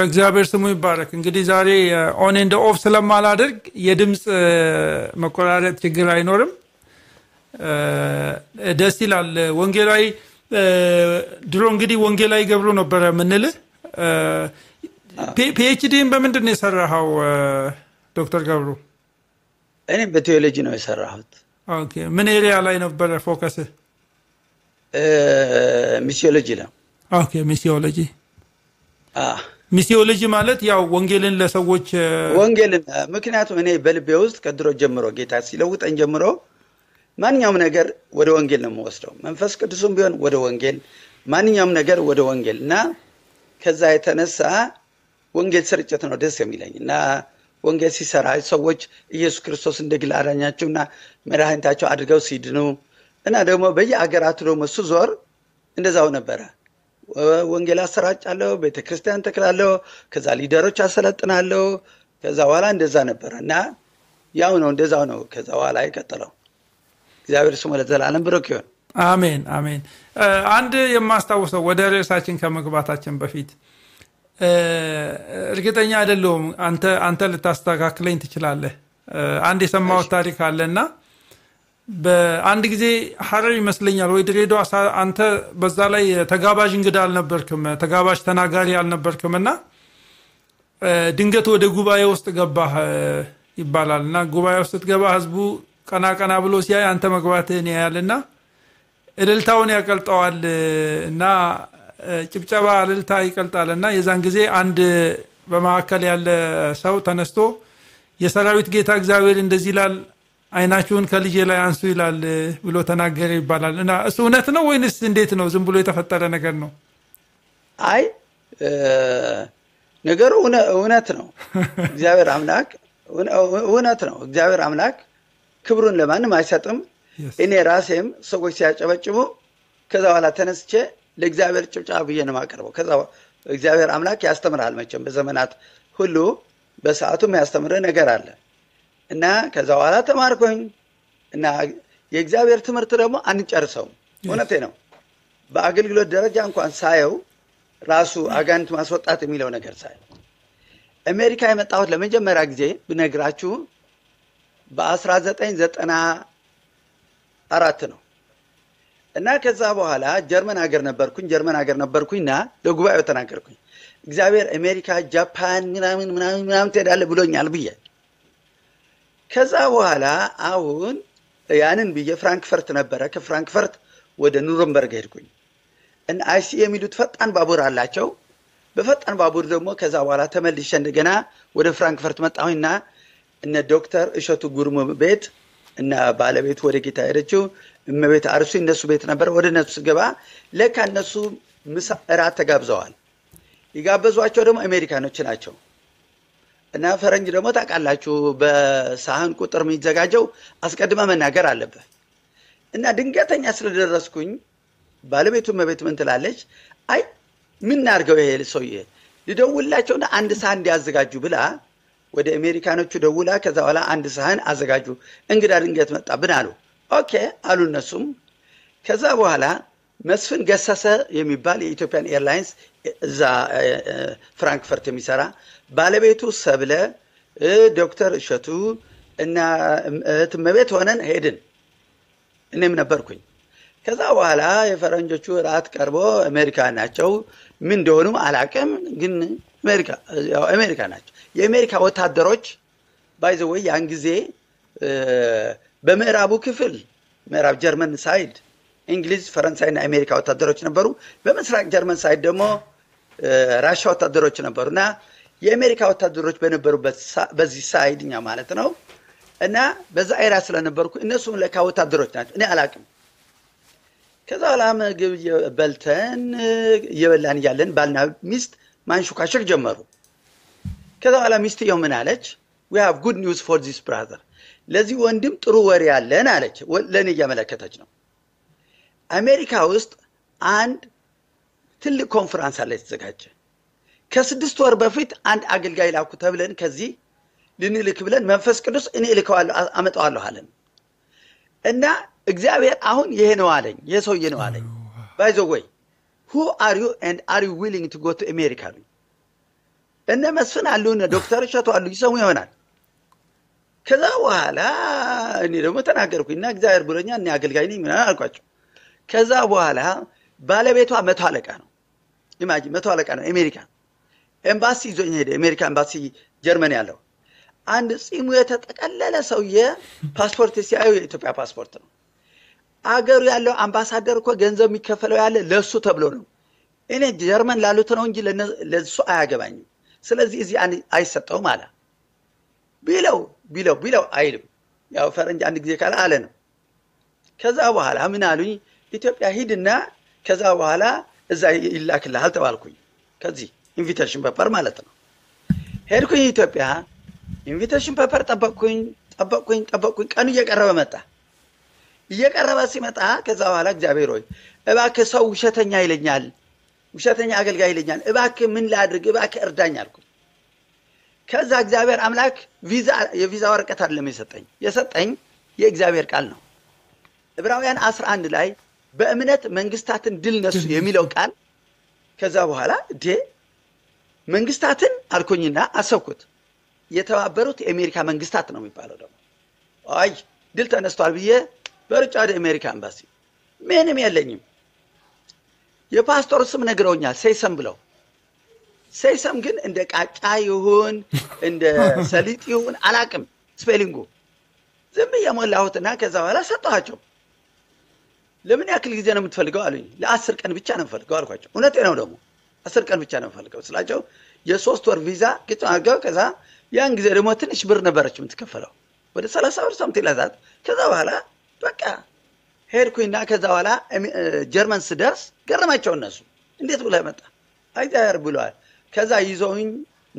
እግዚአብሔር ስሙ ይባረክ። እንግዲህ ዛሬ ኦን እንደ ኦፍ ስለማላደርግ የድምፅ መቆራረጥ ችግር አይኖርም። ደስ ይላል። ወንጌላዊ ድሮ እንግዲህ ወንጌላዊ ገብሩ ነበረ የምንልህ። ፒኤችዲን በምንድን ነው የሰራኸው ዶክተር ገብሩ? እኔ በቴዎሎጂ ነው የሰራሁት። ምን ኤሪያ ላይ ነበረ ፎከስ? ሚሲዮሎጂ ነው። ሚሲዮሎጂ ሚሲዮሎጂ ማለት ያው ወንጌልን ለሰዎች ወንጌልን ምክንያቱም እኔ በልቤ ውስጥ ከድሮ ጀምሮ ጌታ ሲለውጠኝ ጀምሮ ማንኛውም ነገር ወደ ወንጌል ነው የምወስደው። መንፈስ ቅዱስም ቢሆን ወደ ወንጌል፣ ማንኛውም ነገር ወደ ወንጌል እና ከዛ የተነሳ ወንጌል ስርጭት ነው ደስ የሚለኝ እና ወንጌል ሲሰራ ሰዎች ኢየሱስ ክርስቶስ እንደ ግል አዳኛቸውና መድኃኒታቸው አድርገው ሲድኑ እና ደግሞ በየአገራቱ ደግሞ ዞር እንደዛው ነበረ። ወንጌል አሰራጫለሁ፣ ቤተክርስቲያን ተክላለሁ፣ ከዛ ሊደሮች አሰለጥናለሁ። ከዛ በኋላ እንደዛ ነበረ እና ያው ነው እንደዛው ነው። ከዛ በኋላ የቀጠለው እግዚአብሔር ስሙ ለዘላለም ብሩክ ይሆን። አሜን አሜን። አንድ የማስታውሰው ወደ ርዕሳችን ከመግባታችን በፊት እርግጠኛ አይደለሁም አንተ አንተ ልታስተካክለኝ ትችላለህ። አንድ የሰማሁት ታሪክ አለና በአንድ ጊዜ ሀረር ይመስለኛል ወይ ድሬዳዋ አንተ በዛ ላይ ተጋባዥ እንግዳ አልነበርክም፣ ተጋባዥ ተናጋሪ አልነበርክም እና ድንገት ወደ ጉባኤ ውስጥ ገባህ ይባላል እና ጉባኤ ውስጥ ስትገባ ህዝቡ ቀና ቀና ብሎ ሲያይ አንተ መግባትህን ያያል እና እልልታውን ያቀልጠዋል እና ጭብጨባ እልልታ ይቀልጣል እና የዛን ጊዜ አንድ በመካከል ያለ ሰው ተነስቶ የሰራዊት ጌታ እግዚአብሔር እንደዚህ ይላል አይናችሁን ከልጄ ላይ አንሱ ይላል ብሎ ተናገረ ይባላል። እና እሱ እውነት ነው ወይንስ እንዴት ነው? ዝም ብሎ የተፈጠረ ነገር ነው? አይ ነገሩ እውነት ነው። እግዚአብሔር አምላክ እውነት ነው። እግዚአብሔር አምላክ ክብሩን ለማንም አይሰጥም። እኔ ራሴም ሰዎች ሲያጨበጭቡ ከዛ በኋላ ተነስቼ ለእግዚአብሔር ጭብጫ ብዬ ነው የማቀርበው። ከዛ እግዚአብሔር አምላክ ያስተምራል። መቼም በዘመናት ሁሉ በሰዓቱም ያስተምረ ነገር አለ እና ከዛ በኋላ ተማርኩኝ እና የእግዚአብሔር ትምህርት ደግሞ አንጨርሰውም። እውነቴ ነው። በአገልግሎት ደረጃ እንኳን ሳየው ራሱ hmm. አጋንንት ማስወጣት የሚለው ነገር ሳየው አሜሪካ የመጣሁት ለመጀመሪያ ጊዜ ብነግራችሁ በ1994 ነው እና ከዛ በኋላ ጀርመን ሀገር ነበርኩኝ። ጀርመን ሀገር ነበርኩኝ እና ለጉባኤው ተናገርኩኝ። እግዚአብሔር አሜሪካ፣ ጃፓን ምናምን ምናምን ምናምን ትሄዳለህ ብሎኛል ብዬ ከዛ በኋላ አሁን ያንን ብዬ ፍራንክፈርት ነበረ። ከፍራንክፈርት ወደ ኑረምበርግ ሄድኩኝ። እና አይሲ የሚሉት ፈጣን ባቡር አላቸው። በፈጣን ባቡር ደግሞ ከዛ በኋላ ተመልሼ እንደገና ወደ ፍራንክፈርት መጣሁኝና እነ ዶክተር እሸቱ ጉርሙ ቤት እና ባለቤት ወደ ጌታ ሄደችው እመቤት አርሱ እነሱ ቤት ነበረ። ወደ እነሱ ስገባ ለካ እነሱ ምሳ እራት ተጋብዘዋል። የጋበዟቸው ደግሞ አሜሪካኖች ናቸው። እና ፈረንጅ ደግሞ ታውቃላችሁ በሳህን ቁጥር የሚዘጋጀው አስቀድመ መናገር አለብህ። እና ድንገተኛ ስለደረስኩኝ ባለቤቱ መቤት ምን ትላለች? አይ ምናርገው ይሄ ሰውዬ ልደውላቸውና አንድ ሳህን እንዲያዘጋጁ ብላ ወደ አሜሪካኖቹ ደውላ ከዛ በኋላ አንድ ሳህን አዘጋጁ፣ እንግዳ ድንገት መጣብን አሉ። ኦኬ አሉ እነሱም። ከዛ በኋላ መስፍን ገሰሰ የሚባል የኢትዮጵያን ኤርላይንስ እዛ ፍራንክፈርት የሚሰራ ባለቤቱ ሰብለ፣ ዶክተር እሸቱ እና እትመቤት ሆነን ሄድን። እኔም ነበርኩኝ። ከዛ በኋላ የፈረንጆቹ እራት ቀርቦ አሜሪካ ናቸው። ምን እንደሆኑ አላቅም፣ ግን አሜሪካ ናቸው። የአሜሪካ ወታደሮች ባይዘወይ ያን ጊዜ በምዕራቡ ክፍል ምዕራብ ጀርመን ሳይድ እንግሊዝ፣ ፈረንሳይና አሜሪካ ወታደሮች ነበሩ። በምስራቅ ጀርመን ሳይድ ደግሞ ራሻ ወታደሮች ነበሩ እና የአሜሪካ ወታደሮች በነበሩበት በዚህ ሳይድኛ ማለት ነው እና በዛ አይራ ስለነበርኩ እነሱም ለካ ወታደሮች ናቸው። እኔ አላቅም። ከዛ በኋላ ምግብ በልተን እየበላን እያለን ባልና ሚስት ማንሹካሽር ጀመሩ። ከዛ በኋላ የው ምን አለች? ዊ ሃቭ ጉድ ኒውስ ፎር ዚስ ብራዘር፣ ለዚህ ወንድም ጥሩ ወሬ ያለን አለች። ለእኔ እያመለከተች ነው። አሜሪካ ውስጥ አንድ ትልቅ ኮንፈራንስ አለ የተዘጋጀ ከስድስት ወር በፊት አንድ አገልጋይ ላኩ ተብለን ከዚህ ልንልክ ብለን መንፈስ ቅዱስ እኔ እልከዋለሁ አመጣዋለሁ አለን እና እግዚአብሔር አሁን ይሄ ነው አለኝ፣ ይሄ ሰውዬ ነው አለኝ። ባይዞ ወይ ሁ አር ዩ ንድ አር ዩ ዊሊንግ ቱ ጎ ቱ አሜሪካ አሉኝ። እነ መስፍን አሉና ዶክተር እሸቱ አሉ ይሰሙ ይሆናል። ከዛ በኋላ እኔ ደግሞ ተናገርኩኝ እና እግዚአብሔር ብሎኛ እ አገልጋይ ነኝ ምናምን አልኳቸው። ከዛ በኋላ ባለቤቷ መቶ አለቃ ነው፣ ኢማጂን መቶ አለቃ ነው አሜሪካ ኤምባሲ ይዞኝ ሄደ። አሜሪካ ኤምባሲ ጀርመን ያለው አንድ ጺሙ የተጠቀለለ ሰውዬ ፓስፖርት ሲያዩ የኢትዮጵያ ፓስፖርት ነው። አገሩ ያለው አምባሳደር እኮ ገንዘብ የሚከፈለው ያለ ለሱ ተብሎ ነው። እኔ ጀርመን ላሉት ነው እንጂ ለሱ አያገባኝም። ስለዚህ እዚህ አይሰጠውም አለ። ቢለው ቢለው ቢለው አይልም። ያው ፈረንጅ አንድ ጊዜ ካለ አለ ነው። ከዛ በኋላ ምን አሉኝ፣ ኢትዮጵያ ሂድና ከዛ በኋላ እዛ ይላክልሃል ተባልኩኝ ከዚህ ኢንቪቴሽን ፔፐር ማለት ነው። ሄድኩኝ ኢትዮጵያ፣ ኢንቪቴሽን ፔፐር ጠበቅኩኝ ጠበቅኩኝ ጠበቅኩኝ። ቀኑ እየቀረበ መጣ። እየቀረበ ሲመጣ ከዛ በኋላ እግዚአብሔር ሆይ እባክህ ሰው ውሸተኛ ይለኛል፣ ውሸተኛ አገልጋይ ይለኛል፣ እባክህ ምን ላድርግ፣ እባክህ እርዳኝ አልኩ ከዛ እግዚአብሔር አምላክ የቪዛ ወረቀት አይደለም የሰጠኝ የሰጠኝ የእግዚአብሔር ቃል ነው። ዕብራውያን አንድ ላይ በእምነት መንግስታትን ድል ነሱ የሚለው ቃል ከዛ በኋላ እንዴ መንግስታትን አልኩኝና አሰብኩት። የተባበሩት የአሜሪካ መንግስታት ነው የሚባለው። ደግሞ አይ ድል ተነስቷል ብዬ በሩጫ ወደ አሜሪካ ኤምባሲ ምንም የለኝም። የፓስቶር ስም ነግረውኛል፣ ሴሰም ብለው። ሴሰም ግን እንደ ቃጫ ይሁን እንደ ሰሊጥ ይሁን አላቅም፣ ስፔሊንጉ ዝም እየሞላሁትና ከዛ በኋላ ሰጠኋቸው። ለምን ያክል ጊዜ ነው የምትፈልገው አሉኝ። ለአስር ቀን ብቻ ነው የምፈልገው አልኳቸው። እውነቴ ነው ደግሞ አስር ቀን ብቻ ነው የምፈልገው ስላቸው የሶስት ወር ቪዛ ኪተማገብ ከዛ ያን ጊዜ ደግሞ ትንሽ ብር ነበረች የምትከፈለው ወደ ሰላሳ ብር ሳምቲንግ ላዛት። ከዛ በኋላ በቃ ሄድኩኝና ከዛ በኋላ ጀርመን ስደርስ ገረማቸው እነሱ እንዴት ብለህ መጣ አይዛር ብለዋል። ከዛ ይዘውኝ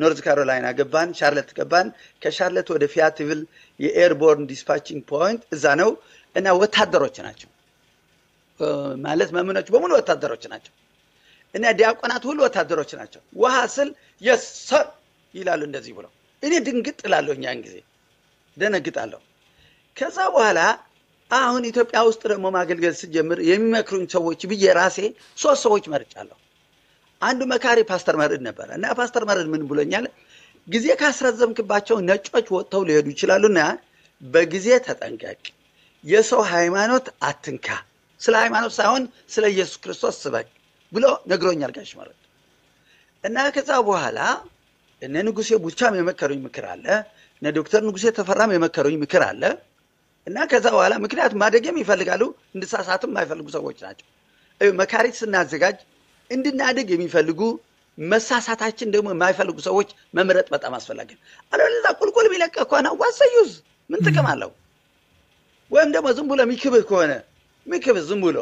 ኖርዝ ካሮላይና ገባን፣ ሻርለት ገባን። ከሻርለት ወደ ፊያትቪል የኤርቦርን ዲስፓችንግ ፖይንት እዛ ነው እና ወታደሮች ናቸው ማለት መምኖች በሙሉ ወታደሮች ናቸው። እና ዲያቆናት ሁሉ ወታደሮች ናቸው። ውሃ ስል የሰር ይላሉ እንደዚህ ብለው፣ እኔ ድንግጥ እላለሁ፣ እኛን ጊዜ ደነግጣለሁ። ከዛ በኋላ አሁን ኢትዮጵያ ውስጥ ደግሞ ማገልገል ስጀምር የሚመክሩኝ ሰዎች ብዬ ራሴ ሶስት ሰዎች መርጫለሁ። አንዱ መካሪ ፓስተር መርድ ነበረ እና ፓስተር መርድ ምን ብሎኛል? ጊዜ ካስረዘምክባቸው ነጮች ወጥተው ሊሄዱ ይችላሉና በጊዜ ተጠንቀቅ፣ የሰው ሃይማኖት አትንካ፣ ስለ ሃይማኖት ሳይሆን ስለ ኢየሱስ ክርስቶስ ስበክ ብሎ ነግሮኛል ጋሽ መረድ እና ከዛ በኋላ እነ ንጉሴ ቡቻም የመከሩኝ ምክር አለ፣ እነ ዶክተር ንጉሴ ተፈራም የመከሩኝ ምክር አለ እና ከዛ በኋላ ምክንያት ማደግም ይፈልጋሉ እንድሳሳትም የማይፈልጉ ሰዎች ናቸው። መካሪት ስናዘጋጅ እንድናድግ የሚፈልጉ መሳሳታችን ደግሞ የማይፈልጉ ሰዎች መምረጥ በጣም አስፈላጊ ነው። አለበለዚያ ቁልቁል የሚለቀ ከሆነ ዋሰዩዝ ምን ጥቅም አለው? ወይም ደግሞ ዝም ብሎ የሚክብህ ከሆነ ሚክብህ ዝም ብሎ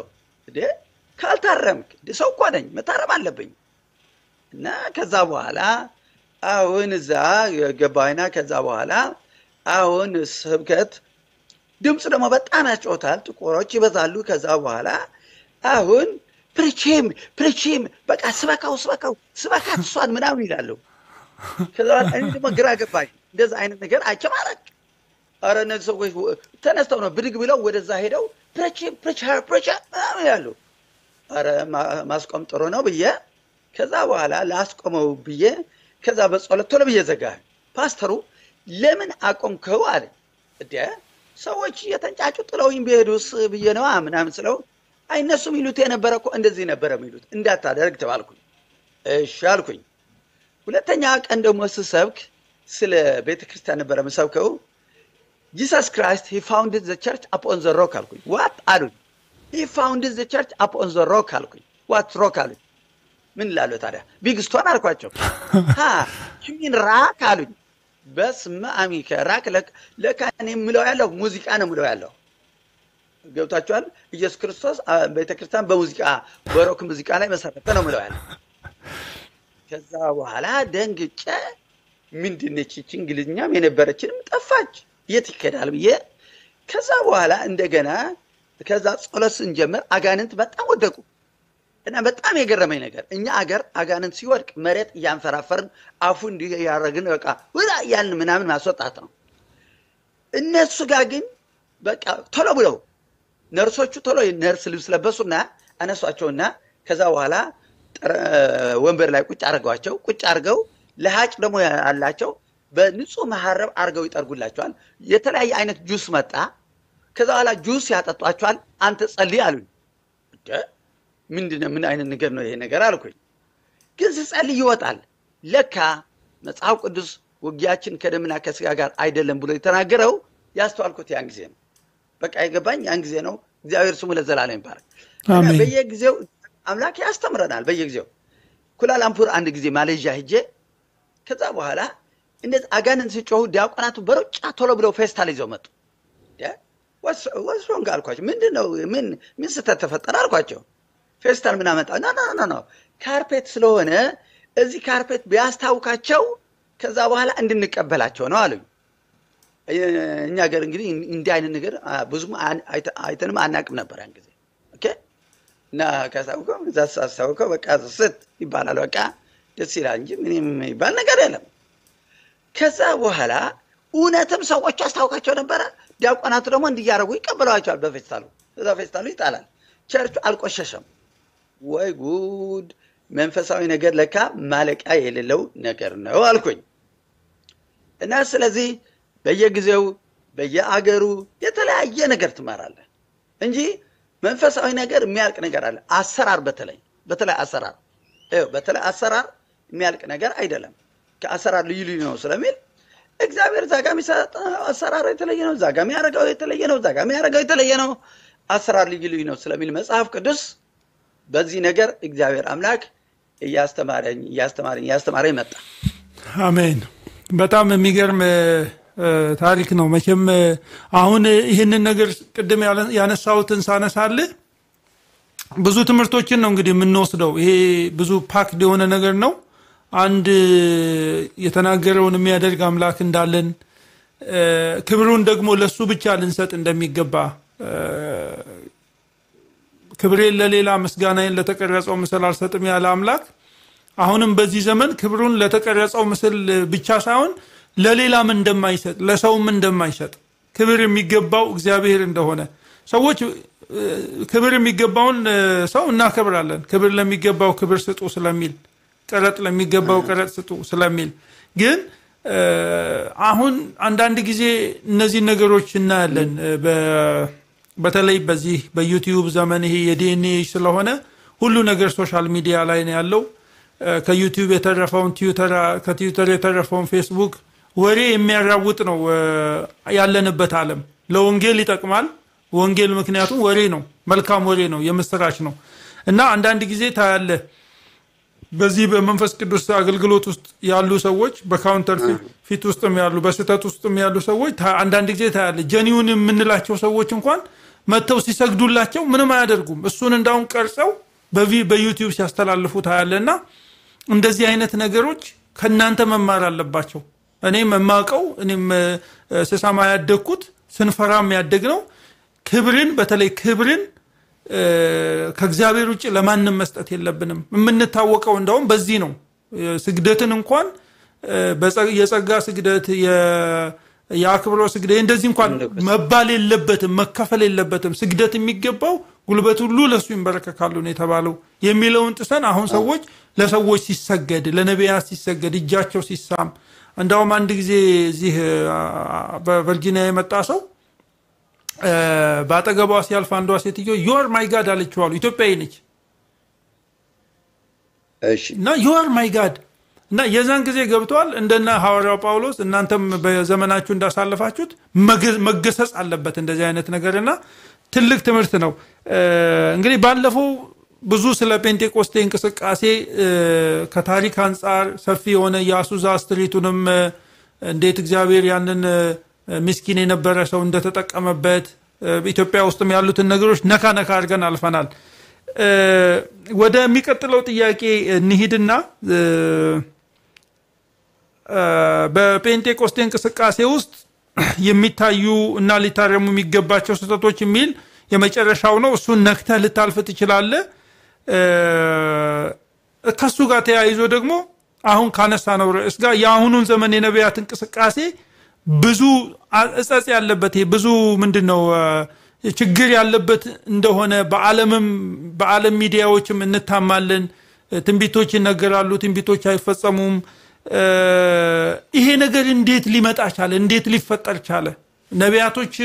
ካልታረምክ ሰው እኮ ነኝ መታረም አለብኝ። እና ከዛ በኋላ አሁን እዛ ገባይና ከዛ በኋላ አሁን ስብከት ድምፅ ደግሞ በጣም ያጮታል ጥቁሮች ይበዛሉ። ከዛ በኋላ አሁን ፕሪቼም ፕሪቼም በቃ ስበካው ስበካው ስበካት እሷን ምናምን ይላሉ። ከዛ በኋላ እኔ ደግሞ ግራ ገባኝ። እንደዛ አይነት ነገር አቸም አረቅ ኧረ እነዚህ ሰዎች ተነስተው ነው ብድግ ብለው ወደዛ ሄደው ፕርቺም ፕርቻ ፕርቻ ምናምን ይላሉ። ማስቆም ጥሩ ነው ብዬ ከዛ በኋላ ላስቆመው ብዬ ከዛ በጸሎት ቶሎ ብዬ ዘጋ። ፓስተሩ ለምን አቆምከው አለ። እደ ሰዎች የተንጫጩ ጥለውኝ ቢሄዱስ ብዬ ነው ምናምን ስለው አይነሱ ሚሉት የነበረ እኮ እንደዚህ ነበረ ሚሉት እንዳታደርግ ተባልኩኝ። እሺ አልኩኝ። ሁለተኛ ቀን ደግሞ ስሰብክ ስለ ቤተ ክርስቲያን ነበረ ምሰብከው ጂሰስ ክራይስት ሂ ፋውንድድ ዘ ቸርች አፖን ዘ ሮክ አልኩኝ። ዋት አሉኝ። ሂ ፋውንድ ዘ ቸርች አፖን ዘ ሮክ አልኩኝ። ዋት ሮክ አሉኝ። ምን ላሉ ታዲያ ቢግስቶን አልኳቸው። ሚን ራክ አሉኝ። በስመ አብ ራክ ለካ እኔ የምለው ያለው ሙዚቃ ነው የምለው ያለው ገብታችኋል። ኢየሱስ ክርስቶስ ቤተክርስቲያን በሙዚቃ በሮክ ሙዚቃ ላይ መሰረተ ነው ምለው ያለው። ከዛ በኋላ ደንግጨ ምንድነች እንግሊዝኛም የነበረችንም ጠፋች፣ የት ይከዳል ብዬ ከዛ በኋላ እንደገና ከዛ ጸሎት ስንጀምር አጋንንት በጣም ወደቁ እና በጣም የገረመኝ ነገር እኛ አገር አጋንንት ሲወድቅ መሬት እያንፈራፈርን አፉ እንዲህ እያረግን በቃ ውላ ያልን ምናምን ማስወጣት ነው። እነሱ ጋር ግን በቃ ቶሎ ብለው ነርሶቹ ቶሎ ነርስ ልብስ ለበሱና አነሷቸውና ከዛ በኋላ ወንበር ላይ ቁጭ አድርገዋቸው ቁጭ አድርገው ለሀጭ ደግሞ አላቸው በንጹህ መሀረብ አድርገው ይጠርጉላቸዋል። የተለያየ አይነት ጁስ መጣ። ከዛ በኋላ ጁስ ያጠጧቸዋል። አንተ ጸልይ አሉኝ። ምንድነው? ምን አይነት ነገር ነው ይሄ ነገር አልኩኝ። ግን ስጸልይ ይወጣል። ለካ መጽሐፍ ቅዱስ ውጊያችን ከደምና ከስጋ ጋር አይደለም ብሎ የተናገረው ያስተዋልኩት ያን ጊዜ ነው። በቃ የገባኝ ያን ጊዜ ነው። እግዚአብሔር ስሙ ለዘላለም ይባላል። በየጊዜው አምላክ ያስተምረናል። በየጊዜው ኩላላምፑር አንድ ጊዜ ማሌዥያ ሂጄ ከዛ በኋላ እነዚህ አጋንንት ሲጮሁ ዲያቆናቱ በሩጫ ቶሎ ብለው ፌስታል ይዘው መጡ። ወስሮንግ አልኳቸው። ምንድን ነው ምን ምን ስህተት ተፈጠረ አልኳቸው። ፌስታል ምን አመጣ ና ካርፔት ስለሆነ እዚህ ካርፔት ቢያስታውካቸው ከዛ በኋላ እንድንቀበላቸው ነው አሉኝ። እኛ ገር እንግዲህ እንዲህ አይነት ነገር ብዙም አይተንም አናቅም ነበር ያን ጊዜ እና ካስታውከው እዛ ሳስታውከው በቃ ስት ይባላል። በቃ ደስ ይላል እንጂ ምንም ይባል ነገር የለም። ከዛ በኋላ እውነትም ሰዎች አስታውቃቸው ነበረ። ዲያቆናቱ ደግሞ እንዲያደረጉ ይቀበለዋቸዋል። በፌስታሉ እዛ ፌስታሉ ይጣላል። ቸርቹ አልቆሸሸም። ወይ ጉድ! መንፈሳዊ ነገር ለካ ማለቂያ የሌለው ነገር ነው አልኩኝ እና ስለዚህ በየጊዜው በየአገሩ የተለያየ ነገር ትማራለህ እንጂ መንፈሳዊ ነገር የሚያልቅ ነገር አለ። አሰራር በተለይ በተለይ አሰራር በተለይ አሰራር የሚያልቅ ነገር አይደለም። ከአሰራር ልዩ ልዩ ነው ስለሚል እግዚአብሔር እዛ ጋ አሰራር የተለየ ነው፣ እዛ ጋ የተለየ ነው፣ እዛ ጋ የተለየ ነው፣ አሰራር ልዩ ልዩ ነው ስለሚል መጽሐፍ ቅዱስ በዚህ ነገር እግዚአብሔር አምላክ እያስተማረኝ እያስተማረኝ እያስተማረኝ መጣ። አሜን። በጣም የሚገርም ታሪክ ነው። መቼም አሁን ይህንን ነገር ቅድም ያነሳሁትን ሳነሳልህ ብዙ ትምህርቶችን ነው እንግዲህ የምንወስደው። ይሄ ብዙ ፓክድ የሆነ ነገር ነው። አንድ የተናገረውን የሚያደርግ አምላክ እንዳለን ክብሩን ደግሞ ለሱ ብቻ ልንሰጥ እንደሚገባ ክብሬን ለሌላ ምስጋናዬን ለተቀረጸው ምስል አልሰጥም ያለ አምላክ አሁንም በዚህ ዘመን ክብሩን ለተቀረጸው ምስል ብቻ ሳይሆን ለሌላም እንደማይሰጥ ለሰውም እንደማይሰጥ ክብር የሚገባው እግዚአብሔር እንደሆነ ሰዎች ክብር የሚገባውን ሰው እናከብራለን። ክብር ለሚገባው ክብር ስጡ ስለሚል ቀረጥ ለሚገባው ቀረጥ ስጡ ስለሚል ግን አሁን አንዳንድ ጊዜ እነዚህ ነገሮች እናያለን። በተለይ በዚህ በዩቲዩብ ዘመን ይሄ የዲኤንኤ ስለሆነ ሁሉ ነገር ሶሻል ሚዲያ ላይ ነው ያለው። ከዩቲዩብ የተረፈውን ከትዊተር የተረፈውን ፌስቡክ ወሬ የሚያራውጥ ነው ያለንበት አለም ለወንጌል ይጠቅማል ወንጌል፣ ምክንያቱም ወሬ ነው፣ መልካም ወሬ ነው፣ የምስራች ነው እና አንዳንድ ጊዜ ታያለህ በዚህ በመንፈስ ቅዱስ አገልግሎት ውስጥ ያሉ ሰዎች በካውንተር ፊት ውስጥም ያሉ በስህተት ውስጥም ያሉ ሰዎች አንዳንድ ጊዜ ታያለ። ጀኒውን የምንላቸው ሰዎች እንኳን መጥተው ሲሰግዱላቸው ምንም አያደርጉም። እሱን እንዳውም ቀርጸው በዩቲዩብ ሲያስተላልፉ ታያለ። እና እንደዚህ አይነት ነገሮች ከእናንተ መማር አለባቸው። እኔም የማውቀው እኔም ስሰማ ያደግኩት ስንፈራም ያደግ ነው ክብርን በተለይ ክብርን ከእግዚአብሔር ውጭ ለማንም መስጠት የለብንም። የምንታወቀው እንደውም በዚህ ነው። ስግደትን እንኳን የጸጋ ስግደት የአክብሮ ስግደት እንደዚህ እንኳን መባል የለበትም፣ መከፈል የለበትም። ስግደት የሚገባው ጉልበት ሁሉ ለእሱ ይንበረከካሉ ነው የተባለው የሚለውን ጥሰን አሁን ሰዎች ለሰዎች ሲሰገድ፣ ለነቢያት ሲሰገድ፣ እጃቸው ሲሳም እንዳውም አንድ ጊዜ እዚህ በቨርጂኒያ የመጣ ሰው በአጠገቧ ሲያልፍ አንዷ ሴትዮ ዮር ማይጋድ አለችዋሉ። ኢትዮጵያዊ ነች እና ዮር ማይጋድ እና የዛን ጊዜ ገብተዋል። እንደነ ሐዋርያው ጳውሎስ እናንተም በዘመናችሁ እንዳሳለፋችሁት መገሰጽ አለበት እንደዚህ አይነት ነገር እና ትልቅ ትምህርት ነው። እንግዲህ ባለፈው ብዙ ስለ ጴንጤቆስቴ እንቅስቃሴ ከታሪክ አንጻር ሰፊ የሆነ የአሱዛ ስትሪቱንም እንዴት እግዚአብሔር ያንን ምስኪን የነበረ ሰው እንደተጠቀመበት ኢትዮጵያ ውስጥም ያሉትን ነገሮች ነካ ነካ አድርገን አልፈናል። የሚቀጥለው ጥያቄ እንሂድና በጴንጤቆስቴ እንቅስቃሴ ውስጥ የሚታዩ እና ሊታረሙ የሚገባቸው ስህተቶች የሚል የመጨረሻው ነው። እሱን ነክተ ልታልፍ ትችላለ ከሱ ጋር ተያይዞ ደግሞ አሁን ካነሳ ነው ርዕስ ጋር የአሁኑን ዘመን የነቢያት እንቅስቃሴ ብዙ እጸጽ ያለበት ብዙ ምንድን ነው ችግር ያለበት እንደሆነ በዓለምም በዓለም ሚዲያዎችም እንታማለን። ትንቢቶች ይነገራሉ፣ ትንቢቶች አይፈጸሙም። ይሄ ነገር እንዴት ሊመጣ ቻለ? እንዴት ሊፈጠር ቻለ? ነቢያቶች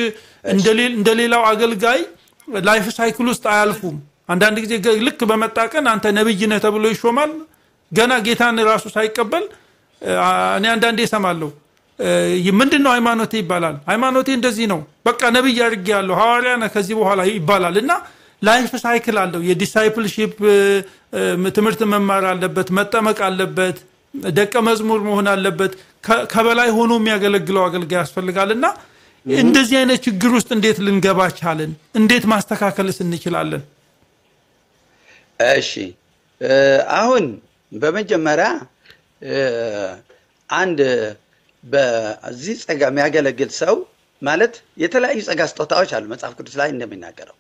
እንደ ሌላው አገልጋይ ላይፍ ሳይክል ውስጥ አያልፉም። አንዳንድ ጊዜ ልክ በመጣቀን አንተ ነብይነ ተብሎ ይሾማል። ገና ጌታን ራሱ ሳይቀበል እኔ አንዳንዴ እሰማለሁ ምንድን ነው ሃይማኖቴ ይባላል። ሃይማኖቴ እንደዚህ ነው፣ በቃ ነብይ አድርጌ ያለው ሐዋርያ ነህ ከዚህ በኋላ ይባላል እና ላይፍ ሳይክል አለው። የዲሳይፕልሺፕ ትምህርት መማር አለበት፣ መጠመቅ አለበት፣ ደቀ መዝሙር መሆን አለበት። ከበላይ ሆኖ የሚያገለግለው አገልጋይ ያስፈልጋል እና እንደዚህ አይነት ችግር ውስጥ እንዴት ልንገባ ቻልን? እንዴት ማስተካከልስ እንችላለን? እሺ አሁን በመጀመሪያ አንድ በዚህ ጸጋ የሚያገለግል ሰው ማለት የተለያዩ ጸጋ ስጦታዎች አሉ። መጽሐፍ ቅዱስ ላይ እንደሚናገረው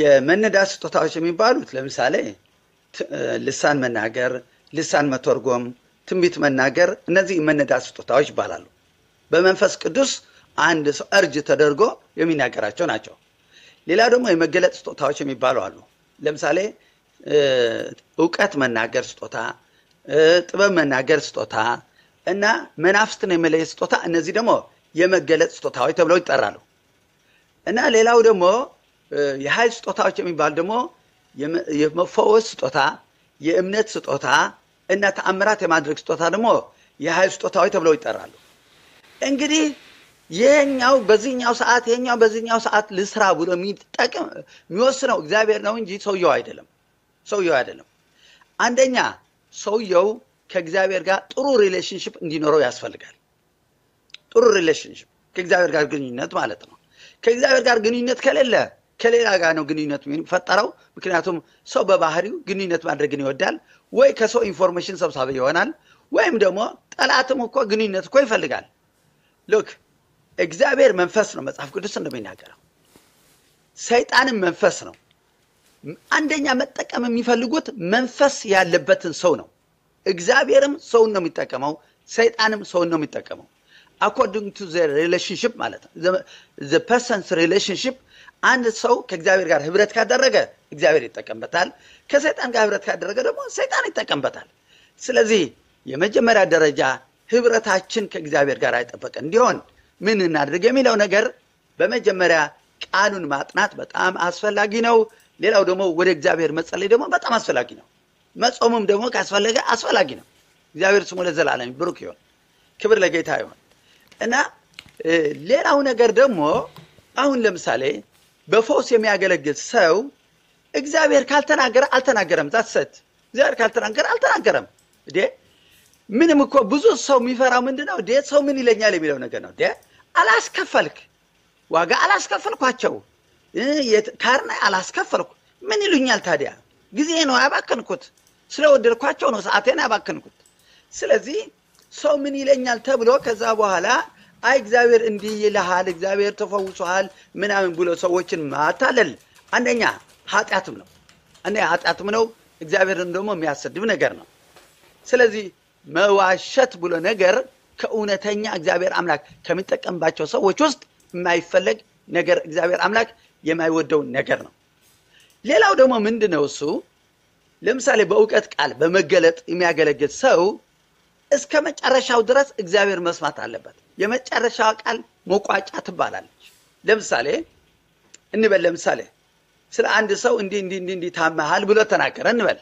የመነዳት ስጦታዎች የሚባሉት ለምሳሌ ልሳን መናገር፣ ልሳን መተርጎም፣ ትንቢት መናገር፣ እነዚህ መነዳት ስጦታዎች ይባላሉ። በመንፈስ ቅዱስ አንድ ሰው እርጅ ተደርጎ የሚናገራቸው ናቸው። ሌላ ደግሞ የመገለጥ ስጦታዎች የሚባሉ አሉ። ለምሳሌ እውቀት መናገር ስጦታ፣ ጥበብ መናገር ስጦታ እና መናፍስትን የመለየት ስጦታ፣ እነዚህ ደግሞ የመገለጥ ስጦታዎች ተብለው ይጠራሉ። እና ሌላው ደግሞ የኃይል ስጦታዎች የሚባሉ ደግሞ የመፈወስ ስጦታ፣ የእምነት ስጦታ እና ተአምራት የማድረግ ስጦታ ደግሞ የኃይል ስጦታዎች ተብለው ይጠራሉ። እንግዲህ ይህኛው በዚህኛው ሰዓት ይህኛው በዚህኛው ሰዓት ልስራ ብሎ የሚጠቅም የሚወስነው እግዚአብሔር ነው እንጂ ሰውየው አይደለም። ሰውየው አይደለም። አንደኛ ሰውየው ከእግዚአብሔር ጋር ጥሩ ሪሌሽንሽፕ እንዲኖረው ያስፈልጋል። ጥሩ ሪሌሽንሽፕ ከእግዚአብሔር ጋር ግንኙነት ማለት ነው። ከእግዚአብሔር ጋር ግንኙነት ከሌለ ከሌላ ጋር ነው ግንኙነት የሚፈጠረው። ምክንያቱም ሰው በባህሪው ግንኙነት ማድረግን ይወዳል። ወይ ከሰው ኢንፎርሜሽን ሰብሳቢ ይሆናል፣ ወይም ደግሞ ጠላትም እኮ ግንኙነት እኮ ይፈልጋል። ልክ እግዚአብሔር መንፈስ ነው፣ መጽሐፍ ቅዱስ እንደሚናገረው ሰይጣንም መንፈስ ነው። አንደኛ መጠቀም የሚፈልጉት መንፈስ ያለበትን ሰው ነው። እግዚአብሔርም ሰውን ነው የሚጠቀመው፣ ሰይጣንም ሰውን ነው የሚጠቀመው። አኮርዲንግ ቱ ዘ ሪሌሽንሽፕ ማለት ነው ዘ ፐርሰንስ ሪሌሽንሽፕ። አንድ ሰው ከእግዚአብሔር ጋር ህብረት ካደረገ እግዚአብሔር ይጠቀምበታል። ከሰይጣን ጋር ህብረት ካደረገ ደግሞ ሰይጣን ይጠቀምበታል። ስለዚህ የመጀመሪያ ደረጃ ህብረታችን ከእግዚአብሔር ጋር አይጠበቅ እንዲሆን ምን እናድርግ የሚለው ነገር በመጀመሪያ ቃሉን ማጥናት በጣም አስፈላጊ ነው። ሌላው ደግሞ ወደ እግዚአብሔር መጸለይ ደግሞ በጣም አስፈላጊ ነው። መጾምም ደግሞ ካስፈለገ አስፈላጊ ነው። እግዚአብሔር ስሙ ለዘላለም ብሩክ ይሆን፣ ክብር ለጌታ ይሆን እና ሌላው ነገር ደግሞ አሁን ለምሳሌ በፈውስ የሚያገለግል ሰው እግዚአብሔር ካልተናገረ አልተናገረም። ዛትሰት እግዚአብሔር ካልተናገረ አልተናገረም። ዴ ምንም እኮ ብዙ ሰው የሚፈራው ምንድን ነው? ሰው ምን ይለኛል የሚለው ነገር ነው። አላስከፈልክ ዋጋ አላስከፈልኳቸው፣ ካርና አላስከፈልኩ ምን ይሉኛል ታዲያ? ጊዜ ነው ያባከንኩት። ስለወደድኳቸው ነው ሰዓቴን ያባከንኩት። ስለዚህ ሰው ምን ይለኛል ተብሎ ከዛ በኋላ አይ እግዚአብሔር እንዲህ ይልሃል፣ እግዚአብሔር ተፈውሶሃል ምናምን ብሎ ሰዎችን ማታለል አንደኛ ኃጢአትም ነው፣ አንደኛ ኃጢአትም ነው። እግዚአብሔርን ደግሞ የሚያሰድብ ነገር ነው። ስለዚህ መዋሸት ብሎ ነገር ከእውነተኛ እግዚአብሔር አምላክ ከሚጠቀምባቸው ሰዎች ውስጥ የማይፈለግ ነገር፣ እግዚአብሔር አምላክ የማይወደው ነገር ነው። ሌላው ደግሞ ምንድን ነው እሱ ለምሳሌ በእውቀት ቃል በመገለጥ የሚያገለግል ሰው እስከ መጨረሻው ድረስ እግዚአብሔር መስማት አለበት። የመጨረሻዋ ቃል መቋጫ ትባላለች። ለምሳሌ እንበል ለምሳሌ ስለ አንድ ሰው እንዲህ እንዲህ እንዲህ እንዲህ ታመሃል ብሎ ተናገረ እንበል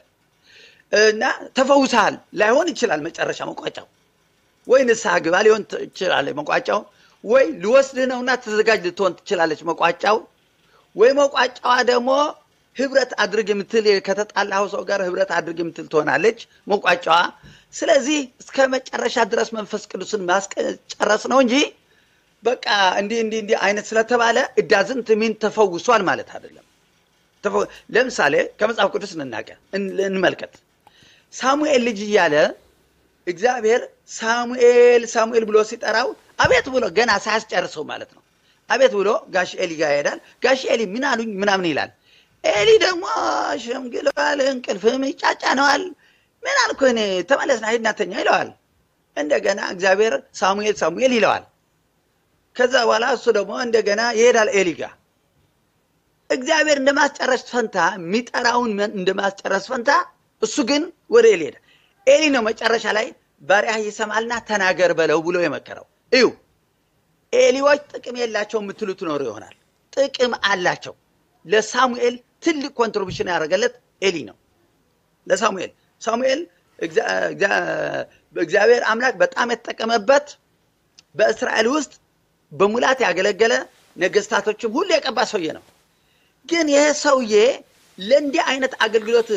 እና ተፈውሰሃል ላይሆን ይችላል መጨረሻ መቋጫው ወይ ንስሐ ግባ ሊሆን ይችላል መቋጫው ወይ ልወስድህ ነውና ተዘጋጅ ልትሆን ትችላለች መቋጫው ወይ መቋጫዋ ደግሞ ህብረት አድርግ የምትል ከተጣላኸው ሰው ጋር ህብረት አድርግ የምትል ትሆናለች መቋጫዋ። ስለዚህ እስከ መጨረሻ ድረስ መንፈስ ቅዱስን ማስጨረስ ነው እንጂ በቃ እንዲህ እንዲህ እንዲህ አይነት ስለተባለ እዳዝንት ሚን ተፈውሷል ማለት አይደለም። ለምሳሌ ከመጽሐፍ ቅዱስ እንናቀ እንመልከት። ሳሙኤል ልጅ እያለ እግዚአብሔር ሳሙኤል ሳሙኤል ብሎ ሲጠራው አቤት ብሎ ገና ሳያስጨርሰው ማለት ነው አቤት ብሎ ጋሽ ኤሊ ጋር ይሄዳል። ጋሽ ኤሊ ምን አሉኝ ምናምን ይላል። ኤሊ ደግሞ ሸምግለዋል፣ እንቅልፍም ይጫጫነዋል። ምን አልኩህ እኔ ተመለስና ሂድና ይለዋል። እንደገና እግዚአብሔር ሳሙኤል ሳሙኤል ይለዋል። ከዛ በኋላ እሱ ደግሞ እንደገና ይሄዳል ኤሊ ጋ እግዚአብሔር እንደማስጨረስ ፈንታ የሚጠራውን እንደማስጨረስ ፈንታ እሱ ግን ወደ ኤሊ ሄደ። ኤሊ ነው መጨረሻ ላይ ባሪያህ ይሰማልና ተናገር በለው ብሎ የመከረው። እዩ ኤሊዎች ጥቅም የላቸው የምትሉት ትኖሩ ይሆናል። ጥቅም አላቸው። ለሳሙኤል ትልቅ ኮንትሪቢሽን ያደረገለት ኤሊ ነው ለሳሙኤል። ሳሙኤል እግዚአብሔር አምላክ በጣም የተጠቀመበት በእስራኤል ውስጥ በሙላት ያገለገለ ነገስታቶችም ሁሉ የቀባ ሰውዬ ነው። ግን ይሄ ሰውዬ ለእንዲህ አይነት አገልግሎት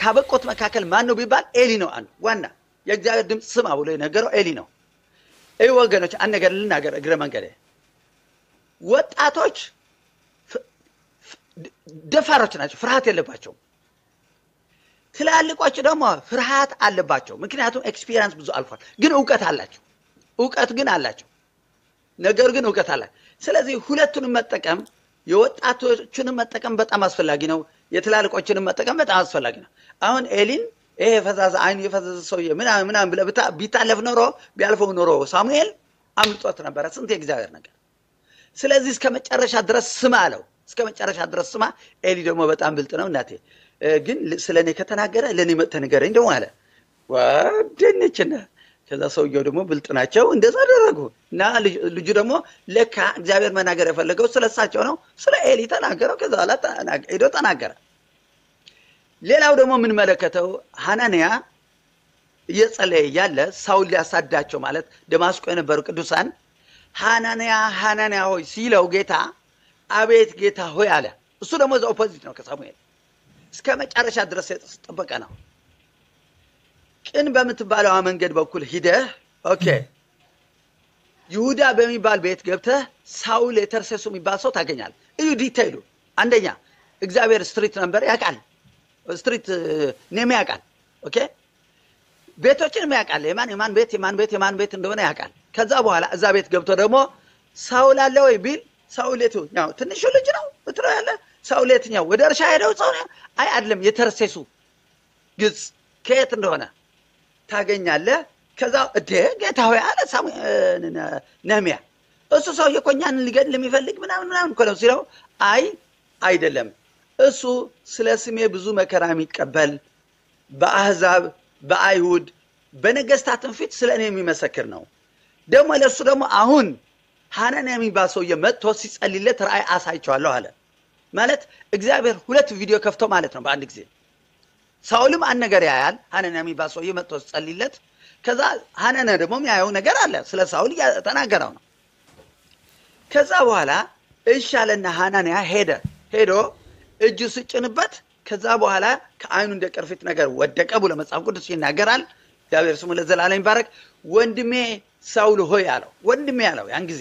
ካበቆት መካከል ማን ነው ቢባል ኤሊ ነው አንዱ ዋና የእግዚአብሔር ድምፅ ስማ ብሎ የነገረው ኤሊ ነው። ይህ ወገኖች አንድ ነገር ልናገር እግረ መንገዴ ወጣቶች ደፋሮች ናቸው። ፍርሃት የለባቸውም። ትላልቆች ደግሞ ፍርሃት አለባቸው። ምክንያቱም ኤክስፒሪየንስ ብዙ አልፏል። ግን እውቀት አላቸው። እውቀት ግን አላቸው። ነገር ግን እውቀት አላቸው። ስለዚህ ሁለቱንም መጠቀም የወጣቶችን መጠቀም በጣም አስፈላጊ ነው። የትላልቆችንም መጠቀም በጣም አስፈላጊ ነው። አሁን ኤሊን ይሄ የፈዛዘ አይኑ የፈዘዘ ሰውዬ ምናምን ምናምን ብለህ ቢታለፍ ኖሮ ቢያልፈው ኖሮ ሳሙኤል አምልጦት ነበረ። ስንት የእግዚአብሔር ነገር። ስለዚህ እስከ መጨረሻ ድረስ ስም አለው። እስከ መጨረሻ ድረስ ስማ። ኤሊ ደግሞ በጣም ብልጥ ነው። እናቴ ግን ስለ እኔ ከተናገረ ለእኔ መጥተህ ንገረኝ ደግሞ አለ። ዋደነችና ከዛ ሰውየው ደግሞ ብልጥ ናቸው፣ እንደዛ አደረጉ እና ልጁ ደግሞ ለካ እግዚአብሔር መናገር የፈለገው ስለ እሳቸው ነው፣ ስለ ኤሊ ተናገረው። ከዛ በኋላ ሄዶ ተናገረ። ሌላው ደግሞ የምንመለከተው ሐናንያ እየጸለየ ያለ ሳውል ሊያሳዳቸው ማለት ደማስቆ የነበሩ ቅዱሳን ሐናንያ ሐናንያ ሆይ ሲለው ጌታ አቤት ጌታ ሆይ አለ። እሱ ደግሞ እዛ ኦፖዚት ነው ከሳሙኤል እስከ መጨረሻ ድረስ የተጠበቀ ነው። ቅን በምትባለዋ መንገድ በኩል ሂደህ ኦኬ ይሁዳ በሚባል ቤት ገብተህ ሳውል የተርሴሱ የሚባል ሰው ታገኛል። እዩ ዲቴይሉ። አንደኛ እግዚአብሔር ስትሪት ነበር ያውቃል፣ ስትሪት ኔም ያውቃል። ኦኬ ቤቶችንም ያውቃል። የማን የማን ቤት የማን ቤት የማን ቤት እንደሆነ ያውቃል። ከዛ በኋላ እዛ ቤት ገብቶ ደግሞ ሳውል አለ ወይ ቢል ሰውሌትኛው ትንሹ ልጅ ነው እትሮ ያለ ሰውሌትኛው ወደ እርሻ ሄደው ሰው አይ አይደለም የተርሴሱ ግጽ ከየት እንደሆነ ታገኛለህ። ከዛ እዴ ጌታ ሆይ አለ ነሚያ እሱ ሰው የኮኛን ሊገድል የሚፈልግ ምናምን ምናምን እኮ ነው ሲለው፣ አይ አይደለም፣ እሱ ስለ ስሜ ብዙ መከራ የሚቀበል በአህዛብ በአይሁድ በነገስታትን ፊት ስለ እኔ የሚመሰክር ነው። ደግሞ ለእሱ ደግሞ አሁን ሐናንያ የሚባል ሰውዬ መጥቶ ሲጸልይለት ራእይ አሳይቸዋለሁ አለ። ማለት እግዚአብሔር ሁለት ቪዲዮ ከፍቶ ማለት ነው በአንድ ጊዜ። ሳውልም አንድ ነገር ያያል፣ ሐናንያ የሚባል ሰውዬ መጥቶ ሲጸልይለት። ከዛ ሐናንያ ደግሞ የሚያየው ነገር አለ፣ ስለ ሳውል ተናገረው ነው። ከዛ በኋላ እሺ አለና ሐናንያ ሄደ። ሄዶ እጁ ስጭንበት፣ ከዛ በኋላ ከአይኑ እንደ ቅርፊት ነገር ወደቀ ብሎ መጽሐፍ ቅዱስ ይናገራል። እግዚአብሔር ስሙ ለዘላለም ይባረክ። ወንድሜ ሳውል ሆይ አለው፣ ወንድሜ አለው ያን ጊዜ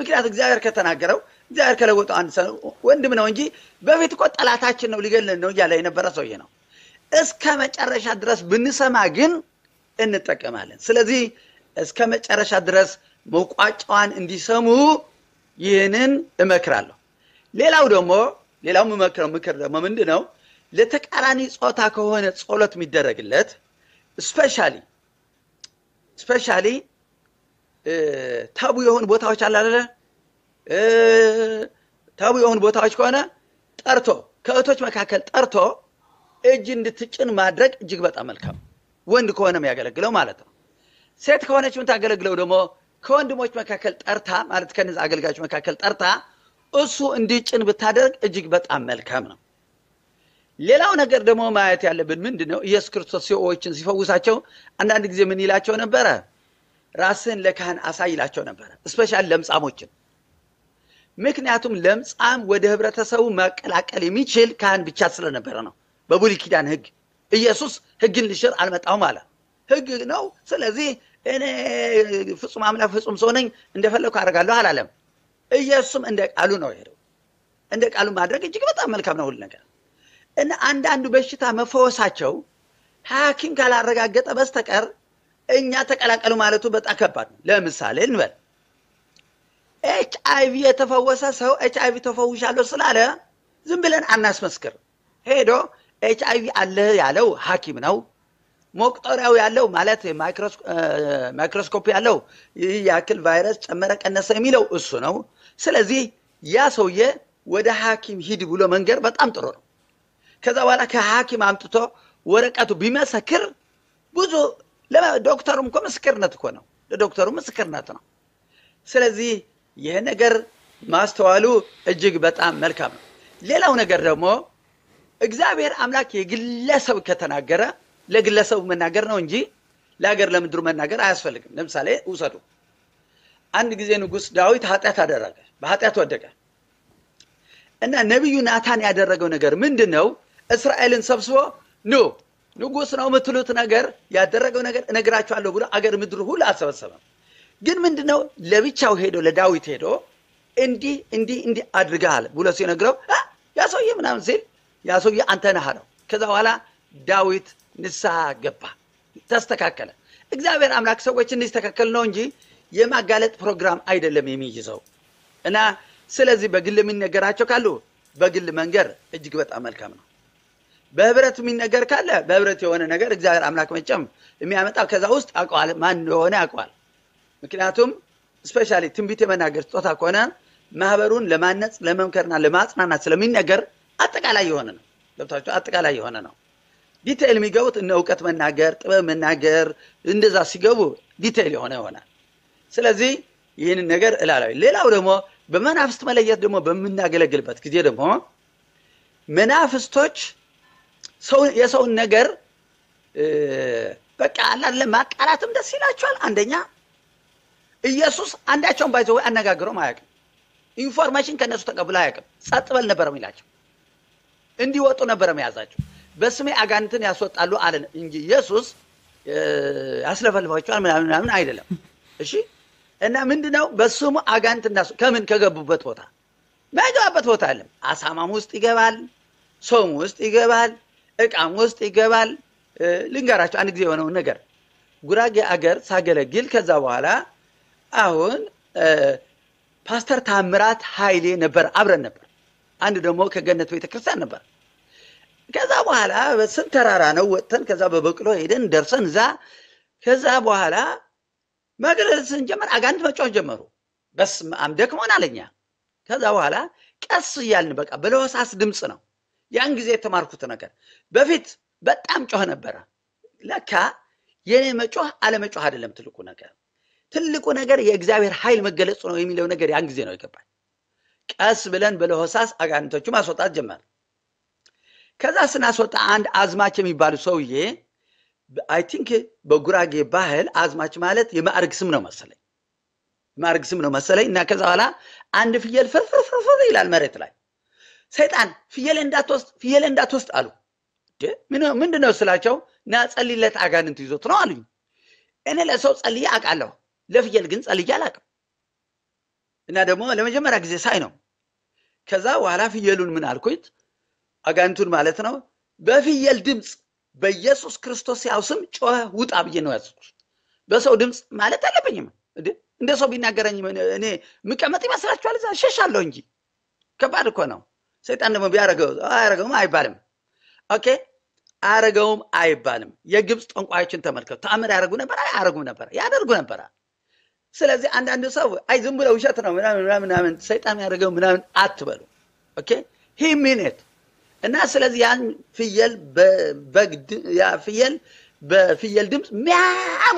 ምክንያት እግዚአብሔር ከተናገረው እግዚአብሔር ከለወጡ አንድ ሰው ወንድም ነው እንጂ በፊት እኮ ጠላታችን ነው ሊገልን ነው እያለ የነበረ ሰውዬ ነው። እስከ መጨረሻ ድረስ ብንሰማ ግን እንጠቀማለን። ስለዚህ እስከ መጨረሻ ድረስ መቋጫዋን እንዲሰሙ ይህንን እመክራለሁ። ሌላው ደግሞ ሌላው የምመክረው ምክር ደግሞ ምንድን ነው? ለተቃራኒ ጾታ ከሆነ ጸሎት የሚደረግለት ስፔሻሊ ስፔሻሊ ታቡ የሆኑ ቦታዎች አለ አይደለ? ታቡ የሆኑ ቦታዎች ከሆነ ጠርቶ ከእህቶች መካከል ጠርቶ እጅ እንድትጭን ማድረግ እጅግ በጣም መልካም፣ ወንድ ከሆነ የሚያገለግለው ማለት ነው። ሴት ከሆነች የምታገለግለው ደግሞ ከወንድሞች መካከል ጠርታ ማለት ከነዚ አገልጋዮች መካከል ጠርታ እሱ እንዲጭን ብታደርግ እጅግ በጣም መልካም ነው። ሌላው ነገር ደግሞ ማየት ያለብን ምንድን ነው? ኢየሱስ ክርስቶስ ሰዎችን ሲፈውሳቸው አንዳንድ ጊዜ ምን ይላቸው ነበረ? ራስህን ለካህን አሳይ ይላቸው ነበረ። እስፔሻል ለምጻሞችን። ምክንያቱም ለምጻም ወደ ህብረተሰቡ መቀላቀል የሚችል ካህን ብቻ ስለነበረ ነው። በብሉይ ኪዳን ህግ ኢየሱስ ህግን ልሽር አልመጣሁም አለ። ህግ ነው። ስለዚህ እኔ ፍጹም አምላክ ፍጹም ሰው ነኝ እንደፈለግኩ አደርጋለሁ አላለም። ኢየሱስም እንደ ቃሉ ነው የሄደው። እንደ ቃሉ ማድረግ እጅግ በጣም መልካም ነው ሁሉ ነገር እና አንዳንዱ በሽታ መፈወሳቸው ሐኪም ካላረጋገጠ በስተቀር እኛ ተቀላቀሉ ማለቱ በጣም ከባድ ነው። ለምሳሌ እንበል ኤች አይቪ የተፈወሰ ሰው ኤች አይቪ ተፈውሻለሁ ስላለ ዝም ብለን አናስመስክር። ሄዶ ኤች አይቪ አለህ ያለው ሐኪም ነው። መቁጠሪያው ያለው ማለት ማይክሮስኮፕ ያለው ይህ ያክል ቫይረስ ጨመረ ቀነሰ የሚለው እሱ ነው። ስለዚህ ያ ሰውዬ ወደ ሐኪም ሂድ ብሎ መንገር በጣም ጥሩ ነው። ከዛ በኋላ ከሐኪም አምጥቶ ወረቀቱ ቢመሰክር ብዙ ዶክተሩም እኮ ምስክርነት እኮ ነው። ለዶክተሩ ምስክርነት ነው። ስለዚህ ይህ ነገር ማስተዋሉ እጅግ በጣም መልካም ነው። ሌላው ነገር ደግሞ እግዚአብሔር አምላክ የግለሰብ ከተናገረ ለግለሰቡ መናገር ነው እንጂ ለሀገር ለምድሩ መናገር አያስፈልግም። ለምሳሌ ውሰዱ። አንድ ጊዜ ንጉሥ ዳዊት ኃጢአት አደረገ፣ በኃጢአት ወደቀ እና ነቢዩ ናታን ያደረገው ነገር ምንድን ነው? እስራኤልን ሰብስቦ ኑ ንጉስ ነው የምትሉት ነገር ያደረገው ነገር እነግራችኋለሁ ብሎ አገር ምድር ሁሉ አልሰበሰበም። ግን ምንድነው ለብቻው ሄዶ ለዳዊት ሄዶ እንዲህ እንዲህ እንዲህ አድርገሃል ብሎ ሲነግረው ያ ሰውዬ ምናምን ሲል ያ ሰውዬ አንተ ነህ አለው። ከዛ በኋላ ዳዊት ንስሐ ገባ፣ ተስተካከለ። እግዚአብሔር አምላክ ሰዎች እንዲስተካከል ነው እንጂ የማጋለጥ ፕሮግራም አይደለም የሚይዘው እና ስለዚህ በግል የሚነገራቸው ካሉ በግል መንገር እጅግ በጣም መልካም ነው። በህብረት የሚነገር ካለ በህብረት የሆነ ነገር እግዚአብሔር አምላክ መቼም የሚያመጣ ከዛ ውስጥ አውቀዋል፣ ማን እንደሆነ ያውቀዋል። ምክንያቱም ስፔሻሊ ትንቢት የመናገር ስጦታ ከሆነ ማህበሩን ለማነጽ ለመምከርና ለማጽናናት ስለሚነገር አጠቃላይ የሆነ ነው። ገብታቸው አጠቃላይ የሆነ ነው። ዲቴይል የሚገቡት እነ እውቀት መናገር፣ ጥበብ መናገር እንደዛ ሲገቡ ዲቴይል የሆነ ይሆናል። ስለዚህ ይህንን ነገር እላላዊ ሌላው ደግሞ በመናፍስት መለየት ደግሞ በምናገለግልበት ጊዜ ደግሞ መናፍስቶች የሰውን ነገር በቃ አላለ ማቃላትም ደስ ይላቸዋል። አንደኛ ኢየሱስ አንዳቸውን ባይዘ ወይ አነጋግሮም አያውቅም። ኢንፎርሜሽን ከእነሱ ተቀብሎ አያውቅም። ጸጥ በል ነበረ ይላቸው፣ እንዲወጡ ነበረ መያዛቸው። በስሜ አጋንንትን ያስወጣሉ አለ እንጂ ኢየሱስ ያስለፈልፋቸዋል ምናምን ምናምን አይደለም። እሺ እና ምንድ ነው በስሙ አጋንንት እናስ ከምን ከገቡበት ቦታ ማይገባበት ቦታ አለም። አሳማም ውስጥ ይገባል፣ ሰውም ውስጥ ይገባል እቃም ውስጥ ይገባል። ልንገራቸው አንድ ጊዜ የሆነውን ነገር ጉራጌ አገር ሳገለግል ከዛ በኋላ አሁን ፓስተር ታምራት ኃይሌ ነበር፣ አብረን ነበር። አንድ ደግሞ ከገነት ቤተክርስቲያን ነበር። ከዛ በኋላ በስም ተራራ ነው ወጥተን ከዛ በበቅሎ ሄደን ደርሰን እዛ ከዛ በኋላ መግለል ስንጀመር አጋንንት መጮህ ጀመሩ። በስመ አብ ደክሞናል እኛ። ከዛ በኋላ ቀስ እያልን በቃ በለሆሳስ ድምፅ ነው ያን ጊዜ የተማርኩት ነገር በፊት በጣም ጮህ ነበረ። ለካ የኔ መጮህ አለመጮህ አይደለም ትልቁ ነገር፣ ትልቁ ነገር የእግዚአብሔር ኃይል መገለጹ ነው የሚለው ነገር ያን ጊዜ ነው ይገባል። ቀስ ብለን በለሆሳስ አጋንንቶቹ ማስወጣት ጀመር። ከዛ ስናስወጣ አንድ አዝማች የሚባሉ ሰውዬ አይ ቲንክ በጉራጌ ባህል አዝማች ማለት የማዕርግ ስም ነው መሰለኝ፣ የማዕረግ ስም ነው መሰለኝ እና ከዛ በኋላ አንድ ፍየል ፍርፍርፍርፍር ይላል መሬት ላይ ሰይጣን ፍየሌ እንዳትወስድ ፍየሌ እንዳትወስድ አሉ። ምንድን ነው ስላቸው፣ ና ጸልይለት አጋንንት ይዞት ነው አሉኝ። እኔ ለሰው ጸልዬ አውቃለሁ፣ ለፍየል ግን ጸልዬ አላውቅም። እና ደግሞ ለመጀመሪያ ጊዜ ሳይ ነው። ከዛ በኋላ ፍየሉን ምን አልኩት፣ አጋንንቱን ማለት ነው፣ በፍየል ድምፅ በኢየሱስ ክርስቶስ ያው ስም ጮኸ ውጣ ብዬ ነው ያዝኩት። በሰው ድምፅ ማለት አለብኝም እንደ ሰው ቢናገረኝ እኔ የምቀመጥ ይመስላችኋል? እዛ ሸሻለሁ እንጂ ከባድ እኮ ነው። ሰይጣን ደግሞ ቢያረገው አያረገውም አይባልም። ኦኬ አያረገውም አይባልም። የግብፅ ጠንቋዮችን ተመልከቱ። ተአምር ያደርጉ ነበር? አያረጉም ነበር? ያደርጉ ነበረ። ስለዚህ አንዳንድ ሰው አይ ዝም ብለው ውሸት ነው ምናምን ምናምን ሰይጣን ያደረገው ምናምን አትበሉ። ኦኬ ሂ ሚኔት እና ስለዚህ ያን ፍየል ፍየል በፍየል ድምፅ ሚያ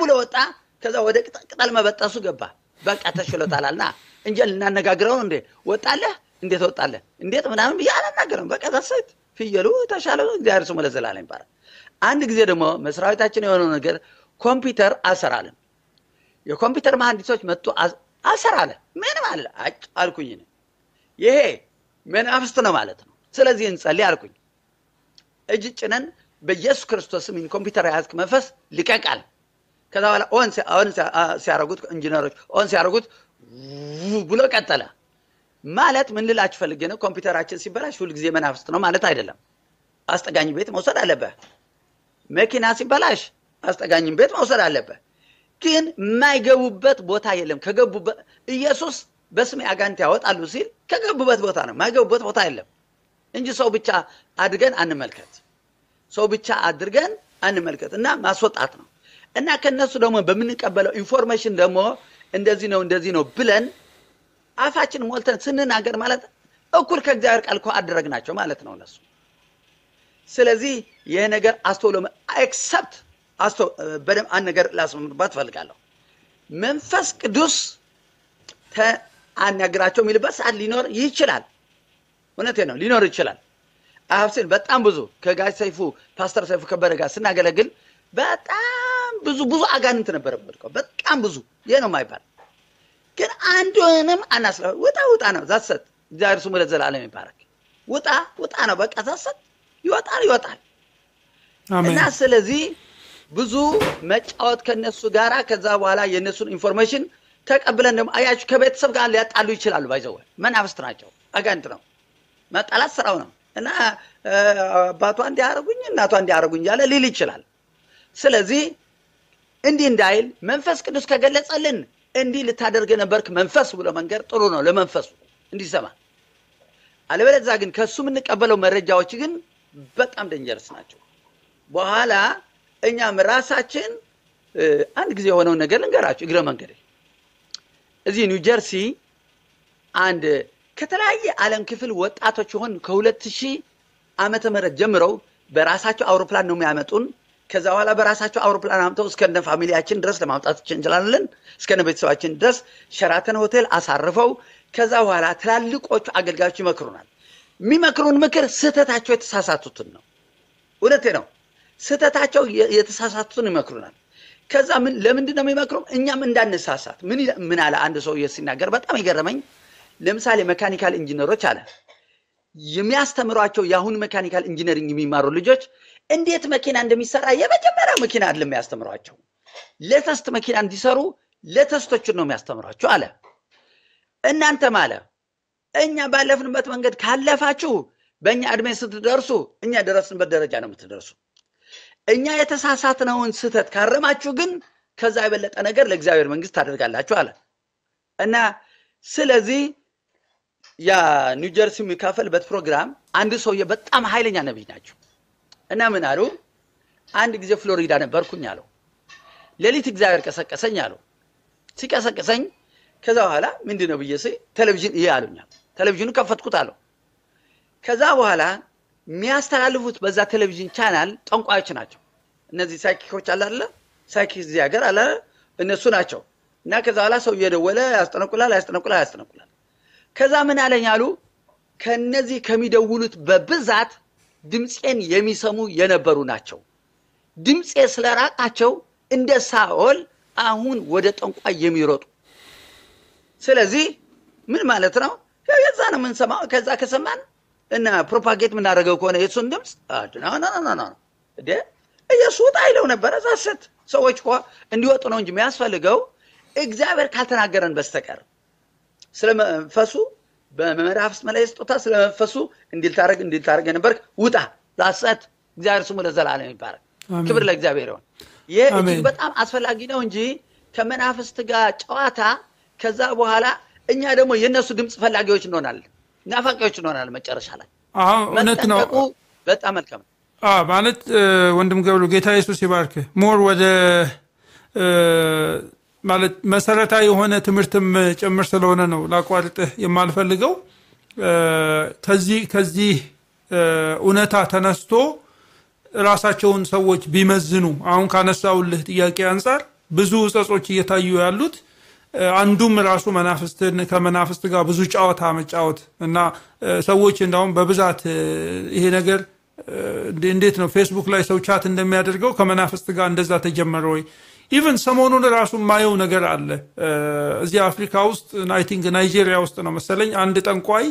ብሎ ወጣ። ከዛ ወደ ቅጠል መበጠሱ ገባ። በቃ ተሽሎታላልና እንጀል ልናነጋግረው እንዴ ወጣለህ እንዴት ወጣለን እንዴት ምናምን ብዬ አላናገረም። በቃ ዛሰት ፍየሉ ተሻለ እግዚአብሔር ስሙ ለዘላለም ይባላል። አንድ ጊዜ ደግሞ መስሪያ ቤታችን የሆነው ነገር ኮምፒውተር አሰራለም የኮምፒውተር መሀንዲሶች መጥቶ አሰራለ ምንም አለ አጭ አልኩኝ። ይሄ መናፍስት ነው ማለት ነው። ስለዚህ እንጸልይ አልኩኝ። እጅ ጭነን በኢየሱስ ክርስቶስ ክርስቶስም ኮምፒውተር የያዝክ መንፈስ ልቀቃል። ከዛ በኋላ ኦን ሲያደርጉት ኢንጂነሮች ኦን ሲያደርጉት ብሎ ቀጠለ። ማለት ምን ልላችሁ ፈልጌ ነው፣ ኮምፒውተራችን ሲበላሽ ሁልጊዜ መናፍስት ነው ማለት አይደለም። አስጠጋኝ ቤት መውሰድ አለበህ። መኪና ሲበላሽ አስጠጋኝም ቤት መውሰድ አለበህ። ግን የማይገቡበት ቦታ የለም። ከገቡበት ኢየሱስ በስሜ አጋንንት ያወጣሉ ሲል ከገቡበት ቦታ ነው፣ የማይገቡበት ቦታ የለም እንጂ ሰው ብቻ አድርገን አንመልከት። ሰው ብቻ አድርገን አንመልከት እና ማስወጣት ነው እና ከነሱ ደግሞ በምንቀበለው ኢንፎርሜሽን ደግሞ እንደዚህ ነው እንደዚህ ነው ብለን አፋችን ሞልተን ስንናገር ማለት እኩል ከእግዚአብሔር ቃል እኮ አደረግናቸው ማለት ነው እነሱ። ስለዚህ ይህ ነገር አስተውሎ ኤክሰፕት በደንብ አንድ ነገር ላስመምርባት እፈልጋለሁ። መንፈስ ቅዱስ አናግራቸው የሚልበት ሰዓት ሊኖር ይችላል። እውነቴ ነው፣ ሊኖር ይችላል። አሀብሲን በጣም ብዙ ከጋሽ ሰይፉ ፓስተር ሰይፉ ከበደ ጋር ስናገለግል በጣም ብዙ ብዙ አጋንንት ነበረበት። በጣም ብዙ ይህ ነው የማይባል ግን አንዱንም አናስለ ውጣ ውጣ ነው ዛሰት እግዚአብሔር ስሙ ለዘላለም ይባረክ። ውጣ ውጣ ነው በቃ ዛሰት ይወጣል ይወጣል። እና ስለዚህ ብዙ መጫወት ከነሱ ጋር ከዛ በኋላ የነሱን ኢንፎርሜሽን ተቀብለን ደግሞ አያችሁ ከቤተሰብ ጋር ሊያጣሉ ይችላሉ። ባይዘወ መናፍስት ናቸው፣ አጋንት ነው፣ መጣላት ስራው ነው እና አባቷ እንዲያረጉኝ እናቷ እንዲያረጉኝ እያለ ሊል ይችላል። ስለዚህ እንዲህ እንዳይል መንፈስ ቅዱስ ከገለጸልን እንዲህ ልታደርግ የነበርክ መንፈስ ብሎ መንገር ጥሩ ነው ለመንፈሱ እንዲሰማ። አለበለዚያ ግን ከእሱ የምንቀበለው መረጃዎች ግን በጣም ደንጀርስ ናቸው። በኋላ እኛም ራሳችን አንድ ጊዜ የሆነውን ነገር ልንገራቸው። እግረ መንገድ እዚህ ኒው ጀርሲ አንድ ከተለያየ ዓለም ክፍል ወጣቶች ሆን ከሁለት ሺህ ዓመተ ምህረት ጀምረው በራሳቸው አውሮፕላን ነው የሚያመጡን ከዛ በኋላ በራሳቸው አውሮፕላን አምተው እስከነ ፋሚሊያችን ድረስ ለማምጣት እንችላለን። እስከነ ቤተሰባችን ድረስ ሸራተን ሆቴል አሳርፈው ከዛ በኋላ ትላልቆቹ አገልጋዮች ይመክሩናል። የሚመክሩን ምክር ስህተታቸው የተሳሳቱትን ነው። እውነቴ ነው። ስህተታቸው የተሳሳቱትን ይመክሩናል። ከዛ ምን ለምንድን ነው የሚመክሩም? እኛም እንዳንሳሳት ምን አለ አንድ ሰው ሲናገር በጣም የገረመኝ። ለምሳሌ መካኒካል ኢንጂነሮች አለ የሚያስተምሯቸው የአሁን መካኒካል ኢንጂነሪንግ የሚማሩ ልጆች እንዴት መኪና እንደሚሰራ የመጀመሪያ መኪና አይደለም የሚያስተምሯቸው። ለተስት መኪና እንዲሰሩ ለተስቶችን ነው የሚያስተምሯቸው አለ። እናንተም አለ እኛ ባለፍንበት መንገድ ካለፋችሁ በእኛ እድሜ ስትደርሱ እኛ ደረስንበት ደረጃ ነው የምትደርሱ። እኛ የተሳሳትነውን ስህተት ካረማችሁ ግን ከዛ የበለጠ ነገር ለእግዚአብሔር መንግስት ታደርጋላችሁ አለ እና ስለዚህ የኒውጀርሲ የሚካፈልበት ፕሮግራም አንድ ሰውዬ በጣም ሀይለኛ ነብይ ናቸው። እና ምን አሉ? አንድ ጊዜ ፍሎሪዳ ነበርኩኝ አለው። ሌሊት እግዚአብሔር ቀሰቀሰኝ አለው። ሲቀሰቀሰኝ ከዛ በኋላ ምንድ ነው ብዬ ስይ ቴሌቪዥን ይሄ አሉኛል። ቴሌቪዥኑ ከፈትኩት አለው። ከዛ በኋላ የሚያስተላልፉት በዛ ቴሌቪዥን ቻናል ጠንቋዮች ናቸው። እነዚህ ሳይኪኮች አላለ ሳይኪ እዚህ ሀገር አለ እነሱ ናቸው። እና ከዛ በኋላ ሰው እየደወለ ያስጠነቁላል፣ ያስጠነቁላል፣ ያስጠነቁላል። ከዛ ምን አለኝ አሉ ከነዚህ ከሚደውሉት በብዛት ድምፄን የሚሰሙ የነበሩ ናቸው። ድምፄ ስለራቃቸው እንደ ሳኦል አሁን ወደ ጠንቋይ የሚሮጡ ስለዚህ ምን ማለት ነው? የዛ ነው የምንሰማው። ከዛ ከሰማን እና ፕሮፓጌት የምናደርገው ከሆነ የእሱን ድምፅ ኢየሱስ ውጣ ይለው ነበረ። ዛሰት ሰዎች እኮ እንዲወጡ ነው እንጂ የሚያስፈልገው እግዚአብሔር ካልተናገረን በስተቀር ስለመንፈሱ ስመ ላይ ስጦታ ስለመንፈሱ እንዲል ታደረግ እንዲል የነበርክ ውጣ ላሰት እግዚአብሔር ስሙ ለዘላለም ይባረክ። ክብር ለእግዚአብሔር ይሆን። ይህ እጅግ በጣም አስፈላጊ ነው እንጂ ከመናፍስት ጋር ጨዋታ ከዛ በኋላ እኛ ደግሞ የእነሱ ድምፅ ፈላጊዎች እንሆናል ናፋቂዎች እንሆናል መጨረሻ ላይ። እውነት ነው። በጣም መልከም ማለት ወንድም ገብሉ ጌታ የሱስ ይባርክ ሞር ወደ ማለት መሰረታዊ የሆነ ትምህርትም ጭምር ስለሆነ ነው ላቋርጥህ የማልፈልገው። ከዚህ ከዚህ እውነታ ተነስቶ ራሳቸውን ሰዎች ቢመዝኑ አሁን ካነሳውልህ ጥያቄ አንጻር ብዙ እጸጾች እየታዩ ያሉት አንዱም ራሱ መናፍስትን ከመናፍስት ጋር ብዙ ጨዋታ መጫወት እና ሰዎች እንዳሁም በብዛት ይሄ ነገር እንዴት ነው ፌስቡክ ላይ ሰው ቻት እንደሚያደርገው ከመናፍስት ጋር እንደዛ ተጀመረ ወይ ኢቨን ሰሞኑን ራሱ የማየው ነገር አለ። እዚህ አፍሪካ ውስጥ አይ ቲንክ ናይጄሪያ ውስጥ ነው መሰለኝ አንድ ጠንቋይ፣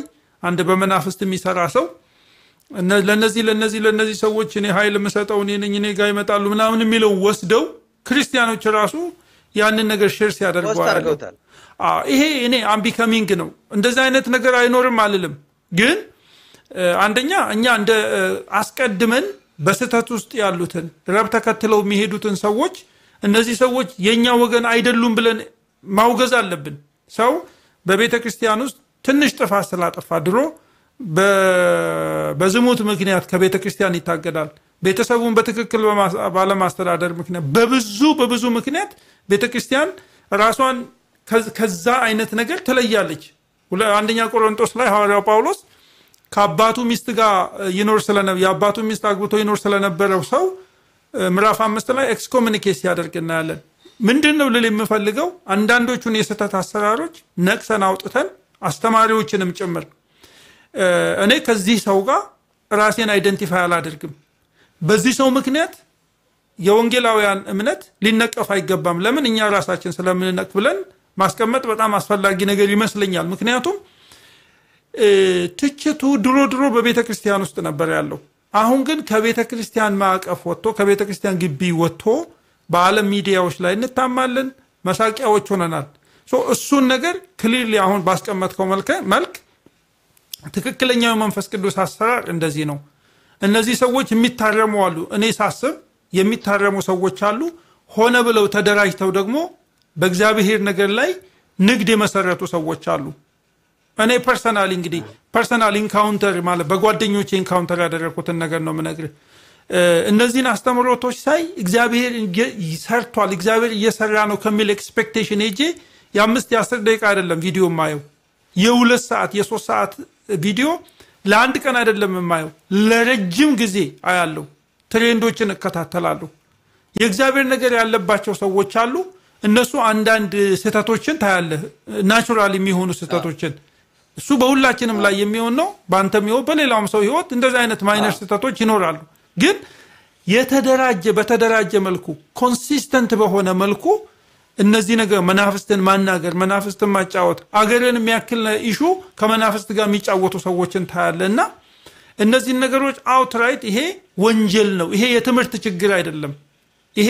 አንድ በመናፍስት የሚሰራ ሰው ለነዚህ ለነዚህ ለነዚህ ሰዎች እኔ ኃይል የምሰጠው እኔ ነኝ፣ እኔ ይመጣሉ ምናምን የሚለው ወስደው ክርስቲያኖች ራሱ ያንን ነገር ሼር ሲያደርገዋል። ይሄ እኔ አምቢከሚንግ ነው። እንደዚህ አይነት ነገር አይኖርም አልልም፣ ግን አንደኛ እኛ እንደ አስቀድመን በስህተት ውስጥ ያሉትን ረብ ተከትለው የሚሄዱትን ሰዎች እነዚህ ሰዎች የእኛ ወገን አይደሉም ብለን ማውገዝ አለብን። ሰው በቤተ ክርስቲያን ውስጥ ትንሽ ጥፋት ስላጠፋ ድሮ በዝሙት ምክንያት ከቤተ ክርስቲያን ይታገዳል። ቤተሰቡን በትክክል ባለማስተዳደር ምክንያት በብዙ በብዙ ምክንያት ቤተ ክርስቲያን ራሷን ከዛ አይነት ነገር ትለያለች። አንደኛ ቆሮንጦስ ላይ ሐዋርያው ጳውሎስ ከአባቱ ሚስት ጋር ይኖር ስለነበረ የአባቱ ሚስት አግብቶ ይኖር ስለነበረው ሰው ምዕራፍ አምስት ላይ ኤክስኮሚኒኬት ሲያደርግ እናያለን። ምንድን ነው ልል የምፈልገው አንዳንዶቹን የስህተት አሰራሮች ነቅሰን አውጥተን አስተማሪዎችንም ጭምር እኔ ከዚህ ሰው ጋር ራሴን አይደንቲፋይ አላደርግም። በዚህ ሰው ምክንያት የወንጌላውያን እምነት ሊነቀፍ አይገባም። ለምን እኛ ራሳችን ስለምንነቅፍ ብለን ማስቀመጥ በጣም አስፈላጊ ነገር ይመስለኛል። ምክንያቱም ትችቱ ድሮ ድሮ በቤተ ክርስቲያን ውስጥ ነበር ያለው። አሁን ግን ከቤተ ክርስቲያን ማዕቀፍ ወጥቶ ከቤተ ክርስቲያን ግቢ ወጥቶ በዓለም ሚዲያዎች ላይ እንታማለን፣ መሳቂያዎች ሆነናል። እሱን ነገር ክሊል አሁን ባስቀመጥከው መልክ ትክክለኛው መንፈስ ቅዱስ አሰራር እንደዚህ ነው። እነዚህ ሰዎች የሚታረሙ አሉ። እኔ ሳስብ የሚታረሙ ሰዎች አሉ። ሆነ ብለው ተደራጅተው ደግሞ በእግዚአብሔር ነገር ላይ ንግድ የመሰረቱ ሰዎች አሉ። እኔ ፐርሰናሊ እንግዲህ ፐርሰናል ኢንካውንተር ማለት በጓደኞች ኢንካውንተር ያደረግኩትን ነገር ነው ምነግር እነዚህን አስተምሮቶች ሳይ እግዚአብሔር ሰርቷል፣ እግዚአብሔር እየሰራ ነው ከሚል ኤክስፔክቴሽን ሄጄ የአምስት የአስር ደቂቃ አይደለም ቪዲዮ የማየው የሁለት ሰዓት የሶስት ሰዓት ቪዲዮ ለአንድ ቀን አይደለም የማየው፣ ለረጅም ጊዜ አያለሁ። ትሬንዶችን እከታተላለሁ። የእግዚአብሔር ነገር ያለባቸው ሰዎች አሉ። እነሱ አንዳንድ ስህተቶችን ታያለህ፣ ናቹራል የሚሆኑ ስህተቶችን እሱ በሁላችንም ላይ የሚሆን ነው። በአንተም ይሆን በሌላውም ሰው ህይወት እንደዚህ አይነት ማይነር ስህተቶች ይኖራሉ። ግን የተደራጀ በተደራጀ መልኩ ኮንሲስተንት በሆነ መልኩ እነዚህ ነገር መናፍስትን ማናገር፣ መናፍስትን ማጫወት፣ አገርን የሚያክል ኢሹ ከመናፍስት ጋር የሚጫወቱ ሰዎችን ታያለ እና እነዚህን ነገሮች አውትራይት ይሄ ወንጀል ነው። ይሄ የትምህርት ችግር አይደለም። ይሄ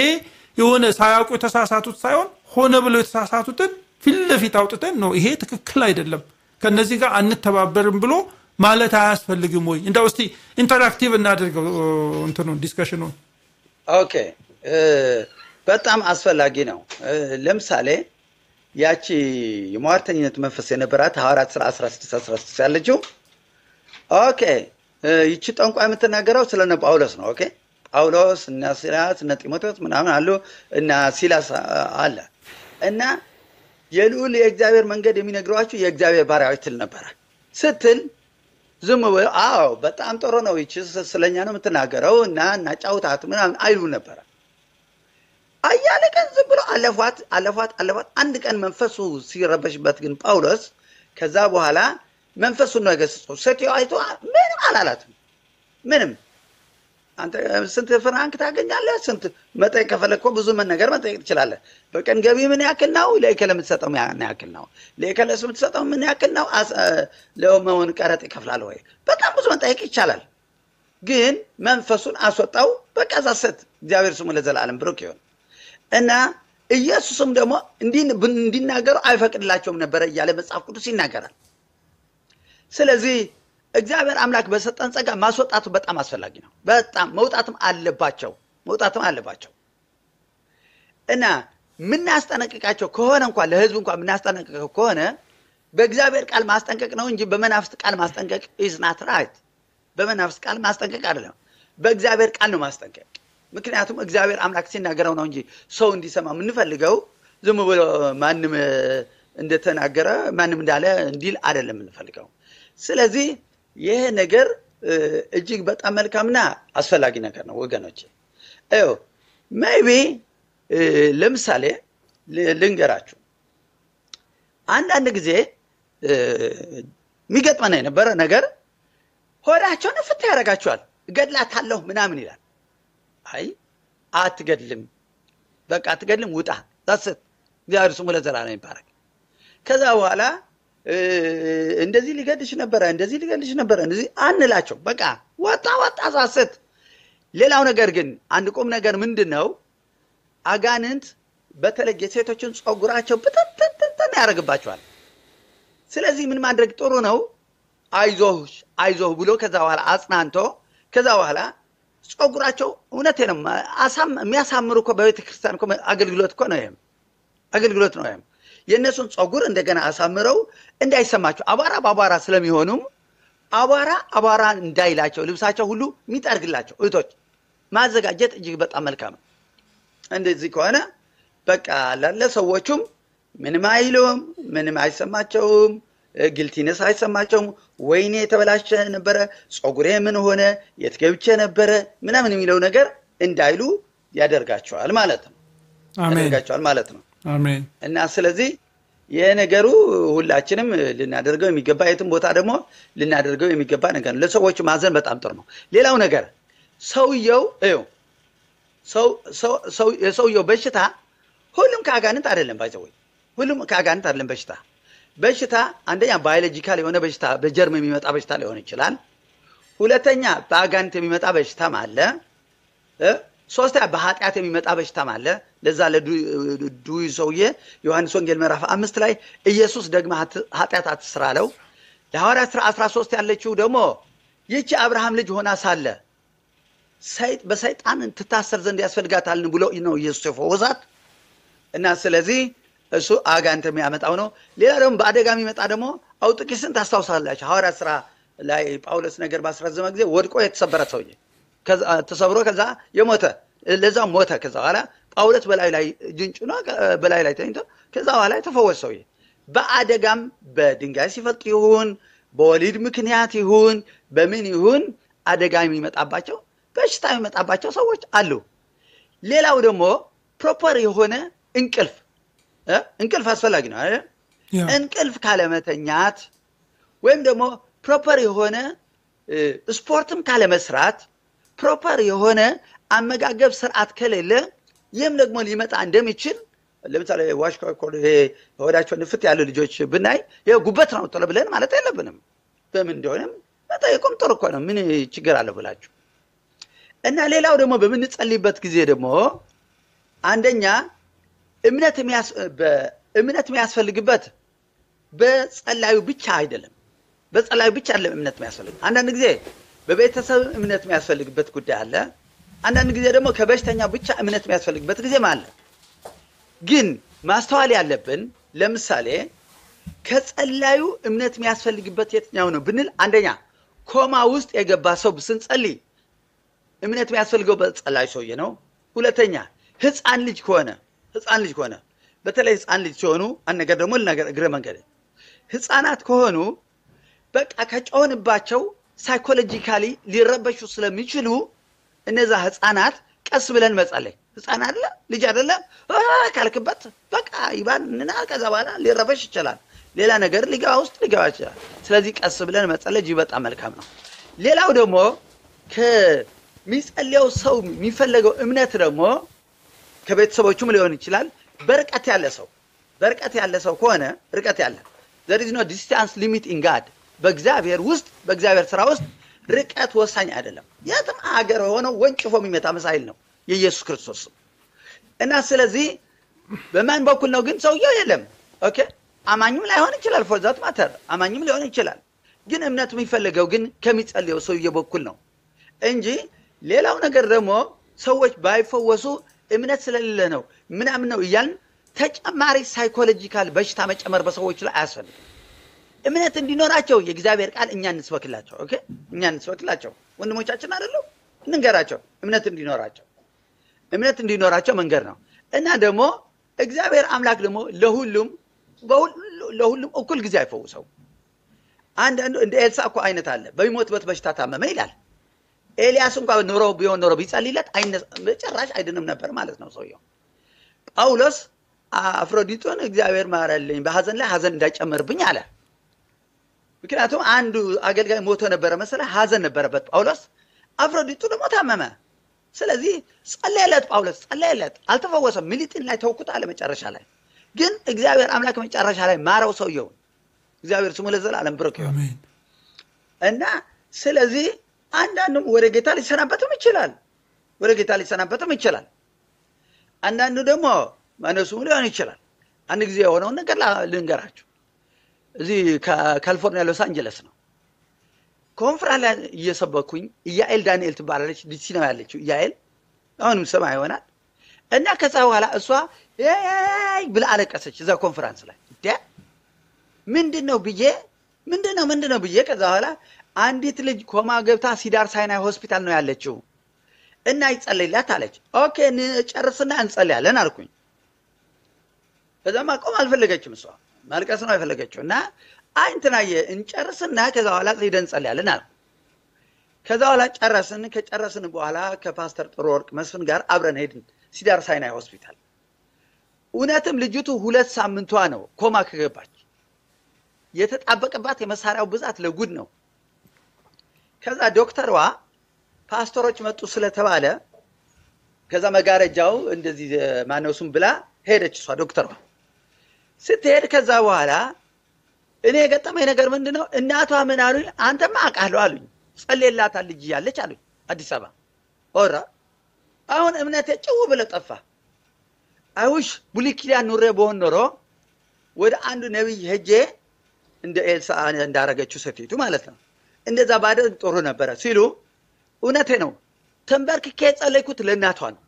የሆነ ሳያውቁ የተሳሳቱት ሳይሆን ሆነ ብለው የተሳሳቱትን ፊትለፊት አውጥተን ነው ይሄ ትክክል አይደለም ከነዚህ ጋር አንተባበርም ብሎ ማለት አያስፈልግም ወይ? እንዳ ውስ ኢንተራክቲቭ እናደርገው እንትኑን ዲስከሽኑን። ኦኬ በጣም አስፈላጊ ነው። ለምሳሌ ያቺ የሟርተኝነት መንፈስ የነበራት ሐዋርያት ስራ 16 16 ያለችው ኦኬ ይቺ ጠንቋ የምትናገረው ስለነ ጳውሎስ ነው። ኦኬ ጳውሎስ እና ሲላስ እና ጢሞቴዎስ ምናምን አሉ እና ሲላስ አለ እና የልዑል የእግዚአብሔር መንገድ የሚነግረዋችሁ የእግዚአብሔር ባሪያዎች ትል ነበረ ስትል ዝም ብሎ አዎ በጣም ጥሩ ነው ይች ስለኛ ነው የምትናገረው እና እናጫውታት ምናምን አይሉ ነበረ። አያለ ቀን ዝም ብሎ አለፏት አለፏት አለፏት። አንድ ቀን መንፈሱ ሲረበሽበት ግን ጳውሎስ ከዛ በኋላ መንፈሱን ነው የገሰጸው። ሴትዮዋ አይቶ ምንም አላላትም። ምንም አንተ ስንት ፍራንክ ታገኛለህ? ስንት መጠየቅ ከፈለግ እኮ ብዙ ነገር መጠየቅ ትችላለህ። በቀን ገቢ ምን ያክል ነው? ለእከለ የምትሰጠው ምን ያክል ነው? ለእከለሱ የምትሰጠው ምን ያክል ነው? ለመሆን ቀረጥ ይከፍላል ወይ? በጣም ብዙ መጠየቅ ይቻላል። ግን መንፈሱን አስወጣው። በቃ ዛሰት እግዚአብሔር ስሙ ለዘላለም ብሩክ ይሆን እና ኢየሱስም ደግሞ እንዲናገሩ አይፈቅድላቸውም ነበረ እያለ መጽሐፍ ቅዱስ ይናገራል። ስለዚህ እግዚአብሔር አምላክ በሰጠን ጸጋ ማስወጣቱ በጣም አስፈላጊ ነው። በጣም መውጣትም አለባቸው መውጣትም አለባቸው እና ምናስጠነቅቃቸው ከሆነ እንኳን ለህዝብ እንኳን ምናስጠነቅቀው ከሆነ በእግዚአብሔር ቃል ማስጠንቀቅ ነው እንጂ በመናፍስት ቃል ማስጠንቀቅ ኢዝናት ራይት። በመናፍስት ቃል ማስጠንቀቅ አይደለም፣ በእግዚአብሔር ቃል ነው ማስጠንቀቅ። ምክንያቱም እግዚአብሔር አምላክ ሲናገረው ነው እንጂ ሰው እንዲሰማ የምንፈልገው ዝም ብሎ ማንም እንደተናገረ ማንም እንዳለ እንዲል አይደለም የምንፈልገው። ስለዚህ ይሄ ነገር እጅግ በጣም መልካምና አስፈላጊ ነገር ነው ወገኖች። ው ሜይቢ ለምሳሌ ልንገራችሁ፣ አንዳንድ ጊዜ የሚገጥመን የነበረ ነገር ሆዳቸውን ፍታ ያደርጋቸዋል። እገድላታለሁ ምናምን ይላል። አይ አትገድልም፣ በቃ አትገድልም፣ ውጣ ዛስት እግዚአብሔር ስሙ ለዘላለም ይባረግ ከዛ በኋላ እንደዚህ ሊገድልሽ ነበረ፣ እንደዚህ ሊገድልሽ ነበረ፣ እንደዚህ አንላቸው። በቃ ወጣ ወጣ ሳሰት። ሌላው ነገር ግን አንድ ቁም ነገር ምንድን ነው አጋንንት በተለይ የሴቶችን ጸጉራቸው ብትንትንትን ያደርግባቸዋል። ስለዚህ ምን ማድረግ ጥሩ ነው? አይዞህ አይዞህ ብሎ ከዛ በኋላ አጽናንቶ ከዛ በኋላ ጸጉራቸው እውነቴ ነው የሚያሳምሩ እኮ በቤተክርስቲያን አገልግሎት እኮ ነው ይሄም አገልግሎት ነው ይሄም የእነሱን ፀጉር እንደገና አሳምረው እንዳይሰማቸው አቧራ በአቧራ ስለሚሆኑም አቧራ አቧራ እንዳይላቸው ልብሳቸው ሁሉ የሚጠርግላቸው እህቶች ማዘጋጀት እጅግ በጣም መልካም ነው። እንደዚህ ከሆነ በቃ ላለ ሰዎቹም ምንም አይለውም፣ ምንም አይሰማቸውም፣ ግልቲነስ አይሰማቸውም። ወይኔ የተበላሸ ነበረ ፀጉሬ ምን ሆነ የት ገብቼ ነበረ ምናምን የሚለው ነገር እንዳይሉ ያደርጋቸዋል ማለት ነው ያደርጋቸዋል ማለት ነው። እና ስለዚህ ይህ ነገሩ ሁላችንም ልናደርገው የሚገባ የትም ቦታ ደግሞ ልናደርገው የሚገባ ነገር ነው። ለሰዎች ማዘን በጣም ጥሩ ነው። ሌላው ነገር ሰውየው የሰውየው በሽታ ሁሉም ከአጋንንት አይደለም ባይዘወይ ሁሉም ከአጋንንት አይደለም በሽታ በሽታ አንደኛ ባዮሎጂካል የሆነ በሽታ በጀርም የሚመጣ በሽታ ሊሆን ይችላል። ሁለተኛ በአጋንንት የሚመጣ በሽታም አለ። ሶስተኛ በኃጢአት የሚመጣ በሽታም አለ። ለዛ ለድውዩ ሰውዬ ዮሐንስ ወንጌል ምዕራፍ አምስት ላይ ኢየሱስ ደግማ ኃጢአት አትስራ አለው። የሐዋርያት ሥራ 13 ያለችው ደግሞ ይቺ አብርሃም ልጅ ሆና ሳለ በሰይጣን ትታሰር ዘንድ ያስፈልጋታልን ብሎ ነው ኢየሱስ የፈወሳት እና ስለዚህ እሱ አጋንንት የሚያመጣው ነው። ሌላ ደግሞ በአደጋ የሚመጣ ደግሞ አውጥቂስን ታስታውሳላችሁ። ሐዋርያት ሥራ ላይ ጳውሎስ ነገር ባስረዘመ ጊዜ ወድቆ የተሰበረ ሰውዬ ተሰብሮ ከዛ የሞተ ለዛ ሞተ። ከዛ በኋላ ጳውሎስ በላይ ላይ ነ በላይ ላይ ተኝቶ ከዛ በኋላ የተፈወሰ ሰውዬ በአደጋም በድንጋይ ሲፈልጥ ይሁን በወሊድ ምክንያት ይሁን በምን ይሁን አደጋ የሚመጣባቸው በሽታ የሚመጣባቸው ሰዎች አሉ። ሌላው ደግሞ ፕሮፐር የሆነ እንቅልፍ እንቅልፍ አስፈላጊ ነው። እንቅልፍ ካለመተኛት ወይም ደግሞ ፕሮፐር የሆነ ስፖርትም ካለመስራት ፕሮፐር የሆነ አመጋገብ ስርዓት ከሌለ ይህም ደግሞ ሊመጣ እንደሚችል ለምሳሌ ዋሽካ ሆዳቸው ንፍት ያሉ ልጆች ብናይ ጉበት ነው ጥሎ ብለን ማለት የለብንም። በምን እንደሆነም መጠየቁም ጥሩ እኮ ነው። ምን ችግር አለ ብላችሁ እና ሌላው ደግሞ በምንጸልይበት ጊዜ ደግሞ አንደኛ እምነት የሚያስፈልግበት በጸላዩ ብቻ አይደለም። በጸላዩ ብቻ አይደለም እምነት የሚያስፈልግ አንዳንድ ጊዜ በቤተሰብ እምነት የሚያስፈልግበት ጉዳይ አለ። አንዳንድ ጊዜ ደግሞ ከበሽተኛ ብቻ እምነት የሚያስፈልግበት ጊዜም አለ። ግን ማስተዋል ያለብን ለምሳሌ ከጸላዩ እምነት የሚያስፈልግበት የትኛው ነው ብንል፣ አንደኛ ኮማ ውስጥ የገባ ሰው ስንጸልይ እምነት የሚያስፈልገው በጸላዩ ሰውዬ ነው። ሁለተኛ ህፃን ልጅ ከሆነ ህፃን ልጅ ከሆነ በተለይ ህፃን ልጅ ሲሆኑ አንድ ነገር ደግሞ ልናገር እግረ መንገድ ህፃናት ከሆኑ በቃ ከጮህንባቸው ሳይኮሎጂካሊ ሊረበሹ ስለሚችሉ እነዛ ህፃናት ቀስ ብለን መጸለይ ህፃን አለ ልጅ አደለ ካልክበት በቃ እና ከዛ በኋላ ሊረበሽ ይችላል። ሌላ ነገር ሊገባ ውስጥ ሊገባ ይችላል። ስለዚህ ቀስ ብለን መጸለይ እጅ በጣም መልካም ነው። ሌላው ደግሞ ከሚጸልየው ሰው የሚፈለገው እምነት ደግሞ ከቤተሰቦቹም ሊሆን ይችላል። በርቀት ያለ ሰው በርቀት ያለ ሰው ከሆነ ርቀት ያለ ዘሪዝ is ዲስታንስ ሊሚት ኢንጋድ በእግዚአብሔር ውስጥ በእግዚአብሔር ስራ ውስጥ ርቀት ወሳኝ አይደለም። የትም አገር የሆነው ወንጭፎ የሚመጣ መሳይል ነው የኢየሱስ ክርስቶስ እና ስለዚህ በማን በኩል ነው ግን ሰውየው የለም። ኦኬ አማኝም ላይሆን ይችላል። ፎርዛት ማተር አማኝም ሊሆን ይችላል። ግን እምነት የሚፈልገው ግን ከሚጸልየው ሰውየ በኩል ነው እንጂ ሌላው ነገር ደግሞ ሰዎች ባይፈወሱ እምነት ስለሌለ ነው ምናምን ነው እያልን ተጨማሪ ሳይኮሎጂካል በሽታ መጨመር በሰዎች ላይ አያስፈልግም። እምነት እንዲኖራቸው የእግዚአብሔር ቃል እኛ እንስበክላቸው። ኦኬ፣ እኛ እንስበክላቸው። ወንድሞቻችን አደሉ እንንገራቸው፣ እምነት እንዲኖራቸው እምነት እንዲኖራቸው መንገድ ነው እና ደግሞ እግዚአብሔር አምላክ ደግሞ ለሁሉም ለሁሉም እኩል ጊዜ አይፈውሰው። አንዳንዱ እንደ ኤልሳ እኮ አይነት አለ። በሚሞትበት በሽታ ታመመ ይላል። ኤልያስ እንኳ ኖሮ ቢሆን ኖሮ ቢጸልይለት ጭራሽ አይድንም ነበር ማለት ነው ሰውየው። ጳውሎስ አፍሮዲጡን እግዚአብሔር ማረልኝ፣ በሀዘን ላይ ሀዘን እንዳይጨምርብኝ አለ። ምክንያቱም አንዱ አገልጋይ ሞቶ ነበረ መሰለ ሀዘን ነበረበት ጳውሎስ፣ አፍሮዲቱ ደግሞ ታመመ። ስለዚህ ጸለየለት ጳውሎስ ጸለየለት፣ አልተፈወሰም። ሚሊጢን ላይ ተውኩት አለ መጨረሻ ላይ ግን እግዚአብሔር አምላክ መጨረሻ ላይ ማረው ሰውየውን። እግዚአብሔር ስሙ ለዘላለም ብሩክ ይሁን እና ስለዚህ አንዳንዱም ወደ ጌታ ሊሰናበትም ይችላል፣ ወደ ጌታ ሊሰናበትም ይችላል። አንዳንዱ ደግሞ መነሱ ሊሆን ይችላል። አንድ ጊዜ የሆነውን ነገር ልንገራችሁ። እዚህ ካሊፎርኒያ ሎስ አንጀለስ ነው። ኮንፍራንስ ላይ እየሰበኩኝ እያኤል ዳንኤል ትባላለች። ዲሲ ነው ያለችው እያኤል አሁንም ስማ ይሆናል እና ከዛ በኋላ እሷ ብላ አለቀሰች እዛ ኮንፈራንስ ላይ ምንድን ነው ብዬ ምንድን ነው ምንድን ነው ብዬ ከዛ በኋላ አንዲት ልጅ ኮማ ገብታ ሲዳር ሳይናይ ሆስፒታል ነው ያለችው እና ይጸለይላት አለች። ኦኬ ጨርስና እንጸልያለን አልኩኝ። ከዛማ ቆም አልፈለገችም እሷ መልቀስ ነው የፈለገችው እና አይ እንትናየ እንጨርስና ከዛ በኋላ ሄደን ጸልያለን አለ። ከዛ በኋላ ጨረስን። ከጨረስን በኋላ ከፓስተር ጥሩ ወርቅ መስፍን ጋር አብረን ሄድን ሲዳር ሳይናይ ሆስፒታል። እውነትም ልጅቱ ሁለት ሳምንቷ ነው ኮማ ከገባች። የተጣበቀባት የመሳሪያው ብዛት ለጉድ ነው። ከዛ ዶክተሯ ፓስተሮች መጡ ስለተባለ ከዛ መጋረጃው እንደዚህ ማነሱም ብላ ሄደች እሷ ዶክተሯ ስትሄድ ከዛ በኋላ እኔ የገጠመኝ ነገር ምንድን ነው? እናቷ ምን አሉኝ፣ አንተማ አውቃለሁ አሉኝ። ጸልየላታል ልጅ እያለች አሉኝ። አዲስ አበባ ኦራ አሁን እምነቴ ጭው ብለ ጠፋ። አይውሽ ብሉይ ኑሬ በሆን ኖሮ ወደ አንዱ ነቢይ ሄጄ እንደ ኤልሳ እንዳረገችው ሴቲቱ ማለት ነው እንደዛ ባደርግ ጥሩ ነበረ ሲሉ እውነቴ ነው። ተንበርክኬ የጸለይኩት ለእናቷ ነው።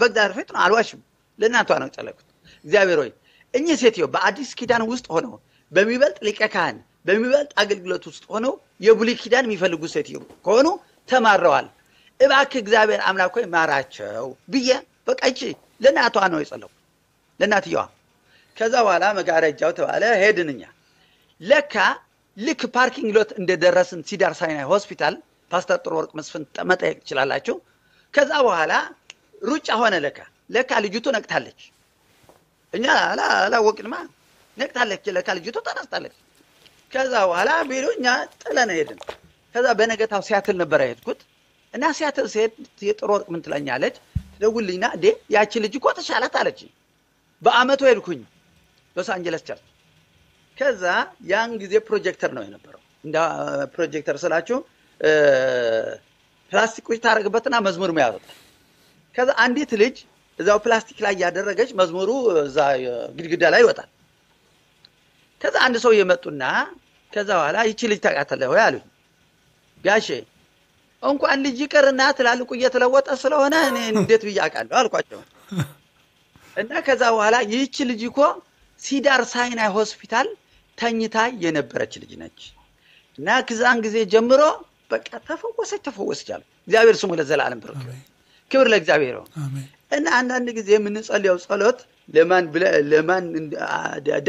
በእግዚአብሔር ፊት ነው፣ አልዋሽም። ለእናቷ ነው የጸለይኩት። እግዚአብሔር ሆይ እኚህ ሴትዮ በአዲስ ኪዳን ውስጥ ሆነው በሚበልጥ ሊቀ ካህን በሚበልጥ አገልግሎት ውስጥ ሆነው የብሉይ ኪዳን የሚፈልጉ ሴትዮ ከሆኑ ተማረዋል። እባክህ እግዚአብሔር አምላክ ሆይ ማራቸው ብዬ በቃ ይቺ ለእናቷ ነው የጸለው ለእናትየዋ። ከዛ በኋላ መጋረጃው ተባለ ሄድንኛ ለካ ልክ ፓርኪንግ ሎት እንደደረስን ሲዳር ሳይናይ ሆስፒታል ፓስተር ጥሩ ወርቅ መስፍን መጠየቅ ትችላላችሁ። ከዛ በኋላ ሩጫ ሆነ። ለካ ለካ ልጅቱ ነቅታለች። እኛ አላወቅንማ። ነቅታለች ለካ ከልጅቱ ተነስታለች። ከዛ በኋላ ቢሉ እኛ ጥለን ሄድን። ከዛ በነገታው ሲያትል ነበረ ሄድኩት እና ሲያትል ሲሄድ የጥሩ ወርቅ ምን ትለኛለች ትደውልኝና እንዴ ያቺ ልጅ እኮ ተሻላት አለች። በአመቱ ሄድኩኝ ሎስ አንጀለስ ቸርች። ከዛ ያን ጊዜ ፕሮጀክተር ነው የነበረው። እንደ ፕሮጀክተር ስላችሁ ፕላስቲኮች ታደረግበትና መዝሙር መያዙት። ከዛ አንዲት ልጅ እዛው ፕላስቲክ ላይ ያደረገች መዝሙሩ እዛ ግድግዳ ላይ ይወጣል። ከዛ አንድ ሰው የመጡና ከዛ በኋላ ይቺ ልጅ ታውቃታለህ ወይ አሉኝ። ጋሼ እንኳን ልጅ ይቅርና ትላልቁ እየተለወጠ ስለሆነ እኔ እንዴት ብዬ አውቃለሁ አልኳቸው። እና ከዛ በኋላ ይቺ ልጅ እኮ ሲዳር ሳይናይ ሆስፒታል ተኝታ የነበረች ልጅ ነች። እና ከዛን ጊዜ ጀምሮ በቃ ተፈወሰች ተፈወሰች አሉ። እግዚአብሔር ስሙ ለዘላለም ብር ክብር ለእግዚአብሔር ነው። እና አንዳንድ ጊዜ የምንጸልየው ጸሎት ለማን ለማን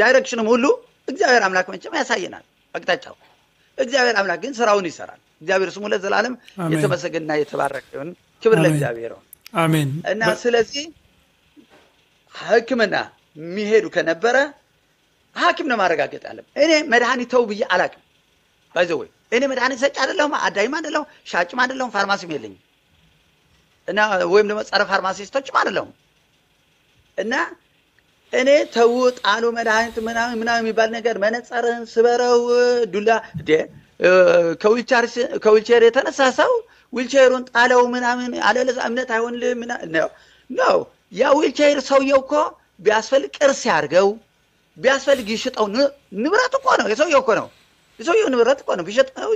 ዳይሬክሽንም ሁሉ እግዚአብሔር አምላክ መቼም ያሳየናል አቅጣጫው። እግዚአብሔር አምላክ ግን ስራውን ይሰራል። እግዚአብሔር ስሙ ለዘላለም የተመሰገነና የተባረከ ይሁን። ክብር ለእግዚአብሔር ይሁን። አሜን። እና ስለዚህ ሕክምና የሚሄዱ ከነበረ ሐኪም ነው ማረጋገጥ ያለም። እኔ መድኃኒት ተው ብዬ አላቅም። ባይዘወይ እኔ መድኃኒት ሰጭ አይደለሁም፣ አዳይም አይደለሁም፣ ሻጭም አይደለሁም፣ ፋርማሲም የለኝም። እና ወይም ደግሞ ጸረ ፋርማሲስቶችም አይደለሁም እና እኔ ተው ጣሉ መድኃኒት ምናምን ምናምን የሚባል ነገር መነፀርን ስበረው ዱላ ከዊልቸር የተነሳ ሰው ዊልቸሩን ጣለው ምናምን አለለዛ እምነት አይሆንልህ ነው። ያ ዊልቸር ሰውየው እኮ ቢያስፈልግ ቅርስ ያርገው ቢያስፈልግ ይሽጠው። ንብረት እኮ ነው፣ የሰውየው እኮ ነው፣ የሰውየው ንብረት እኮ ነው።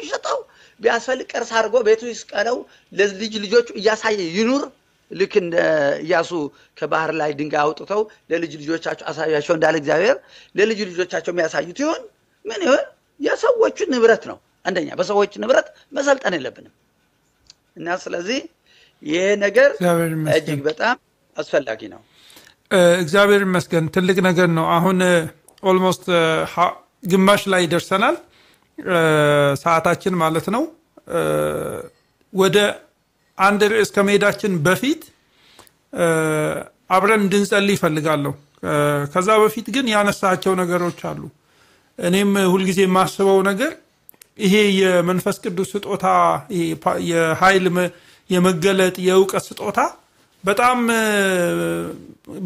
ይሸጠው ቢያስፈልግ ቅርስ አድርጎ ቤቱ ይስቀለው፣ ለልጅ ልጆቹ እያሳየ ይኑር። ልክ እንደ እያሱ ከባህር ላይ ድንጋይ አውጥተው ለልጅ ልጆቻቸው አሳያቸው እንዳለ እግዚአብሔር ለልጅ ልጆቻቸው የሚያሳዩት ይሆን ምን ይሆን? የሰዎቹ ንብረት ነው። አንደኛ በሰዎች ንብረት መሰልጠን የለብንም እና ስለዚህ ይሄ ነገር እጅግ በጣም አስፈላጊ ነው። እግዚአብሔር ይመስገን ትልቅ ነገር ነው። አሁን ኦልሞስት ግማሽ ላይ ደርሰናል። ሰዓታችን ማለት ነው ወደ አንድ ርዕስ ከመሄዳችን በፊት አብረን እንድንጸልይ ይፈልጋለሁ። ከዛ በፊት ግን ያነሳቸው ነገሮች አሉ። እኔም ሁልጊዜ የማስበው ነገር ይሄ የመንፈስ ቅዱስ ስጦታ የኃይል የመገለጥ የእውቀት ስጦታ በጣም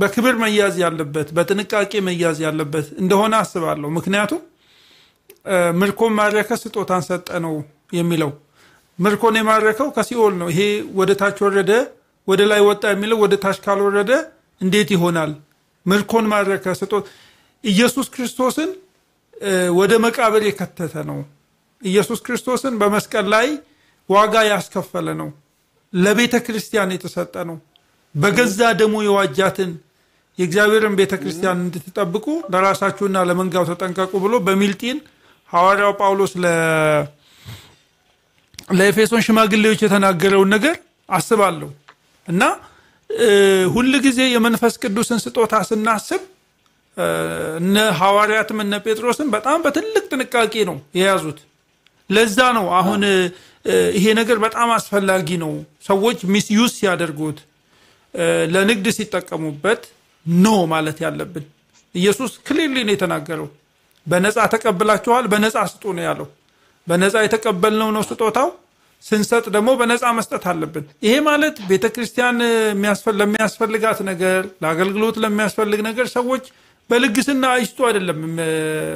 በክብር መያዝ ያለበት፣ በጥንቃቄ መያዝ ያለበት እንደሆነ አስባለሁ። ምክንያቱም ምርኮን ማረከ ስጦታን ሰጠ ነው የሚለው። ምርኮን የማረከው ከሲኦል ነው። ይሄ ወደ ታች ወረደ ወደ ላይ ወጣ የሚለው ወደ ታች ካልወረደ እንዴት ይሆናል? ምርኮን ማረከ ስጦታ ኢየሱስ ክርስቶስን ወደ መቃብር የከተተ ነው። ኢየሱስ ክርስቶስን በመስቀል ላይ ዋጋ ያስከፈለ ነው። ለቤተ ክርስቲያን የተሰጠ ነው። በገዛ ደሞ የዋጃትን የእግዚአብሔርን ቤተ ክርስቲያን እንድትጠብቁ ለራሳችሁና ለመንጋው ተጠንቀቁ ብሎ በሚልጢን ሐዋርያው ጳውሎስ ለኤፌሶን ሽማግሌዎች የተናገረውን ነገር አስባለሁ እና ሁል ጊዜ የመንፈስ ቅዱስን ስጦታ ስናስብ እነ ሐዋርያትም እነ ጴጥሮስም በጣም በትልቅ ጥንቃቄ ነው የያዙት። ለዛ ነው አሁን ይሄ ነገር በጣም አስፈላጊ ነው። ሰዎች ሚስዩስ ሲያደርጉት፣ ለንግድ ሲጠቀሙበት ኖ ማለት ያለብን። ኢየሱስ ክሊርሊ ነው የተናገረው። በነፃ ተቀብላችኋል፣ በነፃ ስጡ ነው ያለው። በነፃ የተቀበልነው ነው ስጦታው። ስንሰጥ ደግሞ በነፃ መስጠት አለብን። ይሄ ማለት ቤተ ክርስቲያን ለሚያስፈልጋት ነገር፣ ለአገልግሎት ለሚያስፈልግ ነገር ሰዎች በልግስና አይስጡ አይደለም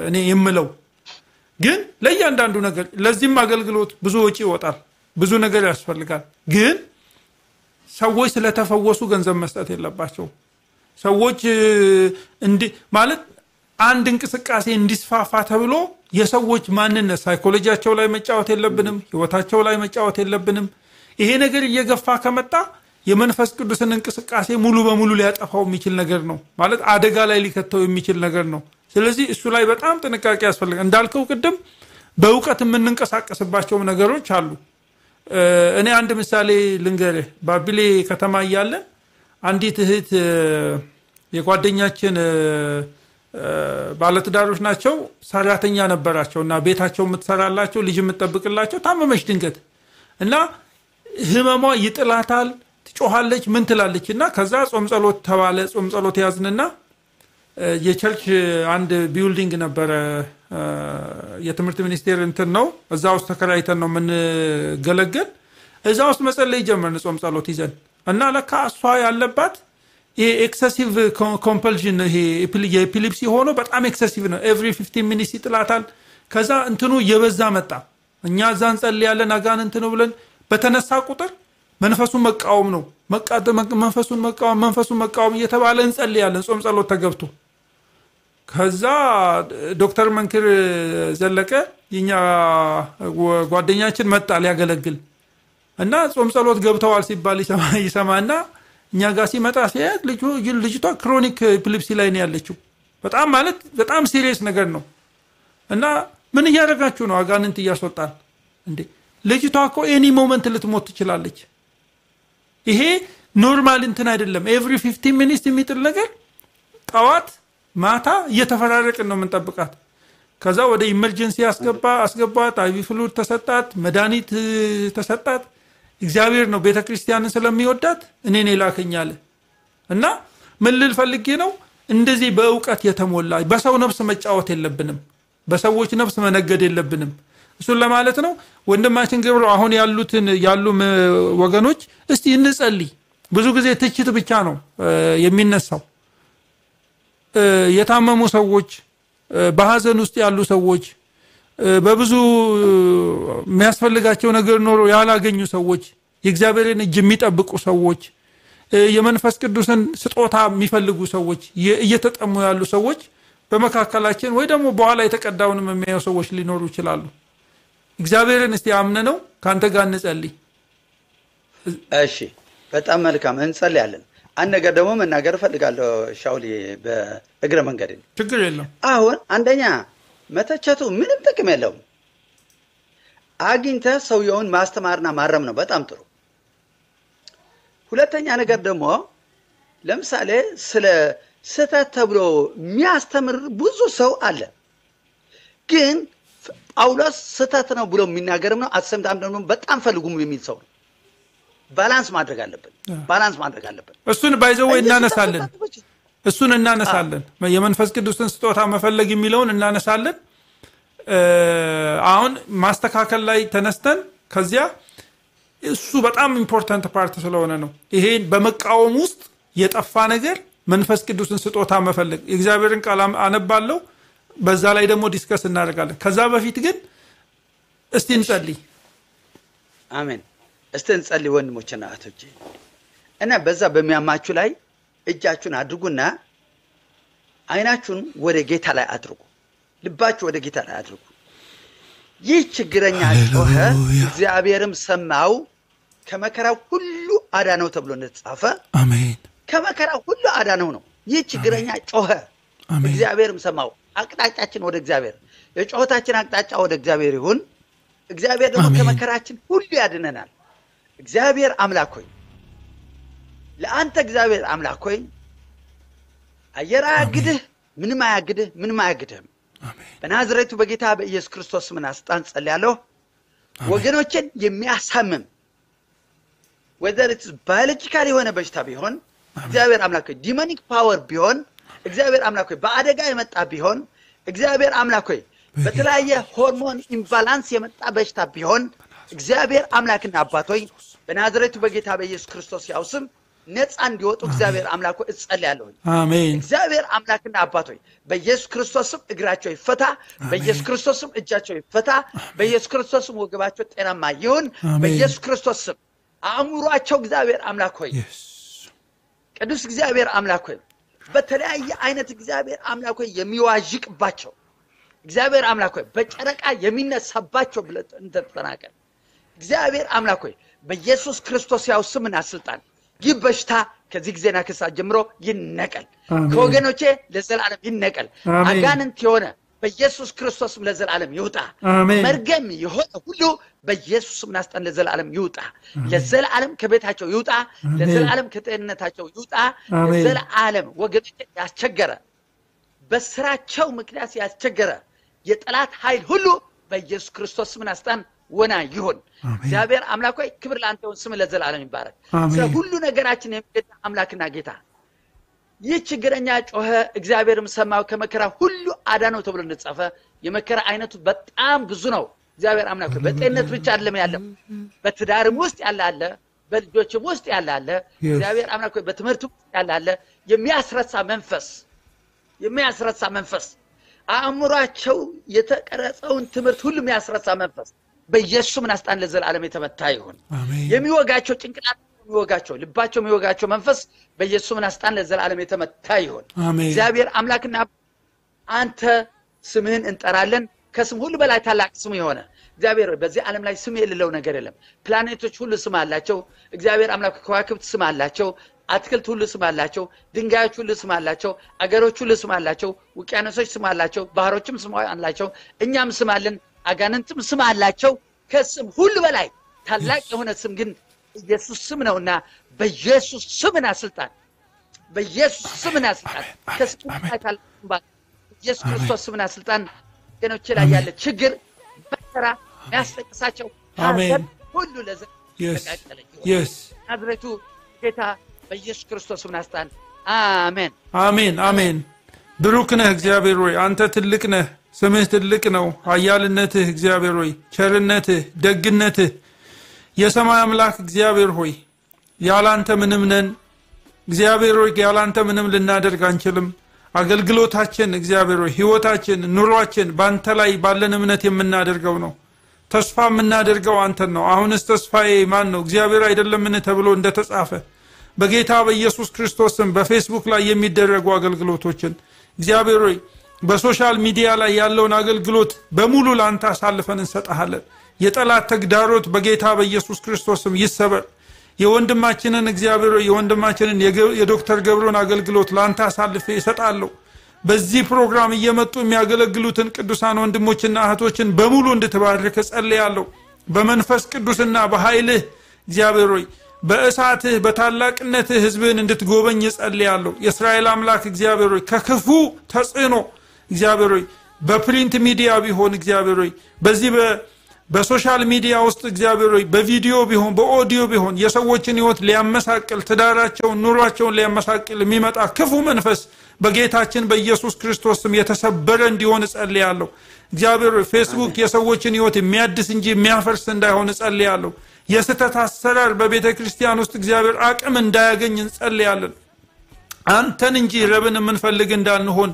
እኔ የምለው ግን ለእያንዳንዱ ነገር ለዚህም አገልግሎት ብዙ ወጪ ይወጣል፣ ብዙ ነገር ያስፈልጋል። ግን ሰዎች ስለተፈወሱ ገንዘብ መስጠት የለባቸው። ሰዎች እንዲህ ማለት አንድ እንቅስቃሴ እንዲስፋፋ ተብሎ የሰዎች ማንነት ሳይኮሎጂያቸው ላይ መጫወት የለብንም። ህይወታቸው ላይ መጫወት የለብንም። ይሄ ነገር እየገፋ ከመጣ የመንፈስ ቅዱስን እንቅስቃሴ ሙሉ በሙሉ ሊያጠፋው የሚችል ነገር ነው፣ ማለት አደጋ ላይ ሊከተው የሚችል ነገር ነው። ስለዚህ እሱ ላይ በጣም ጥንቃቄ ያስፈልጋል። እንዳልከው ቅድም በእውቀት የምንንቀሳቀስባቸውም ነገሮች አሉ። እኔ አንድ ምሳሌ ልንገርህ። ባቢሌ ከተማ እያለን አንዲት እህት የጓደኛችን ባለትዳሮች ናቸው። ሰራተኛ ነበራቸው እና ቤታቸው የምትሰራላቸው ልጅ የምትጠብቅላቸው ታመመች ድንገት እና ህመሟ ይጥላታል፣ ትጮኋለች፣ ምን ትላለች እና ከዛ ጾም ጸሎት ተባለ። ጾም ጸሎት ያዝንና የቸርች አንድ ቢውልዲንግ ነበረ የትምህርት ሚኒስቴር እንትን ነው። እዛ ውስጥ ተከራይተን ነው የምንገለገል። እዛ ውስጥ መጸለይ ጀመርን ጾም ጸሎት ይዘን እና ለካ እሷ ያለባት የኤክሰሲቭ ኤክሰሲቭ ኮምፐልዥን ይሄ የኤፒሊፕሲ ሆኖ በጣም ኤክሰሲቭ ነው። ኤቭሪ ፊፍቲ ሚኒስ ይጥላታል። ከዛ እንትኑ እየበዛ መጣ። እኛ እዛ እንጸልያለን አጋን እንትኑ ብለን በተነሳ ቁጥር መንፈሱን መቃወም ነው መንፈሱን መቃወም መንፈሱን መቃወም እየተባለ እንጸልያለን። ጾም ጸሎት ተገብቶ ከዛ ዶክተር መንክር ዘለቀ የኛ ጓደኛችን መጣ ሊያገለግል እና ጾም ጸሎት ገብተዋል ሲባል ይሰማና እኛ ጋር ሲመጣ ሲያያት ልጅቷ ክሮኒክ ኤፒሊፕሲ ላይ ነው ያለችው። በጣም ማለት በጣም ሲሪየስ ነገር ነው። እና ምን እያደረጋችሁ ነው? አጋንንት እያስወጣል? እንዴ! ልጅቷ እኮ ኤኒ ሞመንት ልትሞት ትችላለች። ይሄ ኖርማል እንትን አይደለም። ኤቭሪ ፊፍቲን ሚኒስት የሚጥል ነገር ጠዋት ማታ እየተፈራረቅን ነው የምንጠብቃት። ከዛ ወደ ኢመርጀንሲ አስገባ አስገባት፣ አይቪ ፍሉድ ተሰጣት፣ መድኃኒት ተሰጣት። እግዚአብሔር ነው ቤተ ክርስቲያንን ስለሚወዳት እኔን የላከኝ አለ እና ምን ልልፈልጌ ፈልጌ ነው እንደዚህ በእውቀት የተሞላ በሰው ነፍስ መጫወት የለብንም በሰዎች ነፍስ መነገድ የለብንም እሱን ለማለት ነው ወንድማችን ገብረ አሁን ያሉትን ያሉ ወገኖች እስቲ እንጸልይ ብዙ ጊዜ ትችት ብቻ ነው የሚነሳው የታመሙ ሰዎች በሀዘን ውስጥ ያሉ ሰዎች በብዙ የሚያስፈልጋቸው ነገር ኖሮ ያላገኙ ሰዎች፣ የእግዚአብሔርን እጅ የሚጠብቁ ሰዎች፣ የመንፈስ ቅዱስን ስጦታ የሚፈልጉ ሰዎች፣ እየተጠሙ ያሉ ሰዎች በመካከላችን ወይ ደግሞ በኋላ የተቀዳውንም የሚያዩ ሰዎች ሊኖሩ ይችላሉ። እግዚአብሔርን እስቲ አምነ ነው ከአንተ ጋር እንጸልይ። እሺ፣ በጣም መልካም እንጸልያለን። አንድ ነገር ደግሞ መናገር እፈልጋለሁ ሻውል፣ በእግረ መንገድ ችግር የለም። አሁን አንደኛ መተቸቱ ምንም ጥቅም የለውም። አግኝተ ሰውየውን ማስተማርና ማረም ነው በጣም ጥሩ። ሁለተኛ ነገር ደግሞ ለምሳሌ ስለ ስህተት ተብሎ የሚያስተምር ብዙ ሰው አለ። ግን ጳውሎስ ስህተት ነው ብሎ የሚናገርም ነው አሰምታም ደግሞ በጣም ፈልጉም የሚል ሰው ነው። ባላንስ ማድረግ አለብን። ባላንስ ማድረግ አለብን። እሱን ባይዘው እናነሳለን። እሱን እናነሳለን። የመንፈስ ቅዱስን ስጦታ መፈለግ የሚለውን እናነሳለን። አሁን ማስተካከል ላይ ተነስተን ከዚያ እሱ በጣም ኢምፖርታንት ፓርት ስለሆነ ነው። ይሄን በመቃወም ውስጥ የጠፋ ነገር መንፈስ ቅዱስን ስጦታ መፈለግ የእግዚአብሔርን ቃል አነባለሁ። በዛ ላይ ደግሞ ዲስከስ እናደርጋለን። ከዛ በፊት ግን እስቲ እንጸልይ። አሜን። እስቲ እንጸልይ ወንድሞችና እህቶቼ እና በዛ በሚያማችሁ ላይ እጃችሁን አድርጉና አይናችሁን ወደ ጌታ ላይ አድርጉ። ልባችሁ ወደ ጌታ ላይ አድርጉ። ይህ ችግረኛ ጮኸ፣ እግዚአብሔርም ሰማው፣ ከመከራ ሁሉ አዳነው ተብሎ እንደተጻፈ ከመከራ ሁሉ አዳነው ነው። ይህ ችግረኛ ጮኸ፣ እግዚአብሔርም ሰማው። አቅጣጫችን ወደ እግዚአብሔር፣ የጮኸታችን አቅጣጫ ወደ እግዚአብሔር ይሁን። እግዚአብሔር ደግሞ ከመከራችን ሁሉ ያድነናል። እግዚአብሔር አምላክ ሆይ ለአንተ እግዚአብሔር አምላክ ሆይ አየር አያግድህ፣ ምንም አያግድህ፣ ምንም አያግድህም። በናዝሬቱ በጌታ በኢየሱስ ክርስቶስ ምን አስጣን ጸልያለሁ። ወገኖችን የሚያሳምም ወዘር ባዮሎጂካል የሆነ በሽታ ቢሆን እግዚአብሔር አምላክ ሆይ ዲሞኒክ ፓወር ቢሆን እግዚአብሔር አምላክ ሆይ በአደጋ የመጣ ቢሆን እግዚአብሔር አምላክ ሆይ በተለያየ ሆርሞን ኢምባላንስ የመጣ በሽታ ቢሆን እግዚአብሔር አምላክና አባት ሆይ በናዝሬቱ በጌታ በኢየሱስ ክርስቶስ ያው ስም ነፃ እንዲወጡ እግዚአብሔር አምላክ እጸልያለሁ። አሜን። እግዚአብሔር አምላክና አባቶች በኢየሱስ ክርስቶስም እግራቸው ይፈታ፣ በኢየሱስ ክርስቶስም እጃቸው ይፈታ፣ በኢየሱስ ክርስቶስም ወገባቸው ጤናማ ይሁን፣ በኢየሱስ ክርስቶስም አእምሯቸው እግዚአብሔር አምላክ ሆይ ቅዱስ እግዚአብሔር አምላክ ሆይ በተለያየ አይነት እግዚአብሔር አምላክ ሆይ የሚዋዥቅባቸው እግዚአብሔር አምላክ ሆይ በጨረቃ የሚነሳባቸው ብለ እንደተጠናቀል እግዚአብሔር አምላክ ሆይ በኢየሱስ ክርስቶስ ያው ስምና ስልጣን ይህ በሽታ ከዚህ ጊዜና ክሳት ጀምሮ ይነቀል፣ ከወገኖቼ ለዘላለም ይነቀል። አጋንንት የሆነ በኢየሱስ ክርስቶስም ለዘላለም ይውጣ። መርገም የሆነ ሁሉ በኢየሱስም ናስጠን ለዘላለም ይውጣ። ለዘላለም ከቤታቸው ይውጣ። ለዘላለም ከጤንነታቸው ይውጣ። ለዘላለም ወገኖቼ ያስቸገረ በስራቸው ምክንያት ያስቸገረ የጠላት ኃይል ሁሉ በኢየሱስ ክርስቶስ ስም አስጠን ወና ይሁን። እግዚአብሔር አምላክ ሆይ ክብር ለአንተውን ስም ለዘላለም ይባረክ። ሁሉ ነገራችን የሚገዛ አምላክና ጌታ ይህ ችግረኛ ጮኸ፣ እግዚአብሔርም ሰማው፣ ከመከራ ሁሉ አዳነው ተብሎ እንደተጻፈ የመከራ አይነቱ በጣም ብዙ ነው። እግዚአብሔር አምላክ በጤንነት ብቻ አለም ያለ፣ በትዳርም ውስጥ ያለ አለ፣ በልጆችም ውስጥ ያለ አለ። እግዚአብሔር አምላክ በትምህርት ውስጥ ያለ አለ። የሚያስረሳ መንፈስ የሚያስረሳ መንፈስ አእምሯቸው የተቀረጸውን ትምህርት ሁሉ የሚያስረሳ መንፈስ በኢየሱስ ምን አስጣን ለዘላለም የተመታ ይሁን። የሚወጋቸው ጭንቅላት የሚወጋቸው ልባቸው የሚወጋቸው መንፈስ በኢየሱስ ምን አስጣን ለዘላለም የተመታ ይሁን። እግዚአብሔር አምላክና አንተ ስምህን እንጠራለን። ከስም ሁሉ በላይ ታላቅ ስም የሆነ እግዚአብሔር በዚህ ዓለም ላይ ስም የሌለው ነገር የለም። ፕላኔቶች ሁሉ ስም አላቸው። እግዚአብሔር አምላክ ከዋክብት ስም አላቸው። አትክልት ሁሉ ስም አላቸው። ድንጋዮች ሁሉ ስም አላቸው። አገሮች ሁሉ ስም አላቸው። ውቅያኖሶች ስም አላቸው። ባህሮችም ስም አላቸው። እኛም ስም አለን። አጋንንትም ስም አላቸው። ከስም ሁሉ በላይ ታላቅ የሆነ ስም ግን ኢየሱስ ስም ነውና በኢየሱስ ስምና ስልጣን በኢየሱስ ስምና ስልጣን ከስም ኢየሱስ ክርስቶስ ስምና ስልጣን ገኖች ላይ ያለ ችግር መከራ የሚያስለቅሳቸው ሁሉ ለዘ ናዝሬቱ ጌታ በኢየሱስ ክርስቶስ ስምና ስልጣን አሜን፣ አሜን፣ አሜን። ብሩክ ነህ እግዚአብሔር ወይ አንተ ትልቅ ነህ። ስምህ ትልቅ ነው። ኃያልነትህ እግዚአብሔር ሆይ ቸርነትህ፣ ደግነትህ የሰማይ አምላክ እግዚአብሔር ሆይ ያላንተ ምንም ነን። እግዚአብሔር ሆይ ያላንተ ምንም ልናደርግ አንችልም። አገልግሎታችን እግዚአብሔር ሆይ ህይወታችን፣ ኑሯችን በአንተ ላይ ባለን እምነት የምናደርገው ነው። ተስፋ የምናደርገው አንተን ነው። አሁንስ ተስፋዬ ማን ነው? እግዚአብሔር አይደለምን ተብሎ እንደተጻፈ በጌታ በኢየሱስ ክርስቶስም በፌስቡክ ላይ የሚደረጉ አገልግሎቶችን እግዚአብሔር ሆይ በሶሻል ሚዲያ ላይ ያለውን አገልግሎት በሙሉ ላንተ አሳልፈን እንሰጠሃለን። የጠላት ተግዳሮት በጌታ በኢየሱስ ክርስቶስም ይሰበር። የወንድማችንን እግዚአብሔር የወንድማችንን የዶክተር ገብሮን አገልግሎት ላንተ አሳልፌ እሰጣለሁ። በዚህ ፕሮግራም እየመጡ የሚያገለግሉትን ቅዱሳን ወንድሞችና እህቶችን በሙሉ እንድትባርክ እጸልያለሁ። በመንፈስ ቅዱስና በኃይልህ እግዚአብሔር ሆይ በእሳትህ በታላቅነትህ ህዝብህን እንድትጎበኝ እጸልያለሁ። የእስራኤል አምላክ እግዚአብሔር ሆይ ከክፉ ተጽዕኖ እግዚአብሔር ሆይ በፕሪንት ሚዲያ ቢሆን እግዚአብሔር ሆይ በዚህ በሶሻል ሚዲያ ውስጥ እግዚአብሔር ሆይ በቪዲዮ ቢሆን በኦዲዮ ቢሆን የሰዎችን ህይወት ሊያመሳቅል ትዳራቸውን ኑሯቸውን ሊያመሳቅል የሚመጣ ክፉ መንፈስ በጌታችን በኢየሱስ ክርስቶስ የተሰበረ እንዲሆን እጸልያለሁ። እግዚአብሔር ፌስቡክ የሰዎችን ህይወት የሚያድስ እንጂ የሚያፈርስ እንዳይሆን እጸልያለሁ። የስተት አሰራር በቤተ ክርስቲያን ውስጥ እግዚአብሔር አቅም እንዳያገኝ እንጸልያለን። አንተን እንጂ ረብን የምንፈልግ እንዳንሆን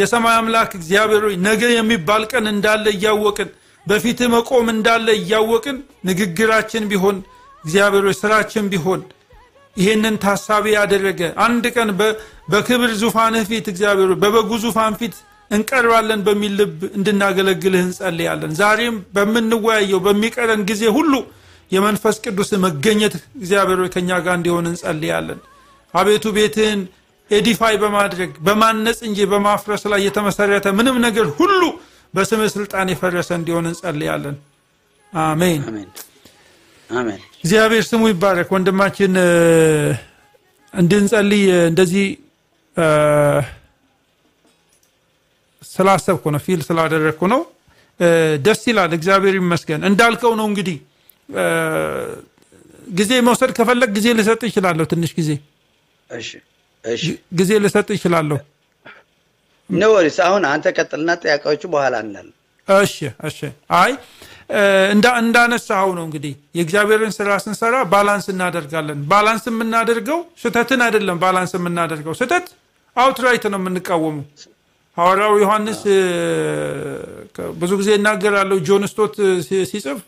የሰማይ አምላክ እግዚአብሔር ሆይ ነገ የሚባል ቀን እንዳለ እያወቅን በፊት መቆም እንዳለ እያወቅን ንግግራችን ቢሆን እግዚአብሔር ሆይ ስራችን ቢሆን ይሄንን ታሳቢ ያደረገ አንድ ቀን በክብር ዙፋንህ ፊት እግዚአብሔር በበጉ ዙፋን ፊት እንቀርባለን በሚል ልብ እንድናገለግልህ እንጸልያለን። ዛሬም በምንወያየው በሚቀረን ጊዜ ሁሉ የመንፈስ ቅዱስ መገኘት እግዚአብሔር ከእኛ ጋር እንዲሆን እንጸልያለን። አቤቱ ቤትህን ኤዲፋይ በማድረግ በማነጽ እንጂ በማፍረስ ላይ የተመሰረተ ምንም ነገር ሁሉ በስም ስልጣን የፈረሰ እንዲሆን እንጸልያለን። አሜን። እግዚአብሔር ስሙ ይባረክ። ወንድማችን እንድንጸልይ እንደዚህ ስላሰብኩ ነው፣ ፊል ስላደረግኩ ነው። ደስ ይላል። እግዚአብሔር ይመስገን። እንዳልከው ነው እንግዲህ ጊዜ መውሰድ ከፈለግ ጊዜ ልሰጥ ይችላለሁ። ትንሽ ጊዜ ጊዜ ልሰጥ ይችላለሁ። ነወሪስ አሁን አንተ ቀጥልና ጥያቄዎቹ በኋላ እናል። እሺ እሺ። አይ እንዳነሳኸው ነው እንግዲህ የእግዚአብሔርን ስራ ስንሰራ ባላንስ እናደርጋለን። ባላንስ የምናደርገው ስህተትን አይደለም። ባላንስ የምናደርገው ስህተት አውትራይት ነው የምንቃወመው። ሐዋርያው ዮሐንስ ብዙ ጊዜ እናገራለሁ። ጆን ስቶት ሲጽፍ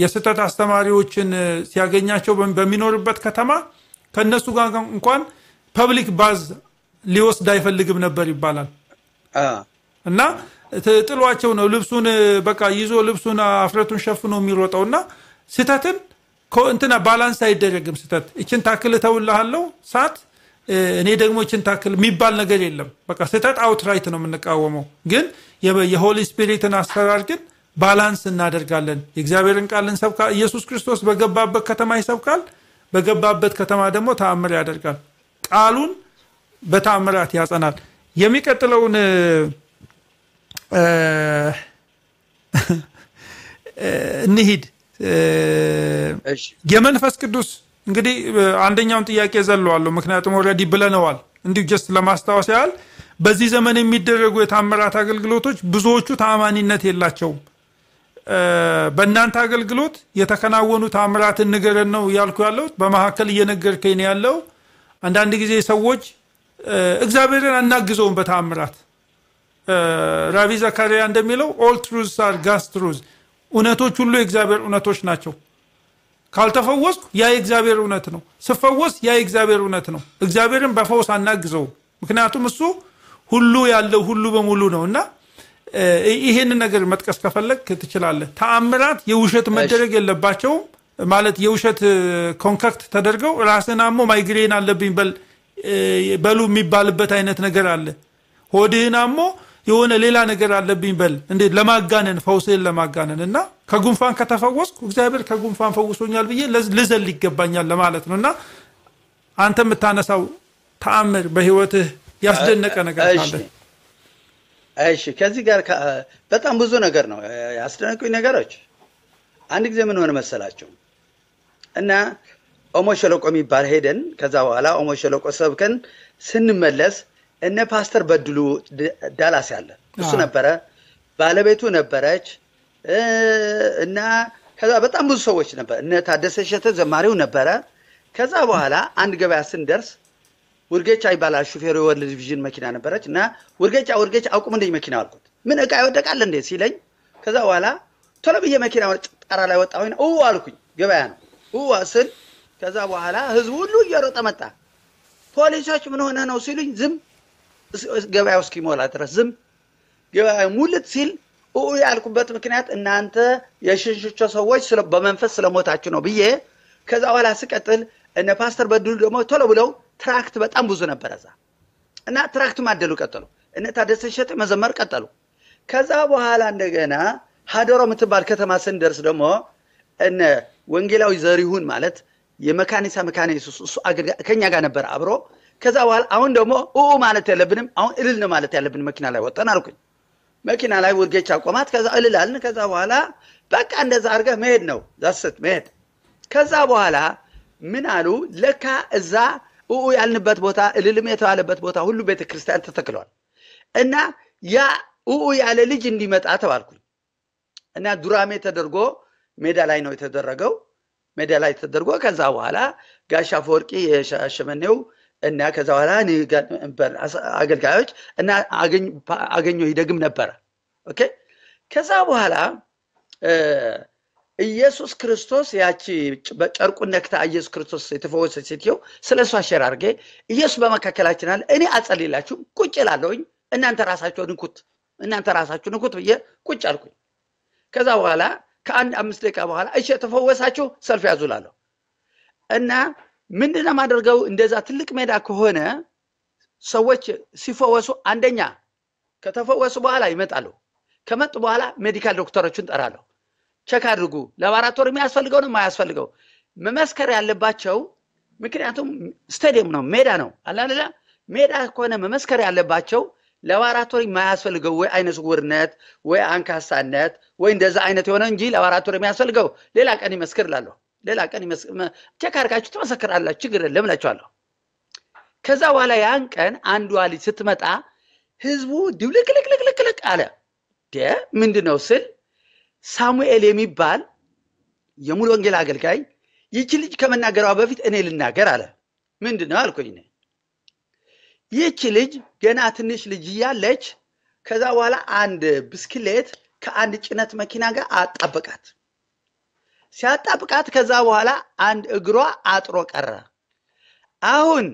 የስህተት አስተማሪዎችን ሲያገኛቸው በሚኖርበት ከተማ ከእነሱ ጋር እንኳን ፐብሊክ ባዝ ሊወስድ አይፈልግም ነበር ይባላል እና ጥሏቸው ነው ልብሱን በቃ ይዞ ልብሱን አፍረቱን ሸፍኖ የሚሮጠው እና ስህተትን እንትና ባላንስ አይደረግም። ስህተት እችን ታክል እተውልሃለሁ ሳት እኔ ደግሞ እችን ታክል የሚባል ነገር የለም። በቃ ስህተት አውትራይት ነው የምንቃወመው። ግን የሆሊ ስፒሪትን አሰራር ግን ባላንስ እናደርጋለን። የእግዚአብሔርን ቃል እንሰብካል ኢየሱስ ክርስቶስ በገባበት ከተማ ይሰብካል። በገባበት ከተማ ደግሞ ተአምር ያደርጋል። ቃሉን በተአምራት ያጸናል። የሚቀጥለውን እንሂድ። የመንፈስ ቅዱስ እንግዲህ አንደኛውን ጥያቄ ዘለዋለሁ፣ ምክንያቱም ኦልሬዲ ብለነዋል። እንዲሁ ጀስት ለማስታወስ ያህል በዚህ ዘመን የሚደረጉ የታምራት አገልግሎቶች ብዙዎቹ ተአማኒነት የላቸውም። በእናንተ አገልግሎት የተከናወኑ ታምራትን ንገረን ነው እያልኩ ያለሁት። በመካከል እየነገርከኝ ነው ያለው። አንዳንድ ጊዜ ሰዎች እግዚአብሔርን አናግዘውም በታምራት ራቪ ዘካሪያ እንደሚለው ኦል ትሩዝ አር ጋስ ትሩዝ፣ እውነቶች ሁሉ የእግዚአብሔር እውነቶች ናቸው። ካልተፈወስኩ ያ የእግዚአብሔር እውነት ነው፣ ስፈወስ ያ የእግዚአብሔር እውነት ነው። እግዚአብሔርን በፈውስ አናግዘውም፣ ምክንያቱም እሱ ሁሉ ያለው ሁሉ በሙሉ ነው እና ይሄንን ነገር መጥቀስ ከፈለግ ትችላለህ። ተአምራት የውሸት መደረግ የለባቸውም ማለት የውሸት ኮንካክት ተደርገው ራስን አሞ ማይግሬን አለብኝ በል በሉ የሚባልበት አይነት ነገር አለ። ሆድህን አሞ የሆነ ሌላ ነገር አለብኝ በል እንዴ ለማጋነን ፈውስህን ለማጋነን እና ከጉንፋን ከተፈወስኩ እግዚአብሔር ከጉንፋን ፈውሶኛል ብዬ ልዘል ይገባኛል ለማለት ነው እና አንተ የምታነሳው ተአምር በህይወትህ ያስደነቀ ነገር አለ። እሺ ከዚህ ጋር በጣም ብዙ ነገር ነው ያስደነቁኝ ነገሮች። አንድ ጊዜ ምን ሆነ መሰላቸው እና ኦሞ ሸለቆ የሚባል ሄደን ከዛ በኋላ ኦሞ ሸለቆ ሰብከን ስንመለስ እነ ፓስተር በድሉ ዳላስ ያለ እሱ ነበረ፣ ባለቤቱ ነበረች እና ከዛ በጣም ብዙ ሰዎች ነበር። እነ ታደሰ ሸተ ዘማሪው ነበረ። ከዛ በኋላ አንድ ገበያ ስንደርስ ውርጌቻ ይባላል ሹፌሩ የወርልድ ዲቪዥን መኪና ነበረች እና ውርጌቻ ውርጌቻ አቁም እንደኝ መኪና አልኩት። ምን እቃ ይወደቃል እንዴ ሲለኝ ከዛ በኋላ ቶሎ ብዬ መኪና ጣራ ላይ ወጣ ሆይ ው አልኩኝ። ገበያ ነው ስል ከዛ በኋላ ህዝቡ ሁሉ እየሮጠ መጣ። ፖሊሶች ምን ሆነ ነው ሲሉኝ ዝም ገበያው እስኪሞላ ድረስ ዝም ገበያ ሙልት ሲል ኡ ያልኩበት ምክንያት እናንተ የሽንሽቾ ሰዎች በመንፈስ ስለሞታችሁ ነው ብዬ ከዛ በኋላ ስቀጥል እነ ፓስተር በድሉ ደግሞ ቶሎ ብለው ትራክት በጣም ብዙ ነበረ እዛ እና ትራክት ማደሉ ቀጠሉ። እነ ታደሰ ሸጤ መዘመር ቀጠሉ። ከዛ በኋላ እንደገና ሀደሮ የምትባል ከተማ ስንደርስ ደግሞ እነ ወንጌላዊ ዘሪሁን ማለት የመካኒሳ መካነ ኢየሱስ እሱ ከኛ ጋር ነበር አብሮ። ከዛ በኋላ አሁን ደግሞ ኡ ማለት ያለብንም አሁን እልል ነው ማለት ያለብን መኪና ላይ ወጠን አልኩኝ። መኪና ላይ ውርጌቻ ቆማት። ከዛ እልል አልን። ከዛ በኋላ በቃ እንደዛ አድርገህ መሄድ ነው ዛስት መሄድ። ከዛ በኋላ ምን አሉ ለካ እዛ እኡ ያልንበት ቦታ እልልም የተባለበት ቦታ ሁሉ ቤተክርስቲያን ተተክለዋል። እና ያ እኡ ያለ ልጅ እንዲመጣ ተባልኩኝ እና ዱራሜ ተደርጎ ሜዳ ላይ ነው የተደረገው። ሜዳ ላይ ተደርጎ ከዛ በኋላ ጋሻ አፈወርቂ የሻሸመኔው እና ከዛ በኋላ አገልጋዮች እና አገኘሁ ይደግም ነበረ። ኦኬ ከዛ በኋላ ኢየሱስ ክርስቶስ ያቺ በጨርቁ ነክታ ኢየሱስ ክርስቶስ የተፈወሰ ሴትዮ ስለ እሷ ሸር አድርጌ ኢየሱስ በመካከላችን አለ፣ እኔ አጸልላችሁ ቁጭ ላለውኝ እናንተ ራሳችሁ ንኩት፣ እናንተ ራሳችሁ ንኩት ብዬ ቁጭ አልኩኝ። ከዛ በኋላ ከአንድ አምስት ደቂቃ በኋላ እሺ የተፈወሳችሁ ሰልፍ ያዙ እና ምንድነው የማደርገው? እንደዛ ትልቅ ሜዳ ከሆነ ሰዎች ሲፈወሱ አንደኛ ከተፈወሱ በኋላ ይመጣሉ። ከመጡ በኋላ ሜዲካል ዶክተሮችን ጠራለሁ። ቸክ አድርጉ። ለአራት ወር የሚያስፈልገው ነው የማያስፈልገው መመስከር ያለባቸው ምክንያቱም ስታዲየም ነው ሜዳ ነው አላለ ሜዳ ከሆነ መመስከር ያለባቸው ላቦራቶሪ የማያስፈልገው ወይ አይነ ስውርነት ወይ አንካሳነት ወይ እንደዛ አይነት የሆነ እንጂ ላቦራቶሪ የሚያስፈልገው ሌላ ቀን ይመስክር ላለሁ ሌላ ቀን ቸክ አድርጋችሁ ትመሰክራላችሁ፣ ችግር የለም እላችኋለሁ። ከዛ በኋላ ያን ቀን አንዷ ልጅ ስትመጣ ህዝቡ ድብልቅልቅልቅልቅ አለ። ምንድን ነው ስል ሳሙኤል የሚባል የሙሉ ወንጌል አገልጋይ ይቺ ልጅ ከመናገሯ በፊት እኔ ልናገር አለ። ምንድን ነው አልኩኝ። ይቺ ልጅ ገና ትንሽ ልጅ እያለች ከዛ በኋላ አንድ ብስክሌት ከአንድ ጭነት መኪና ጋር አጣብቃት ሲያጣብቃት ከዛ በኋላ አንድ እግሯ አጥሮ ቀረ። አሁን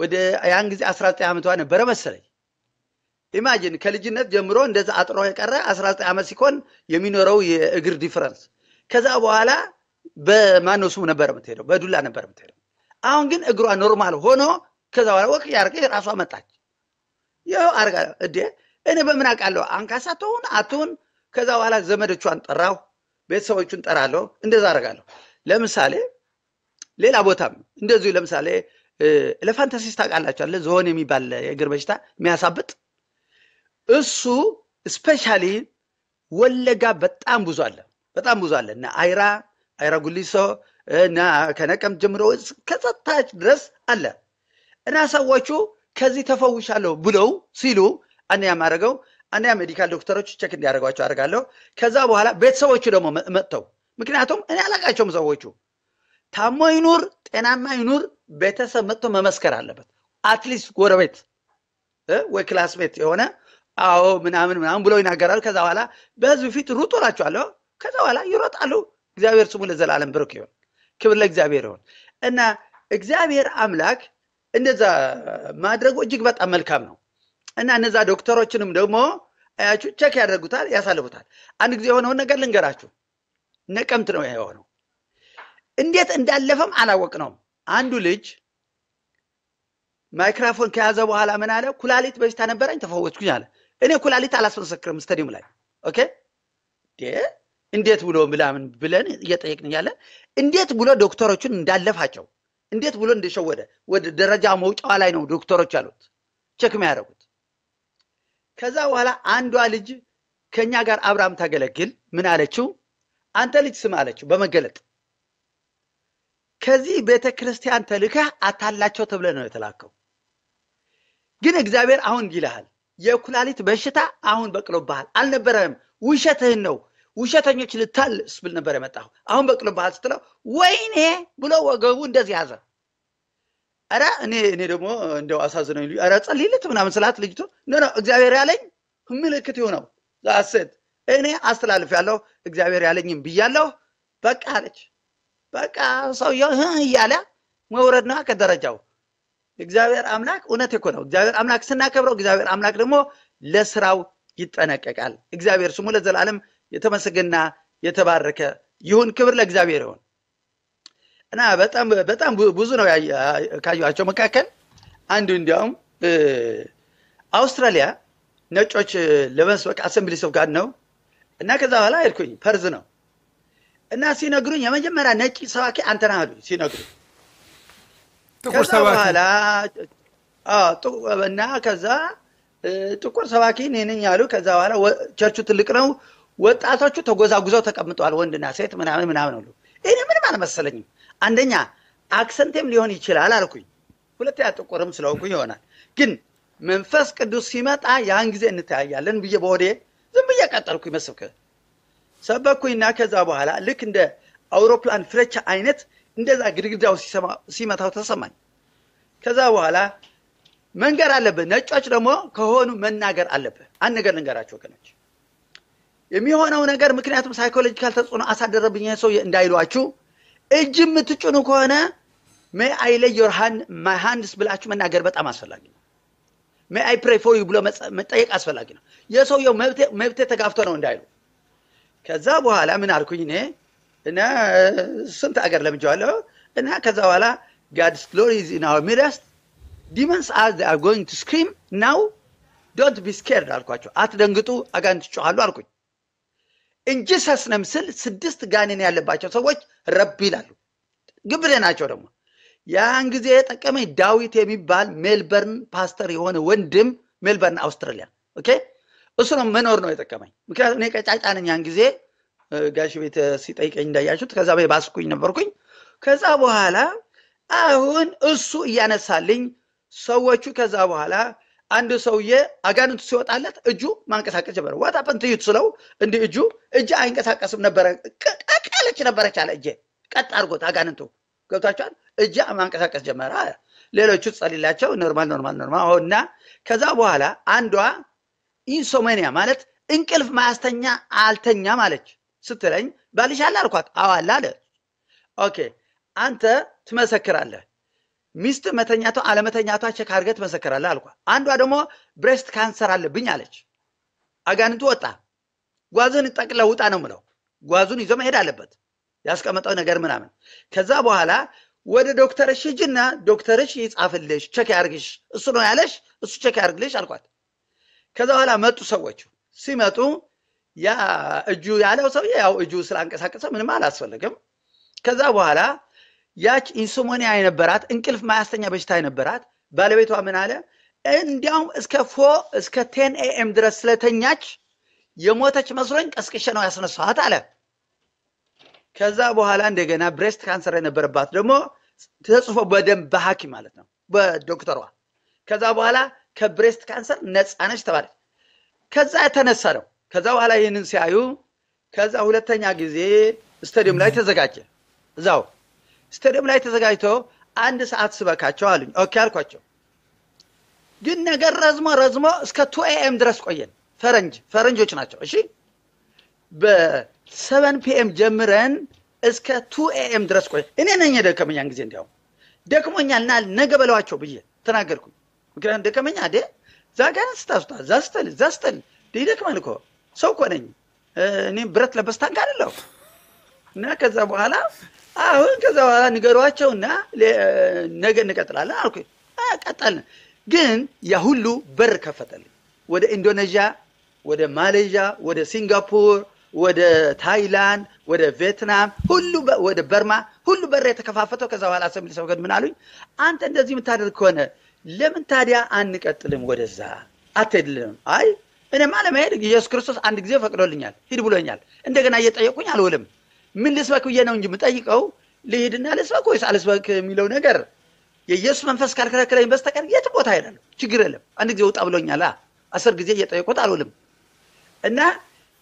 ወደ ያን ጊዜ 19 ዓመቷ ነበረ መሰለኝ። ኢማጂን ከልጅነት ጀምሮ እንደዛ አጥሮ የቀረ 19 ዓመት ሲሆን የሚኖረው የእግር ዲፈረንስ። ከዛ በኋላ በማነሱ ነበር የምትሄደው፣ በዱላ ነበር የምትሄደው። አሁን ግን እግሯ ኖርማል ሆኖ ከዛ በኋላ ወቅ ያርቀ ራሷ መጣች። ይኸው አርጋ እዴ እኔ በምን አውቃለሁ? አንካሳ ትሁን አትሁን። ከዛ በኋላ ዘመዶቿን ጠራሁ፣ ቤተሰቦቹን ጠራለሁ፣ እንደዛ አደርጋለሁ። ለምሳሌ ሌላ ቦታም እንደዚሁ ለምሳሌ ኤሌፋንታሲስ ታውቃላችኋል? ዝሆን የሚባል የእግር በሽታ የሚያሳብጥ እሱ ስፔሻሊ ወለጋ በጣም ብዙ አለ፣ በጣም ብዙ አለ እና አይራ አይራ ጉሊሶ እና ከነቀም ጀምሮ ከጸታች ድረስ አለ እና ሰዎቹ ከዚህ ተፈውሻለሁ ብለው ሲሉ አንያ አንድ ያ ሜዲካል ዶክተሮች ቼክ እንዲያደርጓቸው አድርጋለሁ። ከዛ በኋላ ቤተሰቦቹ ደግሞ መጥተው ምክንያቱም እኔ አላቃቸውም ሰዎቹ ታሞ ይኑር ጤናማ ይኑር ቤተሰብ መጥቶ መመስከር አለበት። አትሊስት ጎረቤት ወይ ክላስሜት የሆነ አዎ ምናምን ምናምን ብሎ ይናገራሉ። ከዛ በኋላ በህዝብ ፊት ሩጡ እላቸዋለሁ። ከዛ በኋላ ይሮጣሉ። እግዚአብሔር ስሙ ለዘላለም ብሩክ ይሆን፣ ክብር ለእግዚአብሔር ይሆን እና እግዚአብሔር አምላክ እንደዛ ማድረጉ እጅግ በጣም መልካም ነው እና እነዛ ዶክተሮችንም ደግሞ አያችሁ ቸክ ያደርጉታል፣ ያሳልፉታል። አንድ ጊዜ የሆነውን ነገር ልንገራችሁ። ነቀምት ነው የሆነው። እንዴት እንዳለፈም አላወቅ ነው አንዱ ልጅ ማይክራፎን ከያዘ በኋላ ምን አለ? ኩላሊት በሽታ ነበረኝ ተፈወስኩኝ አለ። እኔ ኩላሊት አላስመሰክርም ስተዲየም ላይ ኦኬ እንዴት ብሎ ምናምን ብለን እየጠየቅን እያለ እንዴት ብሎ ዶክተሮቹን እንዳለፋቸው እንዴት ብሎ እንደሸወደ ወደ ደረጃ መውጫዋ ላይ ነው ዶክተሮች ያሉት ቸክም ያደረጉት ከዛ በኋላ አንዷ ልጅ ከኛ ጋር አብርሃም ታገለግል ምን አለችው? አንተ ልጅ ስም አለችው በመገለጥ ከዚህ ቤተ ክርስቲያን ተልከህ አታላቸው ተብለ ነው የተላከው። ግን እግዚአብሔር አሁን ይልሃል የኩላሊት በሽታ አሁን በቅሎብሃል፣ አልነበረም፣ ውሸትህን ነው፣ ውሸተኞች ልታል ስብል ነበር የመጣሁ አሁን በቅሎብሃል ስትለው ወይኔ ብሎ ወገቡ እንደዚህ ያዘ። ኧረ እኔ እኔ ደግሞ እንደው አሳዝነኝ ልዩ ኧረ ጸልይለት ምናምን ስላት ልጅቱ ኖ ኖ እግዚአብሔር ያለኝ ምልክት ይሆነው ዛስት እኔ አስተላልፍ ያለው እግዚአብሔር ያለኝም ብያለሁ። በቃ አለች። በቃ ሰውየው እያለ መውረድ ነዋ ከደረጃው እግዚአብሔር አምላክ እውነት እኮ ነው። እግዚአብሔር አምላክ ስናከብረው፣ እግዚአብሔር አምላክ ደግሞ ለስራው ይጠነቀቃል። እግዚአብሔር ስሙ ለዘላለም የተመሰገና የተባረከ ይሁን። ክብር ለእግዚአብሔር ይሁን እና በጣም በጣም ብዙ ነው ካየኋቸው መካከል አንዱ እንዲያውም አውስትራሊያ ነጮች ለመስበክ አሰምብሊ ሰው ጋር ነው እና ከዛ በኋላ ሄድኩኝ። ፐርዝ ነው እና ሲነግሩኝ የመጀመሪያ ነጭ ሰባኪ አንተና ሲነግሩኝ ጥቁር ሰባኪ እና ከዛ ጥቁር ሰባኪ እኔ ነኝ አሉ። ከዛ በኋላ ቸርቹ ትልቅ ነው። ወጣቶቹ ተጎዛጉዘው ተቀምጠዋል። ወንድና ሴት ምናምን ምናምን ሉ እኔ ምንም አልመሰለኝም። አንደኛ አክሰንቴም ሊሆን ይችላል አልኩኝ። ሁለተኛ ጥቁርም ስለሆንኩኝ ይሆናል። ግን መንፈስ ቅዱስ ሲመጣ ያን ጊዜ እንተያያለን ብዬ በወዴ ዝም ብዬ ቀጠልኩኝ መስብክ ሰበኩኝና ከዛ በኋላ ልክ እንደ አውሮፕላን ፍለቻ አይነት እንደዛ ግድግዳው ሲመታው ተሰማኝ። ከዛ በኋላ መንገር አለብህ። ነጮች ደግሞ ከሆኑ መናገር አለብህ። አንድ ነገር ንገራቸው ወገኖች፣ የሚሆነው ነገር ምክንያቱም ሳይኮሎጂካል ተጽዕኖ አሳደረብኝ ሰው እንዳይሏችሁ። እጅ የምትጭኑ ከሆነ ሜይ አይ ሌይ ዮር ማይ ሃንድስ ብላችሁ መናገር በጣም አስፈላጊ ነው። ሜይ አይ ፕሬይ ፎር ዩ ብሎ መጠየቅ አስፈላጊ ነው። የሰውየው መብቴ ተጋፍቶ ነው እንዳይሉ። ከዛ በኋላ ምን አልኩኝ እኔ እና ስንት አገር ለምጀዋለሁ እና ከዛ በኋላ ጋድስ ግሎሪ ኢዝ ኢን አወር ዲመንስ አር ዜ አር ጎይንግ ቱ ስክሪም ናው ዶንት ቢ ስኬርድ አልኳቸው። አትደንግጡ፣ አጋንንት ይጮኻሉ አልኩኝ። እንጂ ሰስነም ስል ስድስት ጋኔን ያለባቸው ሰዎች ረብ ይላሉ። ግብሬ ናቸው ደግሞ ያን ጊዜ የጠቀመኝ ዳዊት የሚባል ሜልበርን ፓስተር የሆነ ወንድም ሜልበርን አውስትራሊያ እሱ ነው መኖር ነው የጠቀመኝ። ምክንያቱም እኔ ቀጫጫ ነኝ ያን ጊዜ ጋሽ ቤተ ሲጠይቀኝ እንዳያችሁት ከዛ ባስኩኝ ነበርኩኝ። ከዛ በኋላ አሁን እሱ እያነሳልኝ ሰዎቹ ከዛ በኋላ አንድ ሰውዬ አጋንንቱ ሲወጣለት እጁ ማንቀሳቀስ ጀመረ። ዋት ሀፐን ስለው እንዲህ እጁ እጅ አይንቀሳቀስም ነበረ፣ ቀለች ነበረች አለ። እጄ ቀጥ አድርጎት አጋንንቱ ገብቷቸዋል። እጅ ማንቀሳቀስ ጀመረ። ሌሎቹ ጸልላቸው ኖርማል ኖርማል ኖርማል እና ከዛ በኋላ አንዷ ኢንሶሜኒያ ማለት እንቅልፍ ማያስተኛ አልተኛ ማለች። ስትለኝ ባልሽ አለ አልኳት። አዎ አለ አለ። ኦኬ አንተ ትመሰክራለህ ሚስት መተኛቷ አለመተኛቷ ቼክ አድርገህ ትመሰክራለህ አልኳት። አንዷ ደግሞ ብሬስት ካንሰር አለብኝ አለች። አጋንንቱ ወጣ። ጓዝህን ጠቅልለህ ውጣ ነው ምለው። ጓዙን ይዞ መሄድ አለበት ያስቀመጠው ነገር ምናምን። ከዛ በኋላ ወደ ዶክተርሽ ሂጂና ዶክተርሽ ይጻፍልሽ፣ ቼክ ያርግሽ፣ እሱ ነው ያለሽ፣ እሱ ቼክ ያርግልሽ አልኳት። ከዛ በኋላ መጡ ሰዎች ሲመጡ ያ እጁ ያለው ሰውዬ ያው እጁ ስላንቀሳቀሰ ምንም አላስፈለግም። ከዛ በኋላ ያች ኢንሶሞኒያ የነበራት እንቅልፍ ማያስተኛ በሽታ የነበራት ባለቤቷ ምን አለ፣ እንዲያውም እስከ ፎ እስከ ቴን ኤኤም ድረስ ስለተኛች የሞተች መስሎኝ ቀስቅሸ ነው ያስነሳት አለ። ከዛ በኋላ እንደገና ብሬስት ካንሰር የነበረባት ደግሞ ተጽፎ በደንብ በሐኪም ማለት ነው በዶክተሯ። ከዛ በኋላ ከብሬስት ካንሰር ነፃ ነች ተባለች። ከዛ የተነሳ ነው ከዛ በኋላ ይህንን ሲያዩ ከዛ ሁለተኛ ጊዜ ስታዲየም ላይ ተዘጋጀ። እዛው ስታዲየም ላይ ተዘጋጅቶ አንድ ሰዓት ስበካቸው አሉኝ። ኦኬ አልኳቸው። ግን ነገር ረዝሞ ረዝሞ እስከ ቱ ኤኤም ድረስ ቆየን። ፈረንጅ ፈረንጆች ናቸው። እሺ በሰቨን ፒኤም ጀምረን እስከ ቱ ኤኤም ድረስ ቆየ። እኔ ነኝ የደከመኛን ጊዜ እንዲያውም ደክሞኛልና ነገ በለዋቸው ብዬ ተናገርኩኝ። ምክንያቱም ደከመኛ ደ ዛጋን ስታስታ ዛስተል ዛስተል ይደክማል እኮ ሰው እኮ ነኝ እኔ ብረት ለበስ ታንክ አይደለሁ። እና ከዛ በኋላ አሁን ከዛ በኋላ ንገሯቸው እና ነገ እንቀጥላለን አልኩ። ቀጠልን፣ ግን ያ ሁሉ በር ከፈተልኝ ወደ ኢንዶኔዥያ፣ ወደ ማሌዥያ፣ ወደ ሲንጋፖር፣ ወደ ታይላንድ፣ ወደ ቪየትናም፣ ሁሉ ወደ በርማ ሁሉ በር የተከፋፈተው። ከዛ በኋላ አሰምሊ ሰብከት ምን አሉኝ፣ አንተ እንደዚህ የምታደርግ ከሆነ ለምን ታዲያ አንቀጥልም? ወደዛ አትሄድልንም? አይ እኔማ ለመሄድ ኢየሱስ ክርስቶስ አንድ ጊዜ ፈቅዶልኛል፣ ሂድ ብሎኛል። እንደገና እየጠየቁኝ አልውልም። ምን ልስበክ ብዬ ነው እንጂ የምጠይቀው ልሂድና ልስበክ ወይስ አልስበክ የሚለው ነገር የኢየሱስ መንፈስ ካልከለከለኝ በስተቀር የት ቦታ ሄዳለሁ? ችግር የለም። አንድ ጊዜ ውጣ ብሎኛል። አስር ጊዜ እየጠየቁት አልውልም። እና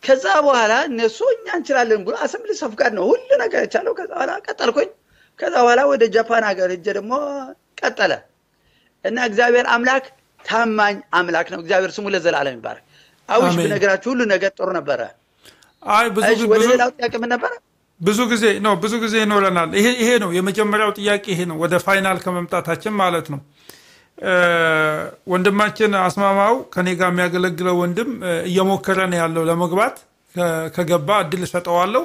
ከዛ በኋላ እነሱ እኛ እንችላለን ብሎ አሰምብሊ ሰፍጋድ ነው ሁሉ ነገር ይቻለው። ከዛ በኋላ ቀጠልኩኝ። ከዛ በኋላ ወደ ጃፓን ሀገር እጀ ደግሞ ቀጠለ እና እግዚአብሔር አምላክ ታማኝ አምላክ ነው። እግዚአብሔር ስሙ ለዘላለም ይባረክ። አዊሽ ብነግራችሁ ሁሉ ነገር ጥሩ ነበረ። አይ ብዙ ወደ ሌላው ጥያቄ ምን ነበረ? ብዙ ጊዜ ነው ብዙ ጊዜ ይኖረናል። ይሄ ነው የመጀመሪያው ጥያቄ ይሄ ነው። ወደ ፋይናል ከመምጣታችን ማለት ነው። ወንድማችን አስማማው ከኔ ጋር የሚያገለግለው ወንድም እየሞከረ ነው ያለው ለመግባት ከገባ እድል እሰጠዋለሁ።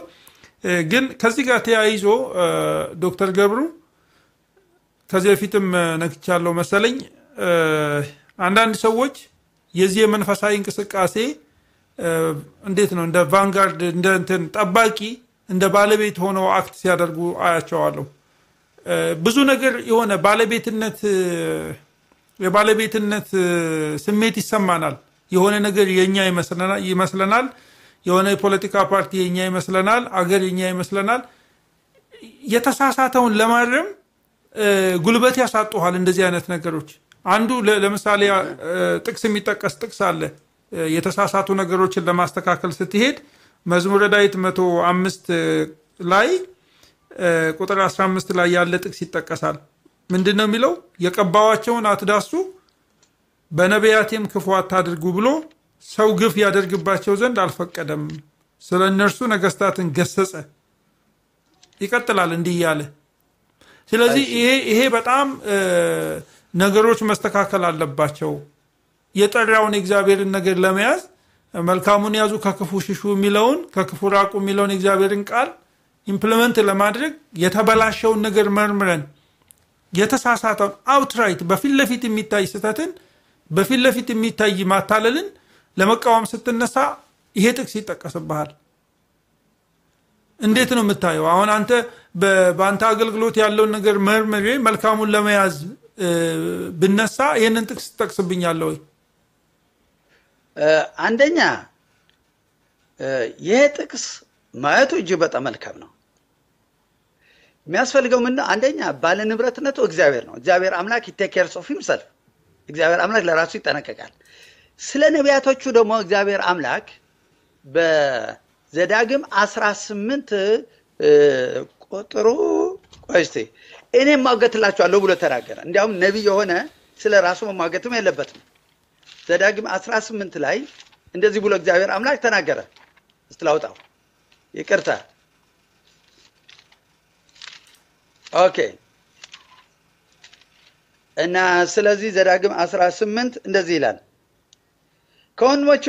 ግን ከዚህ ጋር ተያይዞ ዶክተር ገብሩ ከዚህ በፊትም ነክቻለሁ መሰለኝ አንዳንድ ሰዎች የዚህ የመንፈሳዊ እንቅስቃሴ እንዴት ነው እንደ ቫንጋርድ እንደ እንትን ጠባቂ እንደ ባለቤት ሆነው አክት ሲያደርጉ አያቸዋለሁ። ብዙ ነገር የሆነ ባለቤትነት የባለቤትነት ስሜት ይሰማናል። የሆነ ነገር የኛ ይመስለናል። የሆነ የፖለቲካ ፓርቲ የኛ ይመስለናል። አገር የኛ ይመስለናል። የተሳሳተውን ለማረም ጉልበት ያሳጡሃል እንደዚህ አይነት ነገሮች። አንዱ ለምሳሌ ጥቅስ የሚጠቀስ ጥቅስ አለ። የተሳሳቱ ነገሮችን ለማስተካከል ስትሄድ መዝሙረ ዳዊት መቶ አምስት ላይ ቁጥር 15 ላይ ያለ ጥቅስ ይጠቀሳል። ምንድን ነው የሚለው? የቀባዋቸውን አትዳሱ፣ በነቢያቴም ክፉ አታድርጉ ብሎ ሰው ግፍ ያደርግባቸው ዘንድ አልፈቀደም። ስለ እነርሱ ነገስታትን ገሰጸ። ይቀጥላል እንዲህ እያለ ስለዚህ ይሄ በጣም ነገሮች መስተካከል አለባቸው። የጠራውን የእግዚአብሔርን ነገር ለመያዝ መልካሙን ያዙ ከክፉ ሽሹ የሚለውን ከክፉ ራቁ የሚለውን የእግዚአብሔርን ቃል ኢምፕሊመንት ለማድረግ የተበላሸውን ነገር መርምረን የተሳሳተውን አውትራይት በፊት ለፊት የሚታይ ስህተትን በፊት ለፊት የሚታይ ማታለልን ለመቃወም ስትነሳ ይሄ ጥቅስ ይጠቀስብሃል። እንዴት ነው የምታየው? አሁን አንተ በአንተ አገልግሎት ያለውን ነገር መርምሬ መልካሙን ለመያዝ ብነሳ ይህንን ጥቅስ ትጠቅስብኛለ ወይ? አንደኛ ይሄ ጥቅስ ማየቱ እጅግ በጣም መልካም ነው። የሚያስፈልገው ምን ነው? አንደኛ ባለ ንብረትነቱ እግዚአብሔር ነው። እግዚአብሔር አምላክ ይቴኬር ሶፍ ሂምሰልፍ እግዚአብሔር አምላክ ለራሱ ይጠነቀቃል። ስለ ነቢያቶቹ ደግሞ እግዚአብሔር አምላክ በዘዳግም 18 ቁጥሩ ቆይ እኔ ማገትላቸዋለሁ ብሎ ተናገረ። እንዲያውም ነቢይ የሆነ ስለ ራሱ መሟገትም የለበትም። ዘዳግም 18 ላይ እንደዚህ ብሎ እግዚአብሔር አምላክ ተናገረ። ላውጣው ይቅርታ። ኦኬ እና ስለዚህ ዘዳግም 18 እንደዚህ ይላል ከወንድሞች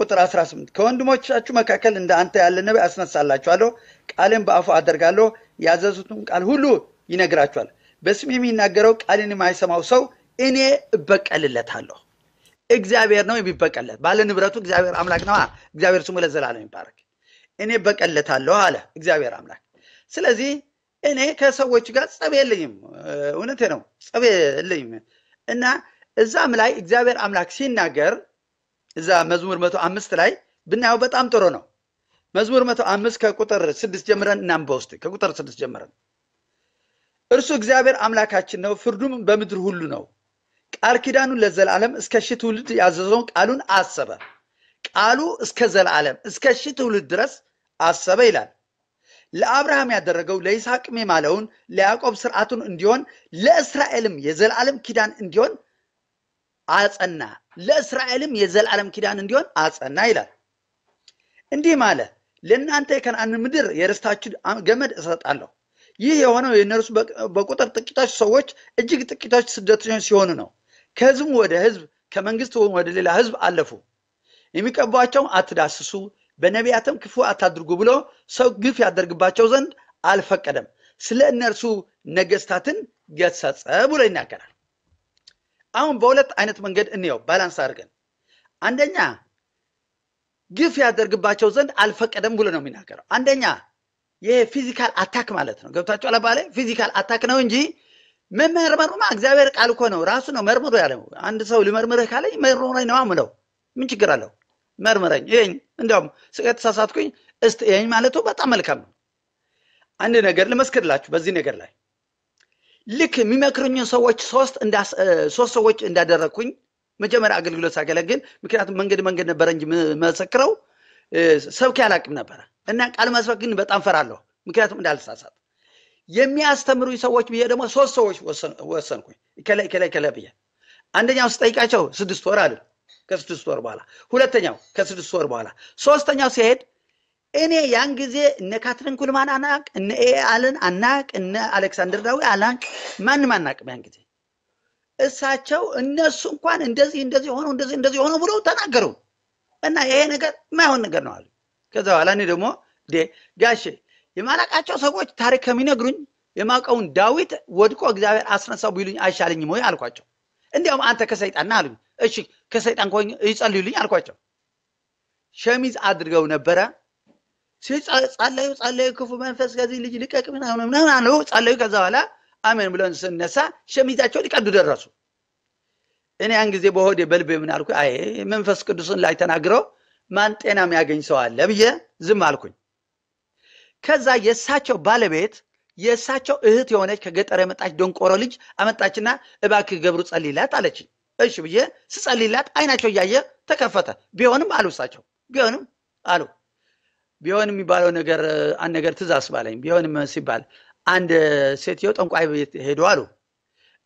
ቁጥር 18 ከወንድሞቻችሁ መካከል እንደ አንተ ያለ ነቢይ አስነሳላችኋለሁ፣ ቃሌም በአፉ አደርጋለሁ፣ ያዘዙትም ቃል ሁሉ ይነግራቸዋል። በስም የሚናገረው ቃልን የማይሰማው ሰው እኔ እበቀልለታለሁ። እግዚአብሔር ነው የሚበቀልለት፣ ባለ ንብረቱ እግዚአብሔር አምላክ ነው። እግዚአብሔር ስሙ ለዘላለም ይባረክ። እኔ እበቀልለታለሁ አለ እግዚአብሔር አምላክ። ስለዚህ እኔ ከሰዎች ጋር ጸብ የለኝም። እውነቴ ነው፣ ጸብ የለኝም እና እዛም ላይ እግዚአብሔር አምላክ ሲናገር እዛ መዝሙር መቶ አምስት ላይ ብናየው በጣም ጥሩ ነው። መዝሙር መቶ አምስት ከቁጥር ስድስት ጀምረን እናንበ ውስጥ ከቁጥር ስድስት ጀምረን እርሱ እግዚአብሔር አምላካችን ነው፣ ፍርዱም በምድር ሁሉ ነው። ቃል ኪዳኑን ለዘላለም እስከ ሺህ ትውልድ ያዘዘውን ቃሉን አሰበ። ቃሉ እስከ ዘላለም እስከ ሺህ ትውልድ ድረስ አሰበ ይላል። ለአብርሃም ያደረገው ለይስሐቅም የማለውን ለያዕቆብ ስርዓቱን እንዲሆን ለእስራኤልም የዘላለም ኪዳን እንዲሆን አጸና። ለእስራኤልም የዘላለም ኪዳን እንዲሆን አጸና ይላል። እንዲህ ማለ፣ ለእናንተ የከነአን ምድር የርስታችሁ ገመድ እሰጣለሁ ይህ የሆነው የእነርሱ በቁጥር ጥቂቶች ሰዎች እጅግ ጥቂቶች ስደተኞች ሲሆኑ ነው። ከህዝብ ወደ ህዝብ ከመንግስት ወደ ሌላ ህዝብ አለፉ። የሚቀቧቸውም አትዳስሱ፣ በነቢያትም ክፉ አታድርጉ ብሎ ሰው ግፍ ያደርግባቸው ዘንድ አልፈቀደም። ስለ እነርሱ ነገስታትን ገሰጸ ብሎ ይናገራል። አሁን በሁለት አይነት መንገድ እንየው፣ ባላንስ አድርገን። አንደኛ ግፍ ያደርግባቸው ዘንድ አልፈቀደም ብሎ ነው የሚናገረው። አንደኛ የፊዚካል አታክ ማለት ነው። ገብታችኋል አለባለ ፊዚካል አታክ ነው እንጂ መምህር መርማ እግዚአብሔር ቃል እኮ ነው ራሱ ነው መርምሮ ያለው። አንድ ሰው ልመርምርህ ካለኝ መርምረኝ ነው የምለው። ምን ችግር አለው? መርምረኝ ይኸኝ። እንዲያውም ተሳሳትኩኝ እስቲ ይኸኝ ማለቱ በጣም መልካም ነው። አንድ ነገር ልመስክርላችሁ በዚህ ነገር ላይ ልክ የሚመክሩኝን ሰዎች ሶስት ሰዎች እንዳደረግኩኝ መጀመሪያ አገልግሎት ሳገለግል፣ ምክንያቱም መንገድ መንገድ ነበረ እንጂ መሰክረው ሰብኬ አላቅም ነበረ እና ቃል መስበክ ግን በጣም ፈራለሁ፣ ምክንያቱም እንዳልሳሳት የሚያስተምሩኝ ሰዎች ብዬ ደግሞ ሶስት ሰዎች ወሰንኩኝ። ከላይ ከላይ ከላይ ብዬ አንደኛው ስጠይቃቸው ስድስት ወር አሉ። ከስድስት ወር በኋላ ሁለተኛው ከስድስት ወር በኋላ ሶስተኛው ሲሄድ እኔ ያን ጊዜ እነ ካትሪን ኩልማን አናቅ፣ እነ አለን አናቅ፣ እነ አሌክሳንደር ዳዊ አላቅ፣ ማንም አናቅም። ያን ጊዜ እሳቸው እነሱ እንኳን እንደዚህ እንደዚህ ሆነው እንደዚህ እንደዚህ ሆነው ብለው ተናገሩ እና ይሄ ነገር ማይሆን ነገር ነው አሉ። ከዛ በኋላ እኔ ደግሞ ጋሼ የማላቃቸው ሰዎች ታሪክ ከሚነግሩኝ የማውቀውን ዳዊት ወድቆ እግዚአብሔር አስነሳው ቢሉኝ አይሻለኝም ወይ አልኳቸው። እንዲያውም አንተ ከሰይጣን አሉኝ። እሺ ከሰይጣን ከሆኝ ይጸልዩልኝ አልኳቸው። ሸሚዝ አድርገው ነበረ። ሲጸለዩ ጸለዩ፣ ክፉ መንፈስ ከዚህ ልጅ ልቀቅ ምናምን አለው። ጸለዩ። ከዛ በኋላ አሜን ብለን ስነሳ ሸሚዛቸው ሊቀዱ ደረሱ። እኔ ያን ጊዜ በሆዴ በልቤ ምን አልኩ? አይ መንፈስ ቅዱስን ላይ ተናግረው ማን ጤና የሚያገኝ ሰው አለ ብዬ ዝም አልኩኝ። ከዛ የእሳቸው ባለቤት የእሳቸው እህት የሆነች ከገጠር የመጣች ደንቆሮ ልጅ አመጣችና እባክህ ገብሩ ጸልይላት አለችኝ። እሺ ብዬ ስጸልይላት አይናቸው እያየ ተከፈተ። ቢሆንም አሉ እሳቸው ቢሆንም አሉ ቢሆን የሚባለው ነገር አንድ ነገር ትዝ ባለኝ ቢሆንም ሲባል አንድ ሴትዮ ጠንቋይ ቤት ሄዱ አሉ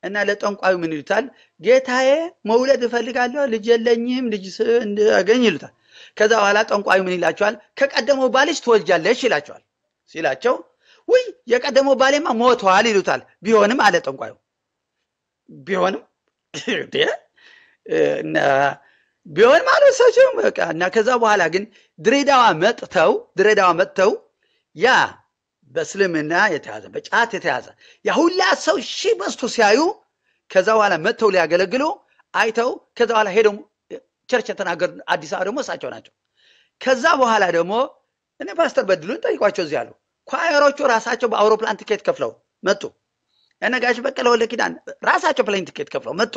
እና ለጠንቋዩ ምን ይሉታል? ጌታዬ መውለድ እፈልጋለሁ ልጅ የለኝም ልጅ እንዳገኝ ይሉታል። ከዛ በኋላ ጠንቋዩ ምን ይላቸዋል? ከቀደመው ባልሽ ትወልጃለሽ ይላቸዋል። ሲላቸው ውይ የቀደመው ባሌማ ሞተዋል ይሉታል። ቢሆንም አለ ጠንቋዩ ቢሆንም ቢሆንም አልወሰችም እና ከዛ በኋላ ግን ድሬዳዋ መጥተው ድሬዳዋ መጥተው ያ በእስልምና የተያዘ በጫት የተያዘ ያ ሁላ ሰው ሺህ በዝቶ ሲያዩ ከዛ በኋላ መጥተው ሊያገለግሉ አይተው ከዛ በኋላ ሄደው ቸርች የተናገር አዲስ አበባ ደግሞ እሳቸው ናቸው። ከዛ በኋላ ደግሞ እኔ ፓስተር በድሉን ጠይቋቸው እዚህ ያሉ ኳየሮቹ ራሳቸው በአውሮፕላን ትኬት ከፍለው መጡ። እነጋሽ በቀለ ወልደ ኪዳን ራሳቸው ፕላን ትኬት ከፍለው መጡ።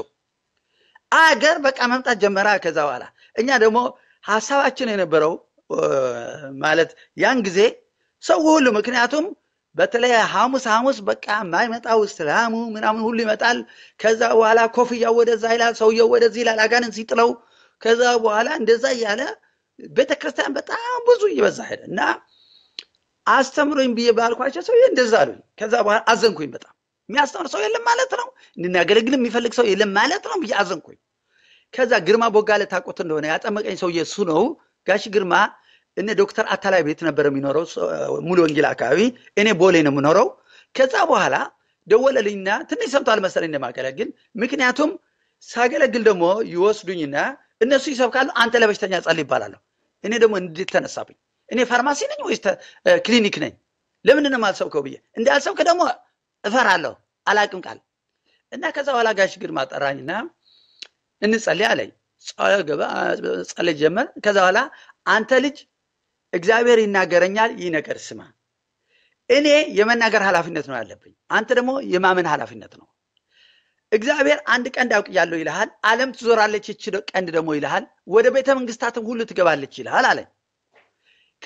አገር በቃ መምጣት ጀመራ። ከዛ በኋላ እኛ ደግሞ ሀሳባችን የነበረው ማለት ያን ጊዜ ሰው ሁሉ ምክንያቱም በተለይ ሐሙስ ሐሙስ በቃ የማይመጣው እስላሙ ምናምን ሁሉ ይመጣል። ከዛ በኋላ ኮፍያው ወደዛ ይላል፣ ሰውየው ወደዚህ ይላል፣ አጋንን ሲጥለው ከዛ በኋላ እንደዛ እያለ ቤተክርስቲያን በጣም ብዙ እየበዛ ሄደ እና አስተምሮኝ ብዬ ባልኳቸው ሰው እንደዛ አሉኝ። ከዛ በኋላ አዘንኩኝ። በጣም የሚያስተምር ሰው የለም ማለት ነው፣ እንድናገለግል የሚፈልግ ሰው የለም ማለት ነው ብዬ አዘንኩኝ። ከዛ ግርማ ቦጋለ ታውቁት እንደሆነ ያጠመቀኝ ሰውዬ እሱ ነው። ጋሽ ግርማ እነ ዶክተር አታላይ ቤት ነበር የሚኖረው ሙሉ ወንጌል አካባቢ፣ እኔ ቦሌ ነው የምኖረው። ከዛ በኋላ ደወለልኝና ትንሽ ሰምቷል መሰለኝ እንደማገለግል። ምክንያቱም ሳገለግል ደግሞ ይወስዱኝና እነሱ ይሰብካሉ፣ አንተ ለበሽተኛ ጸል ይባላለሁ። እኔ ደግሞ እንዴት ተነሳብኝ? እኔ ፋርማሲ ነኝ ወይስ ክሊኒክ ነኝ? ለምንድን ነው የማልሰብከው ብዬ እንዳልሰብክ ደግሞ እፈራለሁ፣ አላቅም ቃል እና ከዛ በኋላ ጋሽ ግርማ ጠራኝና እንጸልይ አለኝ። ጸለ ጀመር። ከዛ በኋላ አንተ ልጅ እግዚአብሔር ይናገረኛል፣ ይህ ነገር ስማ። እኔ የመናገር ኃላፊነት ነው ያለብኝ፣ አንተ ደግሞ የማመን ኃላፊነት ነው። እግዚአብሔር አንድ ቀንድ አውቅያለሁ ይልሃል። አለም ትዞራለች፣ ይች ቀንድ ደግሞ ይልሃል። ወደ ቤተ መንግስታትም ሁሉ ትገባለች ይልሃል አለ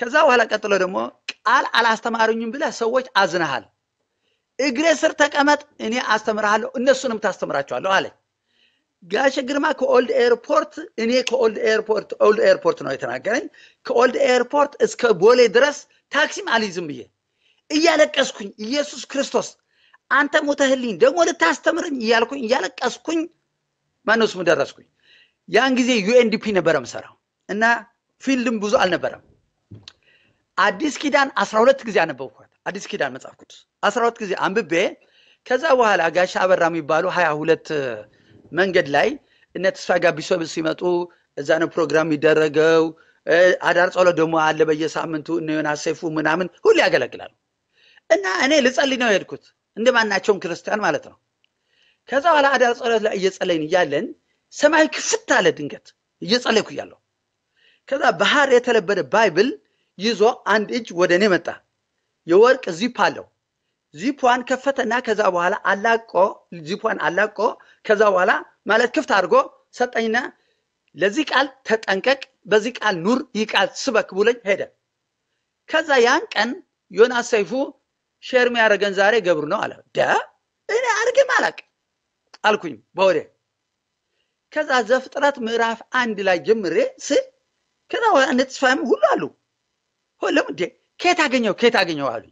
ከዛ በኋላ ቀጥሎ ደግሞ ቃል አላስተማሩኝም ብለ ሰዎች አዝነሃል። እግሬ ስር ተቀመጥ፣ እኔ አስተምርሃለሁ፣ እነሱንም ታስተምራቸዋለሁ አለ ጋሸ ግርማ ከኦልድ ኤርፖርት እኔ ከኦልድ ኤርፖርት ኦልድ ኤርፖርት ነው የተናገረኝ። ከኦልድ ኤርፖርት እስከ ቦሌ ድረስ ታክሲም አልይዝም ብዬ እያለቀስኩኝ ኢየሱስ ክርስቶስ አንተ ሞተህልኝ ደግሞ ልታስተምረኝ እያልኩኝ እያለቀስኩኝ ማነው ስሙ ደረስኩኝ። ያን ጊዜ ዩኤንዲፒ ነበረ ምሰራው እና ፊልድም ብዙ አልነበረም። አዲስ ኪዳን አስራ ሁለት ጊዜ አነበብኳት። አዲስ ኪዳን መጽሐፍ ቅዱስ አስራ ሁለት ጊዜ አንብቤ ከዛ በኋላ ጋሻ አበራ የሚባሉ ሀያ ሁለት መንገድ ላይ እነ ተስፋ ጋቢሶ ሲመጡ እዛ ነው ፕሮግራም የሚደረገው። አዳር ጸሎት ደግሞ አለ በየሳምንቱ እነ ዮናስ ሰይፉ ምናምን ሁሉ ያገለግላሉ። እና እኔ ልጸልይ ነው የሄድኩት። እንደ ማናቸውም ክርስቲያን ማለት ነው። ከዛ በኋላ አዳር ጸሎት ላይ እየጸለይን እያለን ሰማይ ክፍት አለ። ድንገት እየጸለይኩ እያለሁ ከዛ ባህር የተለበደ ባይብል ይዞ አንድ እጅ ወደ እኔ መጣ። የወርቅ ዚፕ አለው። ዚፑዋን ከፈተና ከዛ በኋላ አላቆ ዚፑዋን አላቆ ከዛ በኋላ ማለት ክፍት አድርጎ ሰጠኝና ለዚህ ቃል ተጠንቀቅ፣ በዚህ ቃል ኑር፣ ይህ ቃል ስበክ ብሎኝ ሄደ። ከዛ ያን ቀን ዮናስ ሰይፉ ሼር የሚያደርገን ዛሬ ገብሩ ነው አለ። ደ እኔ አድርጌም አላቅም አልኩኝ በወዴ ከዛ ዘፍጥረት ምዕራፍ አንድ ላይ ጀምሬ ስል ከዛ በኋላ እነ ተስፋዬም ሁሉ አሉ። ሁሉም እንዴ ከየት አገኘው ከየት አገኘው አሉ።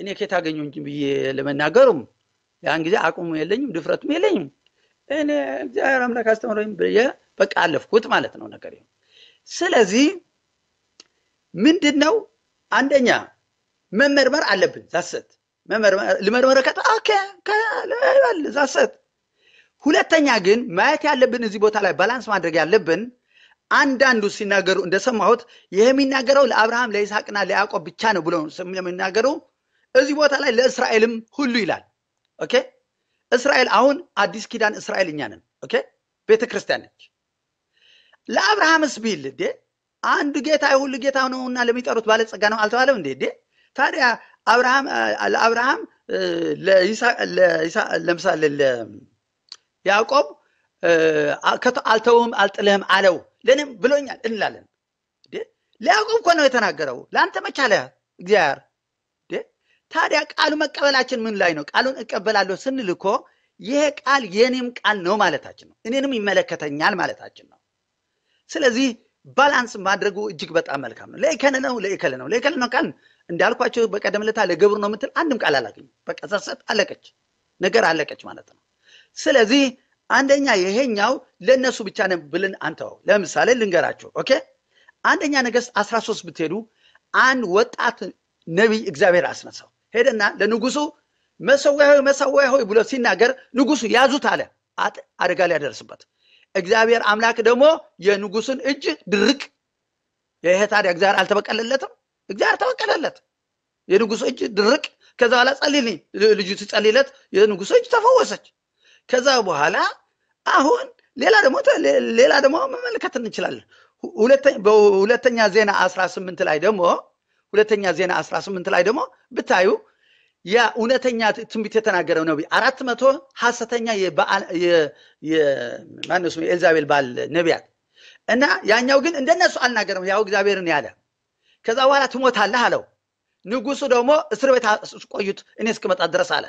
እኔ ከየት አገኘው እንጂ ብዬ ለመናገሩም ያን ጊዜ አቅሙ የለኝም ድፍረቱም የለኝም። እኔ እግዚአብሔር አምላክ አስተምሮኝ ብዬ በቃ አለፍኩት ማለት ነው ነገር። ስለዚህ ምንድን ነው አንደኛ መመርመር አለብን። ዛሰት ልመርመር ዛሰት። ሁለተኛ ግን ማየት ያለብን እዚህ ቦታ ላይ ባላንስ ማድረግ ያለብን አንዳንዱ ሲናገሩ እንደሰማሁት ይህ የሚናገረው ለአብርሃም ለይስሐቅና ለያዕቆብ ብቻ ነው ብሎ የሚናገሩ እዚህ ቦታ ላይ ለእስራኤልም ሁሉ ይላል። ኦኬ እስራኤል አሁን አዲስ ኪዳን እስራኤል እኛ ነን። ኦኬ ቤተ ክርስቲያን ነች። ለአብርሃምስ ቢል እንዴ አንዱ ጌታ የሁሉ ጌታ ነውና ለሚጠሩት ባለጸጋ ነው አልተባለም እንዴ? ታዲያ አብርሃም ለአብርሃም ለምሳሌ ያዕቆብ አልተውም አልጥልህም አለው ለእኔም ብሎኛል እንላለን። ለያዕቆብ እኮ ነው የተናገረው። ለአንተ መቻለ እግዚአብሔር። ታዲያ ቃሉ መቀበላችን ምን ላይ ነው? ቃሉን እቀበላለሁ ስንል እኮ ይሄ ቃል የኔም ቃል ነው ማለታችን ነው። እኔንም ይመለከተኛል ማለታችን ነው። ስለዚህ ባላንስ ማድረጉ እጅግ በጣም መልካም ነው። ለእከለ ነው ለእከለ ነው ለእከለ ነው ቃል እንዳልኳቸው በቀደም ለታ ለግብር ነው የምትል አንድም ቃል አላገኝ። በቃ ዘሰት አለቀች፣ ነገር አለቀች ማለት ነው። ስለዚህ አንደኛ ይሄኛው ለእነሱ ብቻ ነው ብልን አንተው። ለምሳሌ ልንገራቸው። ኦኬ አንደኛ ነገሥት 13 ብትሄዱ አንድ ወጣት ነቢይ እግዚአብሔር አስነሳው። ሄደና ለንጉሱ መሰዊያ ሆይ መሰዊያ ሆይ ብሎ ሲናገር ንጉሱ ያዙት አለ። አደጋ ሊያደርስበት እግዚአብሔር አምላክ ደግሞ የንጉሱን እጅ ድርቅ። ይሄ ታዲያ እግዚአብሔር አልተበቀለለትም። እግዚአብሔር ተወቀለለት የንጉሱ እጅ ድርቅ። ከዛ በኋላ ጸልልኝ ልጁ ትጸልይለት የንጉሱ እጅ ተፈወሰች። ከዛ በኋላ አሁን ሌላ ደግሞ ሌላ ደግሞ መመልከት እንችላለን። ሁለተኛ ዜና ስምንት ላይ ደግሞ ሁለተኛ ዜና ስምንት ላይ ደግሞ ብታዩ ያ እውነተኛ ትንቢት የተናገረው ነቢይ አራት መቶ ሀሰተኛ የማነው ኤልዛቤል ባል ነቢያት እና ያኛው ግን እንደነሱ አልናገረም ያው እግዚአብሔርን ያለ ከዛ በኋላ ትሞታለህ አለው። ንጉሱ ደግሞ እስር ቤት ቆዩት እኔ እስክመጣ ድረስ አለ።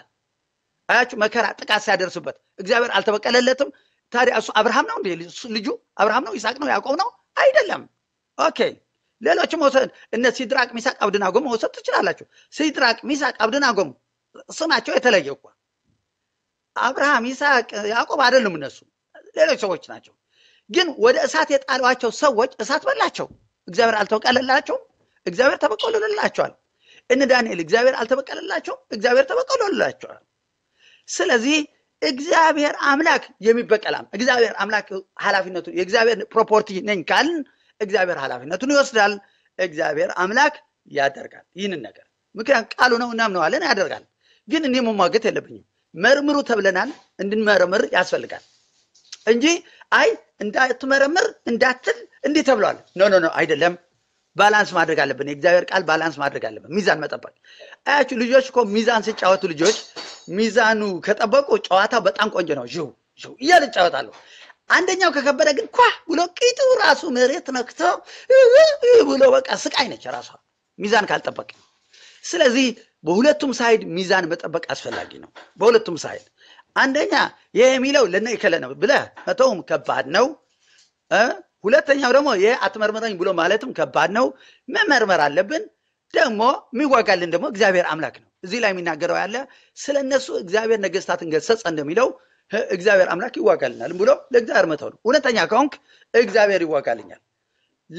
አያችሁ መከራ ጥቃት ሲያደርስበት እግዚአብሔር አልተበቀለለትም። ታዲያ እሱ አብርሃም ነው እንዴ? ልጁ አብርሃም ነው? ይስሐቅ ነው? ያዕቆብ ነው? አይደለም። ኦኬ ሌሎችም መውሰድ እነ ሲድራቅ ሚሳቅ አብድናጎም መውሰድ ትችላላችሁ። ሲድራቅ ሚሳቅ አብድናጎም ስማቸው የተለየ እኮ አብርሃም፣ ይስሐቅ፣ ያዕቆብ አይደሉም። እነሱ ሌሎች ሰዎች ናቸው። ግን ወደ እሳት የጣሏቸው ሰዎች እሳት በላቸው። እግዚአብሔር አልተወቀለላቸውም። እግዚአብሔር ተበቀሎልላቸዋል። እነ ዳንኤል እግዚአብሔር አልተበቀለላቸውም፣ እግዚአብሔር ተበቀሎላቸዋል። ስለዚህ እግዚአብሔር አምላክ የሚበቀላም እግዚአብሔር አምላክ ኃላፊነቱን የእግዚአብሔር ፕሮፖርቲ ነኝ ካልን እግዚአብሔር ኃላፊነቱን ይወስዳል። እግዚአብሔር አምላክ ያደርጋል ይህንን ነገር ምክንያት ቃሉ ነው፣ እናምነዋለን፣ ያደርጋል። ግን እኔ መሟገት የለብኝም። መርምሩ ተብለናል፣ እንድንመረምር ያስፈልጋል እንጂ አይ እንዳትመረምር እንዳትል እንዲህ ተብሏል። ኖ ኖ ኖ አይደለም ባላንስ ማድረግ አለብን። የእግዚአብሔር ቃል ባላንስ ማድረግ አለብን። ሚዛን መጠበቅ አያችሁ። ልጆች እኮ ሚዛን ሲጫወቱ ልጆች ሚዛኑ ከጠበቁ ጨዋታ በጣም ቆንጆ ነው። ዥው ዥው እያለ ይጫወታሉ። አንደኛው ከከበደ ግን ኳ ብሎ ቂጡ ራሱ መሬት ነክቶ ብሎ በቃ ስቃይ ነች ራሷ ሚዛን ካልጠበቅ። ስለዚህ በሁለቱም ሳይድ ሚዛን መጠበቅ አስፈላጊ ነው። በሁለቱም ሳይድ አንደኛ ይህ የሚለው ለነ ይከለ ነው ብለህ መተውም ከባድ ነው። ሁለተኛው ደግሞ ይሄ አትመርምረኝ ብሎ ማለትም ከባድ ነው፣ መመርመር አለብን። ደግሞ የሚዋጋልን ደግሞ እግዚአብሔር አምላክ ነው። እዚህ ላይ የሚናገረው ያለ ስለ እነሱ እግዚአብሔር ነገስታትን ገሰጸ እንደሚለው እግዚአብሔር አምላክ ይዋጋልናል ብሎ ለእግዚአብሔር መተው ነው። እውነተኛ ከሆንክ እግዚአብሔር ይዋጋልኛል።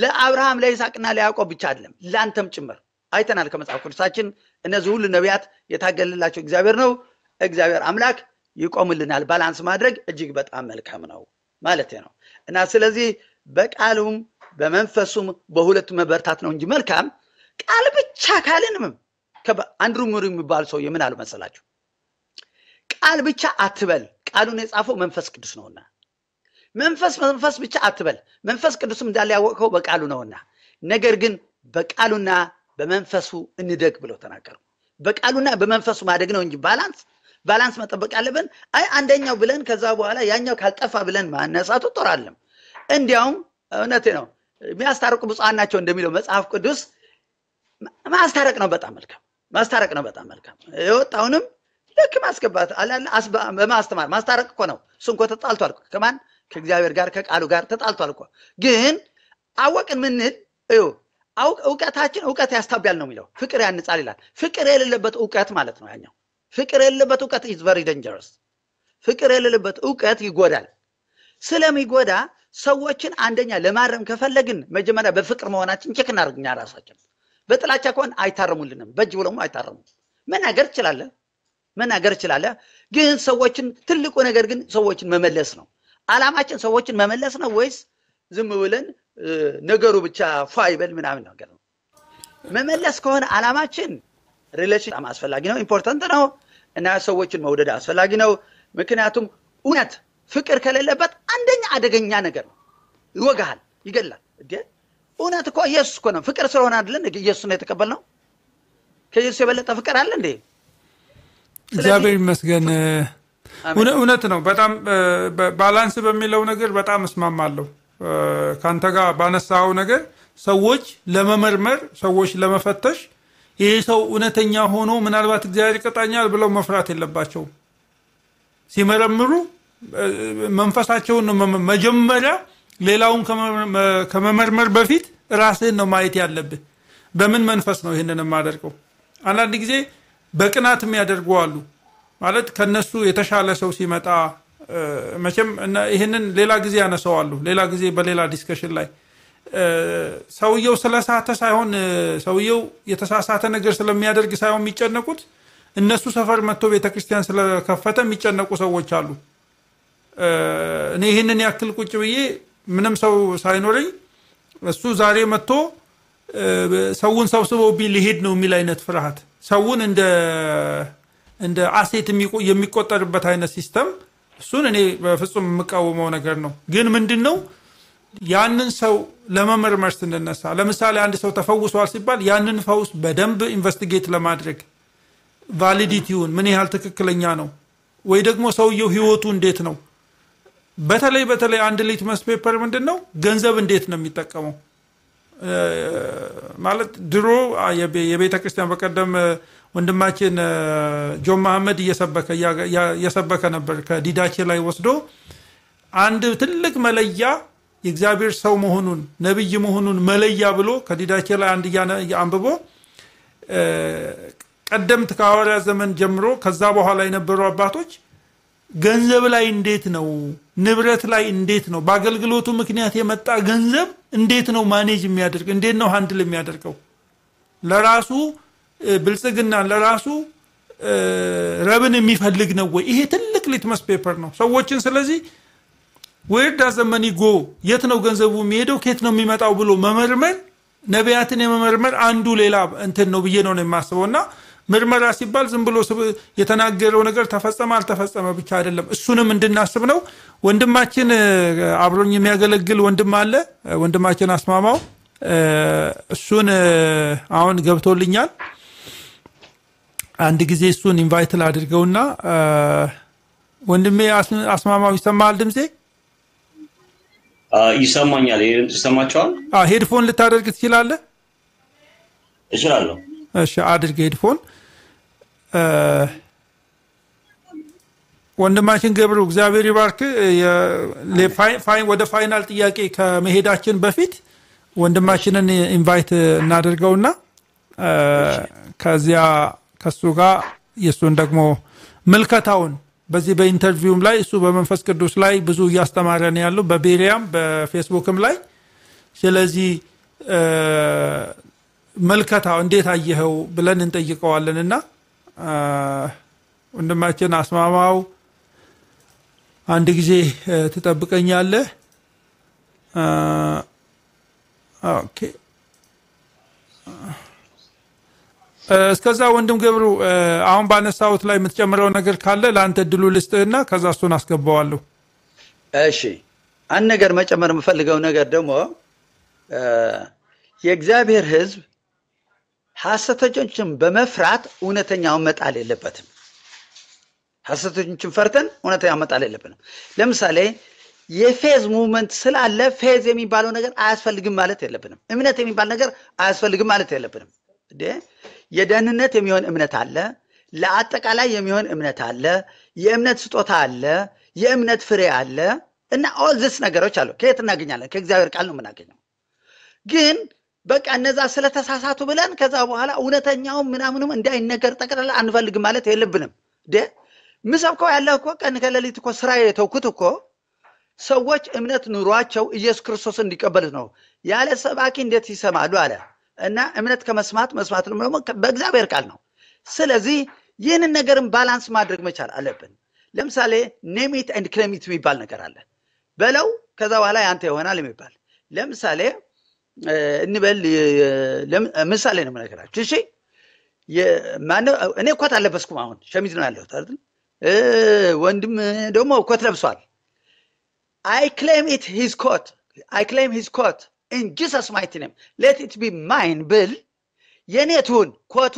ለአብርሃም ለይስሐቅና ለያዕቆብ ብቻ አይደለም ለአንተም ጭምር አይተናል ከመጽሐፍ ቅዱሳችን። እነዚህ ሁሉ ነቢያት የታገለላቸው እግዚአብሔር ነው። እግዚአብሔር አምላክ ይቆምልናል። ባላንስ ማድረግ እጅግ በጣም መልካም ነው ማለት ነው እና ስለዚህ በቃሉም በመንፈሱም በሁለቱ መበርታት ነው እንጂ መልካም ቃል ብቻ ካልን አንድሩ ምሩ የሚባል ሰው የምን አሉ መሰላችሁ? ቃል ብቻ አትበል፣ ቃሉን የጻፈው መንፈስ ቅዱስ ነውና። መንፈስ መንፈስ ብቻ አትበል፣ መንፈስ ቅዱስም እንዳለ በቃሉ ነውና። ነገር ግን በቃሉና በመንፈሱ እንደግ ብለው ተናገሩ። በቃሉና በመንፈሱ ማደግ ነው እንጂ ባላንስ ባላንስ መጠበቅ ያለብን አይ አንደኛው ብለን ከዛ በኋላ ያኛው ካልጠፋ ብለን ማነሳቱ ጦር አለም እንዲያውም እውነቴ ነው የሚያስታርቁ ብፁዓን ናቸው እንደሚለው መጽሐፍ ቅዱስ ማስታረቅ ነው በጣም መልካም ማስታረቅ ነው በጣም መልካም የወጣውንም ልክ ማስገባት በማስተማር ማስታረቅ እኮ ነው እሱ እንኮ ተጣልቷል ከማን ከእግዚአብሔር ጋር ከቃሉ ጋር ተጣልቷል እኮ ግን አወቅን ምንል እውቀታችን እውቀት ያስታቢያል ነው የሚለው ፍቅር ያንጻል ይላል ፍቅር የሌለበት እውቀት ማለት ነው ያኛው ፍቅር የሌለበት እውቀት ኢዝ ቨሪ ደንጀረስ ፍቅር የሌለበት እውቀት ይጎዳል ስለሚጎዳ ሰዎችን አንደኛ ለማረም ከፈለግን መጀመሪያ በፍቅር መሆናችን ቼክ እናደርግ። እኛ ራሳችን በጥላቻ ከሆን አይታረሙልንም፣ በእጅ ብለውም አይታረሙ። መናገር እችላለህ፣ መናገር እችላለህ፣ ግን ሰዎችን ትልቁ ነገር ግን ሰዎችን መመለስ ነው። አላማችን ሰዎችን መመለስ ነው ወይስ ዝም ብለን ነገሩ ብቻ ፋይበል ምናምን ነገር ነው? መመለስ ከሆነ አላማችን ሪሌሽን በጣም አስፈላጊ ነው፣ ኢምፖርታንት ነው እና ሰዎችን መውደድ አስፈላጊ ነው። ምክንያቱም እውነት ፍቅር ከሌለበት አንደኛ አደገኛ ነገር ነው። ይወጋሃል፣ ይገላል። እዴ እውነት እኮ ኢየሱስ እኮ ነው። ፍቅር ስለሆነ አይደለን ኢየሱስ ነው የተቀበልነው። ከኢየሱስ የበለጠ ፍቅር አለ እንዴ? እግዚአብሔር ይመስገን። እውነት ነው። በጣም ባላንስ በሚለው ነገር በጣም እስማማለሁ ከአንተ ጋር ባነሳው ነገር ሰዎች ለመመርመር ሰዎች ለመፈተሽ ይሄ ሰው እውነተኛ ሆኖ ምናልባት እግዚአብሔር ይቀጣኛል ብለው መፍራት የለባቸውም። ሲመረምሩ መንፈሳቸውን ነው መጀመሪያ ሌላውን ከመመርመር በፊት ራስህን ነው ማየት ያለብህ። በምን መንፈስ ነው ይህንን የማደርገው? አንዳንድ ጊዜ በቅናትም ያደርገዋሉ። አሉ። ማለት ከነሱ የተሻለ ሰው ሲመጣ መቼም ይህንን ሌላ ጊዜ ያነሰዋሉ። ሌላ ጊዜ በሌላ ዲስከሽን ላይ ሰውየው ስለሳተ ሳይሆን ሰውየው የተሳሳተ ነገር ስለሚያደርግ ሳይሆን የሚጨነቁት እነሱ ሰፈር መጥቶ ቤተክርስቲያን ስለከፈተ የሚጨነቁ ሰዎች አሉ። እኔ ይህንን ያክል ቁጭ ብዬ ምንም ሰው ሳይኖረኝ እሱ ዛሬ መጥቶ ሰውን ቢ ሊሄድ ነው የሚል አይነት ፍርሃት፣ ሰውን እንደ አሴት የሚቆጠርበት አይነት ሲስተም፣ እሱን እኔ በፍጹም የምቃወመው ነገር ነው። ግን ምንድን ነው ያንን ሰው ለመመርመር ስንነሳ፣ ለምሳሌ አንድ ሰው ተፈውሷል ሲባል ያንን ፈውስ በደንብ ኢንቨስቲጌት ለማድረግ ቫሊዲቲውን ምን ያህል ትክክለኛ ነው ወይ ደግሞ ሰውየው ህይወቱ እንዴት ነው በተለይ በተለይ አንድ ሊትመስ ፔፐር ምንድን ነው? ገንዘብ እንዴት ነው የሚጠቀመው? ማለት ድሮ የቤተ ክርስቲያን በቀደም ወንድማችን ጆን መሐመድ እየሰበከ ነበር። ከዲዳቼ ላይ ወስዶ አንድ ትልቅ መለያ የእግዚአብሔር ሰው መሆኑን ነቢይ መሆኑን መለያ ብሎ ከዲዳቼ ላይ አንድ አንብቦ ቀደምት ከሐዋርያ ዘመን ጀምሮ ከዛ በኋላ የነበሩ አባቶች ገንዘብ ላይ እንዴት ነው? ንብረት ላይ እንዴት ነው? በአገልግሎቱ ምክንያት የመጣ ገንዘብ እንዴት ነው ማኔጅ የሚያደርግ እንዴት ነው ሀንድል የሚያደርገው? ለራሱ ብልጽግና ለራሱ ረብን የሚፈልግ ነው ወይ? ይሄ ትልቅ ሊትመስ ፔፐር ነው ሰዎችን። ስለዚህ ዌር ዳዝ መኒ ጎ፣ የት ነው ገንዘቡ የሚሄደው ከየት ነው የሚመጣው ብሎ መመርመር ነቢያትን የመመርመር አንዱ ሌላ እንትን ነው ብዬ ነው የማስበው እና ምርመራ ሲባል ዝም ብሎ የተናገረው ነገር ተፈጸመ አልተፈጸመ ብቻ አይደለም። እሱንም እንድናስብ ነው። ወንድማችን አብሮኝ የሚያገለግል ወንድም አለ፣ ወንድማችን አስማማው። እሱን አሁን ገብቶልኛል። አንድ ጊዜ እሱን ኢንቫይትል አድርገውና ወንድሜ አስማማው ይሰማል ድምፄ? ይሰማኛል። ድምፅ ይሰማቸዋል። ሄድፎን ልታደርግ ትችላለህ? እችላለሁ። እሺ አድርግ ሄድፎን ወንድማችን ገብሩ እግዚአብሔር ይባርክ። ወደ ፋይናል ጥያቄ ከመሄዳችን በፊት ወንድማችንን ኢንቫይት እናደርገውና ከዚያ ከሱ ጋር የእሱን ደግሞ ምልከታውን በዚህ በኢንተርቪውም ላይ እሱ በመንፈስ ቅዱስ ላይ ብዙ እያስተማረን ያሉ በቤሪያም በፌስቡክም ላይ። ስለዚህ ምልከታው እንዴት አየኸው ብለን እንጠይቀዋለን እና ወንድማችን አስማማው አንድ ጊዜ ትጠብቀኛለህ? ኦኬ። እስከዛ ወንድም ገብሩ አሁን ባነሳሁት ላይ የምትጨምረው ነገር ካለ ለአንተ እድሉ ልስጥህና ከዛ እሱን አስገባዋለሁ። እሺ፣ አንድ ነገር መጨመር የምፈልገው ነገር ደግሞ የእግዚአብሔር ሕዝብ ሐሰተኞችን በመፍራት እውነተኛውን መጣል የለበትም። ሐሰተኞችን ፈርተን እውነተኛውን መጣል የለብንም። ለምሳሌ የፌዝ ሙቭመንት ስላለ ፌዝ የሚባለው ነገር አያስፈልግም ማለት የለብንም። እምነት የሚባል ነገር አያስፈልግም ማለት የለብንም። የደህንነት የሚሆን እምነት አለ። ለአጠቃላይ የሚሆን እምነት አለ። የእምነት ስጦታ አለ። የእምነት ፍሬ አለ እና ኦል ዚስ ነገሮች አሉ። ከየት እናገኛለን? ከእግዚአብሔር ቃል ነው የምናገኘው። ግን በቃ እነዛ ስለተሳሳቱ ብለን ከዛ በኋላ እውነተኛውም እንዳይ እንዳይነገር ጠቅላላ አንፈልግም ማለት የለብንም። ደ ምሰብከው ያለህ እኮ ቀን ከሌሊት እኮ ስራ የተውኩት እኮ ሰዎች እምነት ኑሯቸው ኢየሱስ ክርስቶስ እንዲቀበሉት ነው። ያለ ሰባኪ እንዴት ይሰማሉ አለ እና እምነት ከመስማት መስማት ደግሞ በእግዚአብሔር ቃል ነው። ስለዚህ ይህንን ነገርን ባላንስ ማድረግ መቻል አለብን። ለምሳሌ ኔሚት ኤንድ ክሌሚት የሚባል ነገር አለ። በለው ከዛ በኋላ ያንተ ይሆናል የሚባል ለምሳሌ እንበል ምሳሌ ነው የምነግራችሁ። እሺ እኔ ኮት አለበስኩም። አሁን ሸሚዝ ነው ያለሁት አይደል? ወንድም ደግሞ ኮት ለብሷል። አይ ክሌም ኢት ሂዝ ኮት አይ ክሌም ሂዝ ኮት ኢን ጂሰስ ማይቲ ኔም ሌት ኢት ቢ ማይን ብል የእኔ ትሁን ኮቱ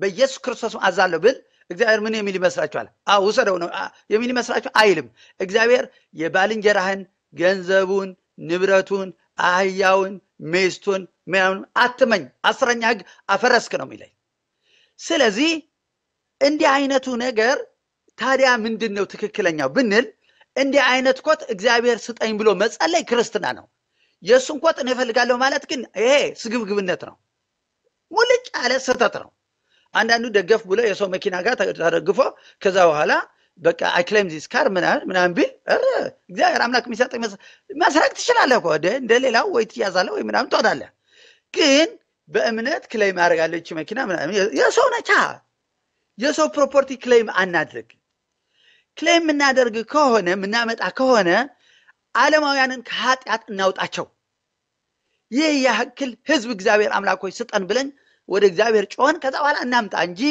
በኢየሱስ ክርስቶስ አዛለሁ ብል እግዚአብሔር ምን የሚል ይመስላችኋል? አዎ ውሰደው ነው የሚል ይመስላችሁ አይልም። እግዚአብሔር የባልንጀራህን ገንዘቡን፣ ንብረቱን፣ አህያውን ሚስቱን ምናምን አትመኝ፣ አስረኛ ህግ አፈረስክ ነው የሚለኝ። ስለዚህ እንዲህ አይነቱ ነገር ታዲያ ምንድን ነው ትክክለኛው ብንል እንዲህ አይነት ኮት እግዚአብሔር ስጠኝ ብሎ መጸለይ ክርስትና ነው። የእሱን ኮት እንፈልጋለሁ ማለት ግን ይሄ ስግብግብነት ነው፣ ሙልጭ ያለ ስህተት ነው። አንዳንዱ ደገፍ ብሎ የሰው መኪና ጋር ተደግፎ ከዛ በኋላ በቃ አይ ክሌም ዚስ ካር ምናምን ምናምን ቢል እግዚአብሔር አምላክ የሚሰጥ መስረቅ ትችላለህ እኮ እንደ ሌላው ወይ ትያዛለህ ወይ ምናምን ትወዳለህ። ግን በእምነት ክሌም ያደርጋለች መኪና ምናምን የሰው ነቻ የሰው ፕሮፖርቲ ክሌም አናድርግ። ክሌም የምናደርግ ከሆነ የምናመጣ ከሆነ ዓለማውያንን ከኃጢአት እናውጣቸው። ይህ ያክል ህዝብ እግዚአብሔር አምላኮች ስጠን ብለን ወደ እግዚአብሔር ጮኸን ከዛ በኋላ እናምጣ እንጂ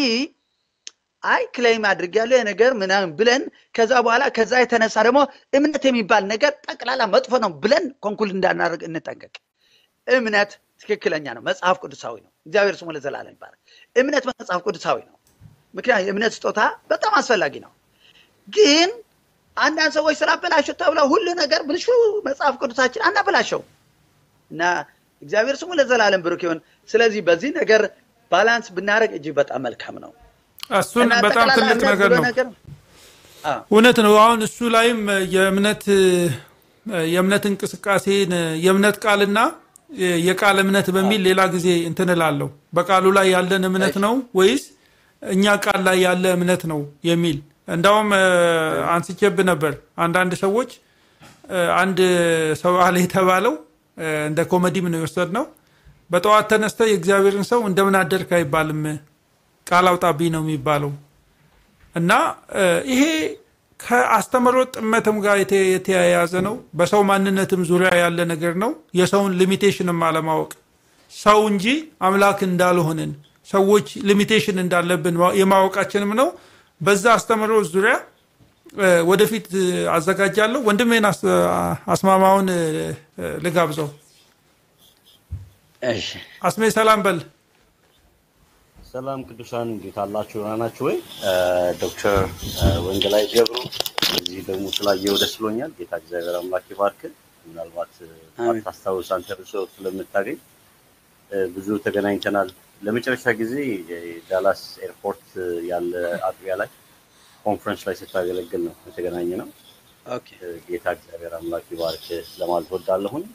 አይ ክሌም አድርጌያለሁ የነገር ምናምን ብለን ከዛ በኋላ ከዛ የተነሳ ደግሞ እምነት የሚባል ነገር ጠቅላላ መጥፎ ነው ብለን ኮንኩል እንዳናደርግ እንጠንቀቅ። እምነት ትክክለኛ ነው፣ መጽሐፍ ቅዱሳዊ ነው። እግዚአብሔር ስሙ ለዘላለም ይባላል። እምነት መጽሐፍ ቅዱሳዊ ነው። ምክንያቱም የእምነት ስጦታ በጣም አስፈላጊ ነው። ግን አንዳንድ ሰዎች ስላበላሹት ተብለው ሁሉ ነገር ብልሹ መጽሐፍ ቅዱሳችን አናበላሸው እና እግዚአብሔር ስሙ ለዘላለም ብሩክ ይሁን። ስለዚህ በዚህ ነገር ባላንስ ብናደርግ እጅግ በጣም መልካም ነው። እሱን በጣም ትልቅ ነገር ነው። እውነት ነው። አሁን እሱ ላይም የእምነት የእምነት እንቅስቃሴን የእምነት ቃልና የቃል እምነት በሚል ሌላ ጊዜ እንትን እላለሁ። በቃሉ ላይ ያለን እምነት ነው ወይስ እኛ ቃል ላይ ያለ እምነት ነው የሚል እንዳውም አንስቼብ ነበር። አንዳንድ ሰዎች አንድ ሰው አለ የተባለው እንደ ኮሜዲም ነው የወሰድነው። በጠዋት ተነስተ የእግዚአብሔርን ሰው እንደምን አደርክ አይባልም ቃል አውጣብኝ ነው የሚባለው እና ይሄ ከአስተምህሮት ጥመትም ጋር የተያያዘ ነው። በሰው ማንነትም ዙሪያ ያለ ነገር ነው። የሰውን ሊሚቴሽንም አለማወቅ ሰው እንጂ አምላክ እንዳልሆንን ሰዎች ሊሚቴሽን እንዳለብን የማወቃችንም ነው። በዛ አስተምህሮት ዙሪያ ወደፊት አዘጋጃለሁ። ወንድሜን አስማማውን ልጋብዘው። አስሜ ሰላም በል። ሰላም ቅዱሳን እንዴት አላችሁ? ደህና ናችሁ ወይ? ዶክተር ወንገላይ ገብሩ እዚህ ደግሞ ስላየው ደስ ብሎኛል። ጌታ እግዚአብሔር አምላክ ይባርክ። ምናልባት ታስታውስ አንተ ብሰው ስለምታገኝ ብዙ ተገናኝተናል። ለመጨረሻ ጊዜ ዳላስ ኤርፖርት ያለ አጥቢያ ላይ ኮንፈረንስ ላይ ስታገለግል ነው የተገናኘ ነው። ጌታ እግዚአብሔር አምላክ ይባርክ ለማለት ወዳለሁኝ።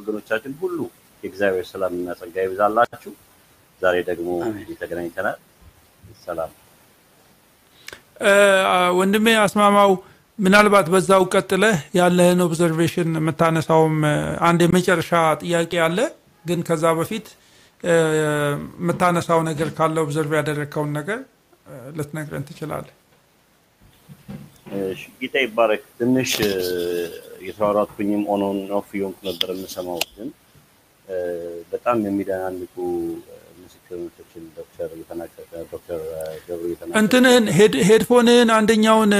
ወገኖቻችን ሁሉ የእግዚአብሔር እና ጸጋ ይብዛላችሁ። ዛሬ ደግሞ ተገናኝተናል። ሰላም ወንድሜ አስማማው፣ ምናልባት በዛው ቀጥለህ ያለህን ኦብዘርቬሽን የምታነሳውም አንድ የመጨረሻ ጥያቄ አለ፣ ግን ከዛ በፊት የምታነሳው ነገር ካለ ኦብዘርቭ ያደረግከውን ነገር ልትነግረን ትችላለህ። ሽጌታ ይባረክ። ትንሽ የተሯሯጥኩኝም ኦኖን ኦፍ ዮንክ ነበር የምሰማው፣ ግን በጣም የሚደናንቁ ክሊኒኮችን ዶክተር ዶክተር ገብሩ እንትንህን ሄድፎንህን አንደኛውን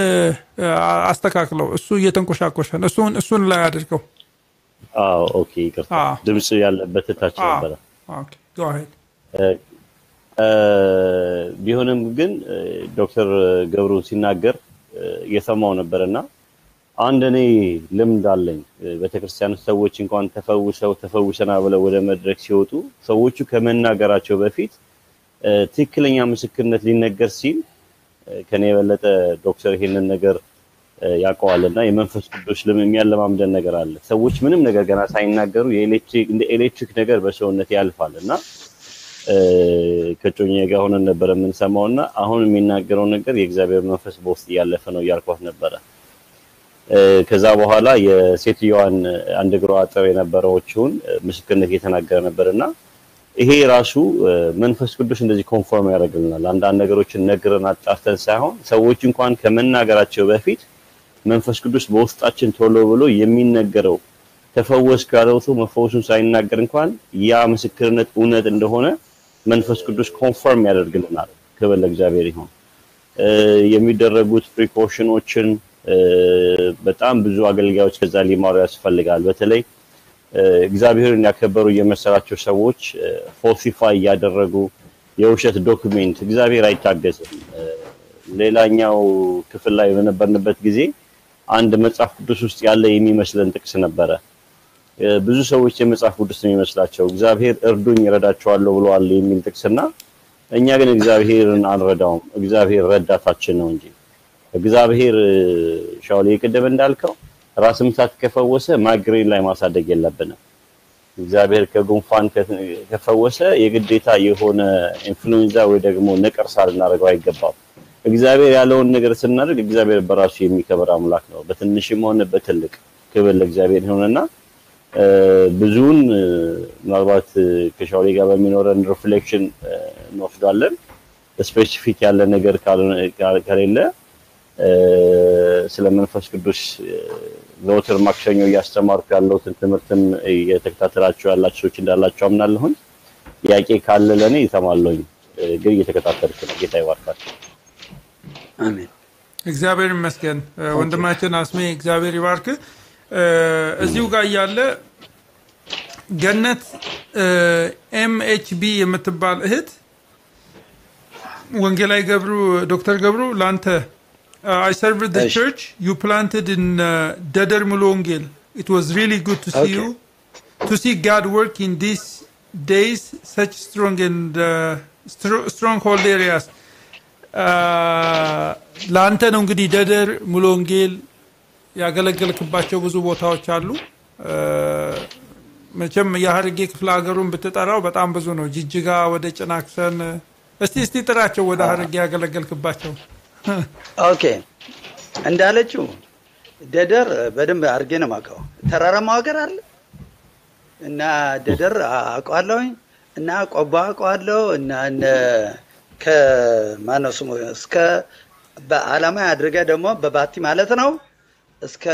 አስተካክለው። እሱ እየተንቆሻቆሸን እሱን እሱን ላይ አድርገው። ኦኬ፣ ይቅርታ ድምፅ ያለበት ታች ነበረ። ቢሆንም ግን ዶክተር ገብሩ ሲናገር እየሰማው ነበር እና አንድ እኔ ልምድ አለኝ። ቤተክርስቲያን ሰዎች እንኳን ተፈውሰው ተፈውሰና ብለው ወደ መድረክ ሲወጡ ሰዎቹ ከመናገራቸው በፊት ትክክለኛ ምስክርነት ሊነገር ሲል ከኔ የበለጠ ዶክተር ይሄንን ነገር ያውቀዋልና የመንፈስ ቅዱስ ልም የሚያለማምደን ነገር አለ። ሰዎች ምንም ነገር ገና ሳይናገሩ እንደ ኤሌክትሪክ ነገር በሰውነት ያልፋል እና ከጮኛ ጋር ሆነን ነበረ የምንሰማው እና አሁን የሚናገረው ነገር የእግዚአብሔር መንፈስ በውስጥ እያለፈ ነው እያልኳት ነበረ ከዛ በኋላ የሴትዮዋን አንድ እግሯ አጥር የነበረዎችውን ምስክርነት እየተናገረ ነበር እና ይሄ ራሱ መንፈስ ቅዱስ እንደዚህ ኮንፎርም ያደርግልናል። አንዳንድ ነገሮችን ነግረን አጣርተን ሳይሆን ሰዎች እንኳን ከመናገራቸው በፊት መንፈስ ቅዱስ በውስጣችን ቶሎ ብሎ የሚነገረው ተፈወስ ያለው መፈወሱን ሳይናገር እንኳን ያ ምስክርነት እውነት እንደሆነ መንፈስ ቅዱስ ኮንፎርም ያደርግልናል። ክብር ለእግዚአብሔር ይሁን። የሚደረጉት ፕሪኮሽኖችን በጣም ብዙ አገልጋዮች ከዛ ሊማሩ ያስፈልጋል። በተለይ እግዚአብሔርን ያከበሩ የመሰላቸው ሰዎች ፎልሲፋይ እያደረጉ የውሸት ዶክሜንት እግዚአብሔር አይታገስም። ሌላኛው ክፍል ላይ በነበርንበት ጊዜ አንድ መጽሐፍ ቅዱስ ውስጥ ያለ የሚመስለን ጥቅስ ነበረ። ብዙ ሰዎች የመጽሐፍ ቅዱስ የሚመስላቸው። እግዚአብሔር እርዱኝ ይረዳቸዋለሁ ብለዋል የሚል ጥቅስና እኛ ግን እግዚአብሔርን አንረዳውም። እግዚአብሔር ረዳታችን ነው እንጂ እግዚአብሔር ሻውል ቅድም እንዳልከው ራስ ምታት ከፈወሰ ማይግሬን ላይ ማሳደግ የለብንም። እግዚአብሔር ከጉንፋን ከፈወሰ የግዴታ የሆነ ኢንፍሉዌንዛ ወይ ደግሞ ነቀርሳ ልናደርገው አይገባም። እግዚአብሔር ያለውን ነገር ስናደርግ እግዚአብሔር በራሱ የሚከበር አምላክ ነው። በትንሽም ሆነ በትልቅ ክብር ለእግዚአብሔር ይሁንና ብዙውን ምናልባት ከሻውሌ ጋር በሚኖረን ሪፍሌክሽን እንወስዳለን። ስፔሲፊክ ያለ ነገር ከሌለ ስለ መንፈስ ቅዱስ ዘወትር ማክሰኞ እያስተማርኩ ያለሁትን ትምህርትም እየተከታተላችሁ ያላችሁ ሰዎች እንዳላችሁ አምናለሁኝ። ጥያቄ ካለ ለእኔ ይሰማለሁኝ፣ ግን እየተከታተልኩ ነው። ጌታ ይባርካል። አሜን። እግዚአብሔር ይመስገን። ወንድማችን አስሜ እግዚአብሔር ይባርክ። እዚሁ ጋር እያለ ገነት ኤምኤችቢ የምትባል እህት ወንጌላዊ ገብሩ ዶክተር ገብሩ ለአንተ Uh, I served the uh, church you planted in uh, Dadar Mulongil. It was really good to see okay. you, to see God work in these days, such strong and uh, str- stronghold areas. ለአንተ ነው እንግዲህ ደደር ሙሉ ወንጌል ያገለገልክባቸው ብዙ ቦታዎች አሉ። መቼም የሀረርጌ ክፍለ ሀገሩን ብትጠራው በጣም ብዙ ነው። ጅጅጋ ወደ ጭናክሰን፣ እስቲ እስቲ ጥራቸው ወደ ሀረርጌ ያገለገልክባቸው ኦኬ እንዳለችው ደደር በደንብ አድርጌ ነው የማውቀው። ተራራማ ሀገር አለ እና ደደር አውቀዋለሁ እና ቆባ አውቀዋለሁ እና ከማነው ስሙ እስከ በአላማ አድርገ ደግሞ በባቲ ማለት ነው እስከ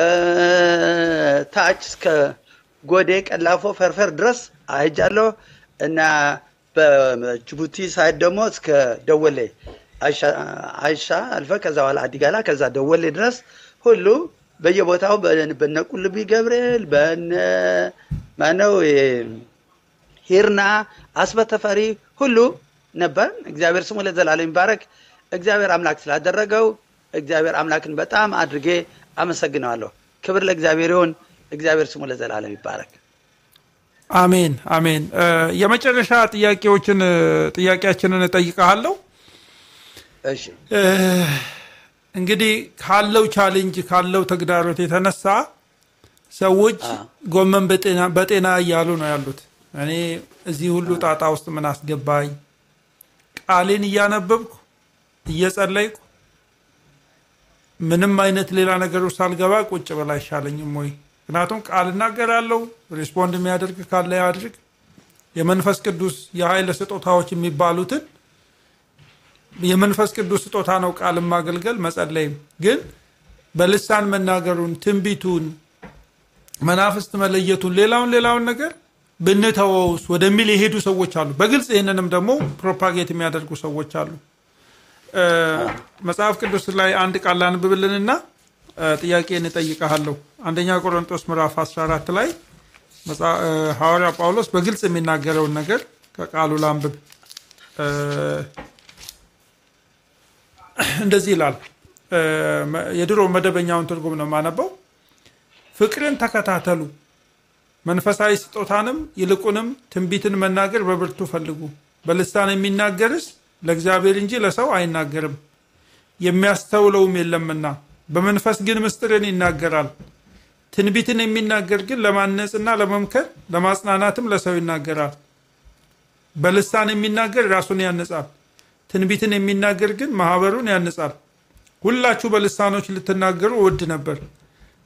ታች እስከ ጎዴ ቀላፎ ፈርፈር ድረስ አይጃለሁ እና በጅቡቲ ሳይድ ደግሞ እስከ ደወሌ አይሻ አልፈ ከዛ በኋላ አዲጋላ ከዛ ደወሌ ድረስ ሁሉ በየቦታው በነ ቁልቢ ገብርኤል በነ ማነው ሂርና አስበተፈሪ ሁሉ ነበር። እግዚአብሔር ስሙ ለዘላለም ይባረክ። እግዚአብሔር አምላክ ስላደረገው እግዚአብሔር አምላክን በጣም አድርጌ አመሰግነዋለሁ። ክብር ለእግዚአብሔር ይሁን። እግዚአብሔር ስሙ ለዘላለም ይባረክ። አሜን አሜን። የመጨረሻ ጥያቄዎችን ጥያቄያችንን እጠይቀሃለሁ። እንግዲህ ካለው ቻሌንጅ ካለው ተግዳሮት የተነሳ ሰዎች ጎመን በጤና እያሉ ነው ያሉት። እኔ እዚህ ሁሉ ጣጣ ውስጥ ምን አስገባኝ? ቃሌን እያነበብኩ እየጸለይኩ ምንም አይነት ሌላ ነገር ውስጥ አልገባ ቁጭ ብላ አይሻለኝም ወይ? ምክንያቱም ቃል እናገራለሁ። ሪስፖንድ የሚያደርግ ካለ ያድርግ። የመንፈስ ቅዱስ የኃይል ስጦታዎች የሚባሉትን የመንፈስ ቅዱስ ስጦታ ነው ቃልን ማገልገል መጸለይም። ግን በልሳን መናገሩን፣ ትንቢቱን፣ መናፍስት መለየቱን፣ ሌላውን ሌላውን ነገር ብንተወውስ ወደሚል የሄዱ ሰዎች አሉ። በግልጽ ይህንንም ደግሞ ፕሮፓጌት የሚያደርጉ ሰዎች አሉ። መጽሐፍ ቅዱስ ላይ አንድ ቃል ላንብብልንና ጥያቄ እንጠይቀሃለሁ አንደኛ ቆሮንጦስ ምዕራፍ 14 ላይ ሐዋርያ ጳውሎስ በግልጽ የሚናገረውን ነገር ከቃሉ ላንብብ። እንደዚህ ይላል። የድሮ መደበኛውን ትርጉም ነው የማነበው። ፍቅርን ተከታተሉ፣ መንፈሳዊ ስጦታንም ይልቁንም ትንቢትን መናገር በብርቱ ፈልጉ። በልሳን የሚናገርስ ለእግዚአብሔር እንጂ ለሰው አይናገርም፣ የሚያስተውለውም የለምና። በመንፈስ ግን ምስጢርን ይናገራል። ትንቢትን የሚናገር ግን ለማነጽና ለመምከር ለማጽናናትም ለሰው ይናገራል። በልሳን የሚናገር ራሱን ያነጻል። ትንቢትን የሚናገር ግን ማህበሩን ያንጻል። ሁላችሁ በልሳኖች ልትናገሩ እወድ ነበር፣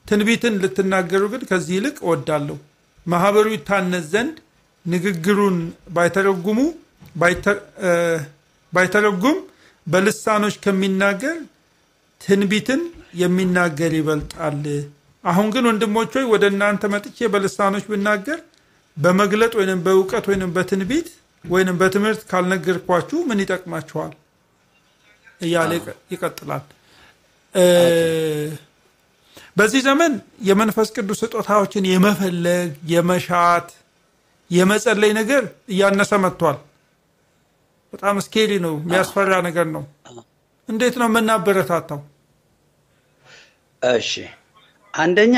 ትንቢትን ልትናገሩ ግን ከዚህ ይልቅ እወዳለሁ። ማህበሩ ይታነጽ ዘንድ ንግግሩን ባይተረጉሙ ባይተረጉም በልሳኖች ከሚናገር ትንቢትን የሚናገር ይበልጣል። አሁን ግን ወንድሞች ሆይ ወደ እናንተ መጥቼ በልሳኖች ብናገር በመግለጥ ወይም በእውቀት ወይም በትንቢት ወይንም በትምህርት ካልነገርኳችሁ ምን ይጠቅማችኋል እያለ ይቀጥላል። በዚህ ዘመን የመንፈስ ቅዱስ ስጦታዎችን የመፈለግ የመሻት የመጸለይ ነገር እያነሰ መጥቷል። በጣም እስኬሊ ነው፣ የሚያስፈራ ነገር ነው። እንዴት ነው የምናበረታታው? እሺ አንደኛ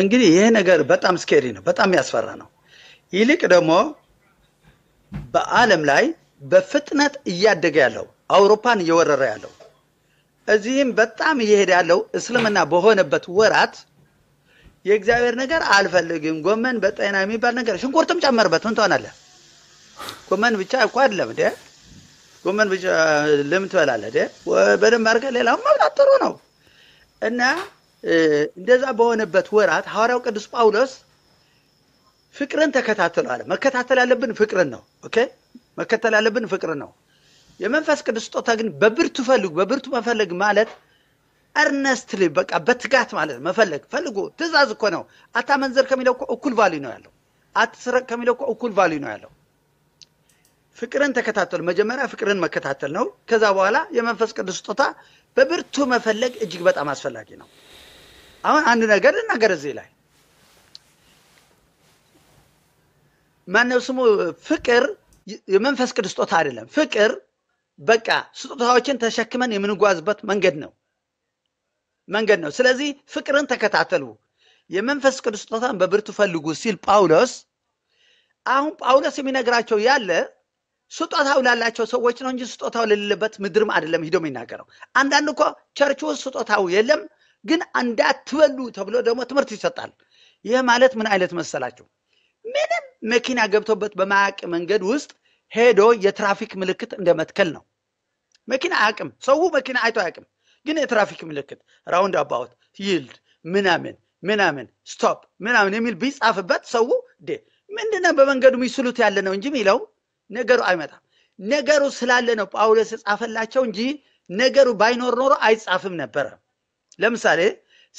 እንግዲህ ይሄ ነገር በጣም ስኬሪ ነው፣ በጣም ያስፈራ ነው። ይልቅ ደግሞ በዓለም ላይ በፍጥነት እያደገ ያለው አውሮፓን እየወረረ ያለው እዚህም በጣም እየሄደ ያለው እስልምና በሆነበት ወራት የእግዚአብሔር ነገር አልፈልግም። ጎመን በጤና የሚባል ነገር ሽንኩርትም ጨመርበት ምን ትሆናለህ? ጎመን ብቻ እኮ አይደለም እንዴ? ጎመን ብቻ ለምን ትበላለህ? በደንብ አድርገህ ሌላውን መብላት ጥሩ ነው እና እንደዛ በሆነበት ወራት ሐዋርያው ቅዱስ ጳውሎስ ፍቅርን ተከታተሉ አለ። መከታተል ያለብን ፍቅርን ነው። ኦኬ መከተል ያለብን ፍቅርን ነው። የመንፈስ ቅዱስ ስጦታ ግን በብርቱ ፈልጉ። በብርቱ መፈለግ ማለት እርነስትሊ በቃ በትጋት ማለት መፈለግ ፈልጉ። ትእዛዝ እኮ ነው። አታመንዘር ከሚለው እኮ እኩል ቫሊ ነው ያለው። አትስረቅ ከሚለው እኮ እኩል ቫሊ ነው ያለው። ፍቅርን ተከታተሉ። መጀመሪያ ፍቅርን መከታተል ነው። ከዛ በኋላ የመንፈስ ቅዱስ ስጦታ በብርቱ መፈለግ እጅግ በጣም አስፈላጊ ነው። አሁን አንድ ነገር ልናገር እዚህ ላይ ማነው ስሙ ፍቅር የመንፈስ ቅዱስ ስጦታ አይደለም። ፍቅር በቃ ስጦታዎችን ተሸክመን የምንጓዝበት መንገድ ነው መንገድ ነው። ስለዚህ ፍቅርን ተከታተሉ፣ የመንፈስ ቅዱስ ስጦታን በብርቱ ፈልጉ ሲል ጳውሎስ አሁን ጳውሎስ የሚነግራቸው ያለ ስጦታው ላላቸው ሰዎች ነው እንጂ ስጦታው ለሌለበት ምድርም አይደለም ሂዶ የሚናገረው። አንዳንድ እኮ ቸርች ውስጥ ስጦታው የለም ግን እንዳትበሉ ተብሎ ደግሞ ትምህርት ይሰጣል። ይህ ማለት ምን አይነት መሰላችሁ? ምንም መኪና ገብቶበት በማቅ መንገድ ውስጥ ሄዶ የትራፊክ ምልክት እንደመትከል ነው። መኪና አቅም ሰው መኪና አይቶ አቅም ግን የትራፊክ ምልክት ራውንድ አባውት ይልድ ምናምን ምናምን ስቶፕ ምናምን የሚል ቢጻፍበት ሰው ዴ ምንድነው በመንገዱ የሚስሉት ያለ ነው እንጂ የሚለው ነገሩ አይመጣም። ነገሩ ስላለ ነው ጳውሎስ የጻፈላቸው እንጂ ነገሩ ባይኖር ኖሮ አይጻፍም ነበረ። ለምሳሌ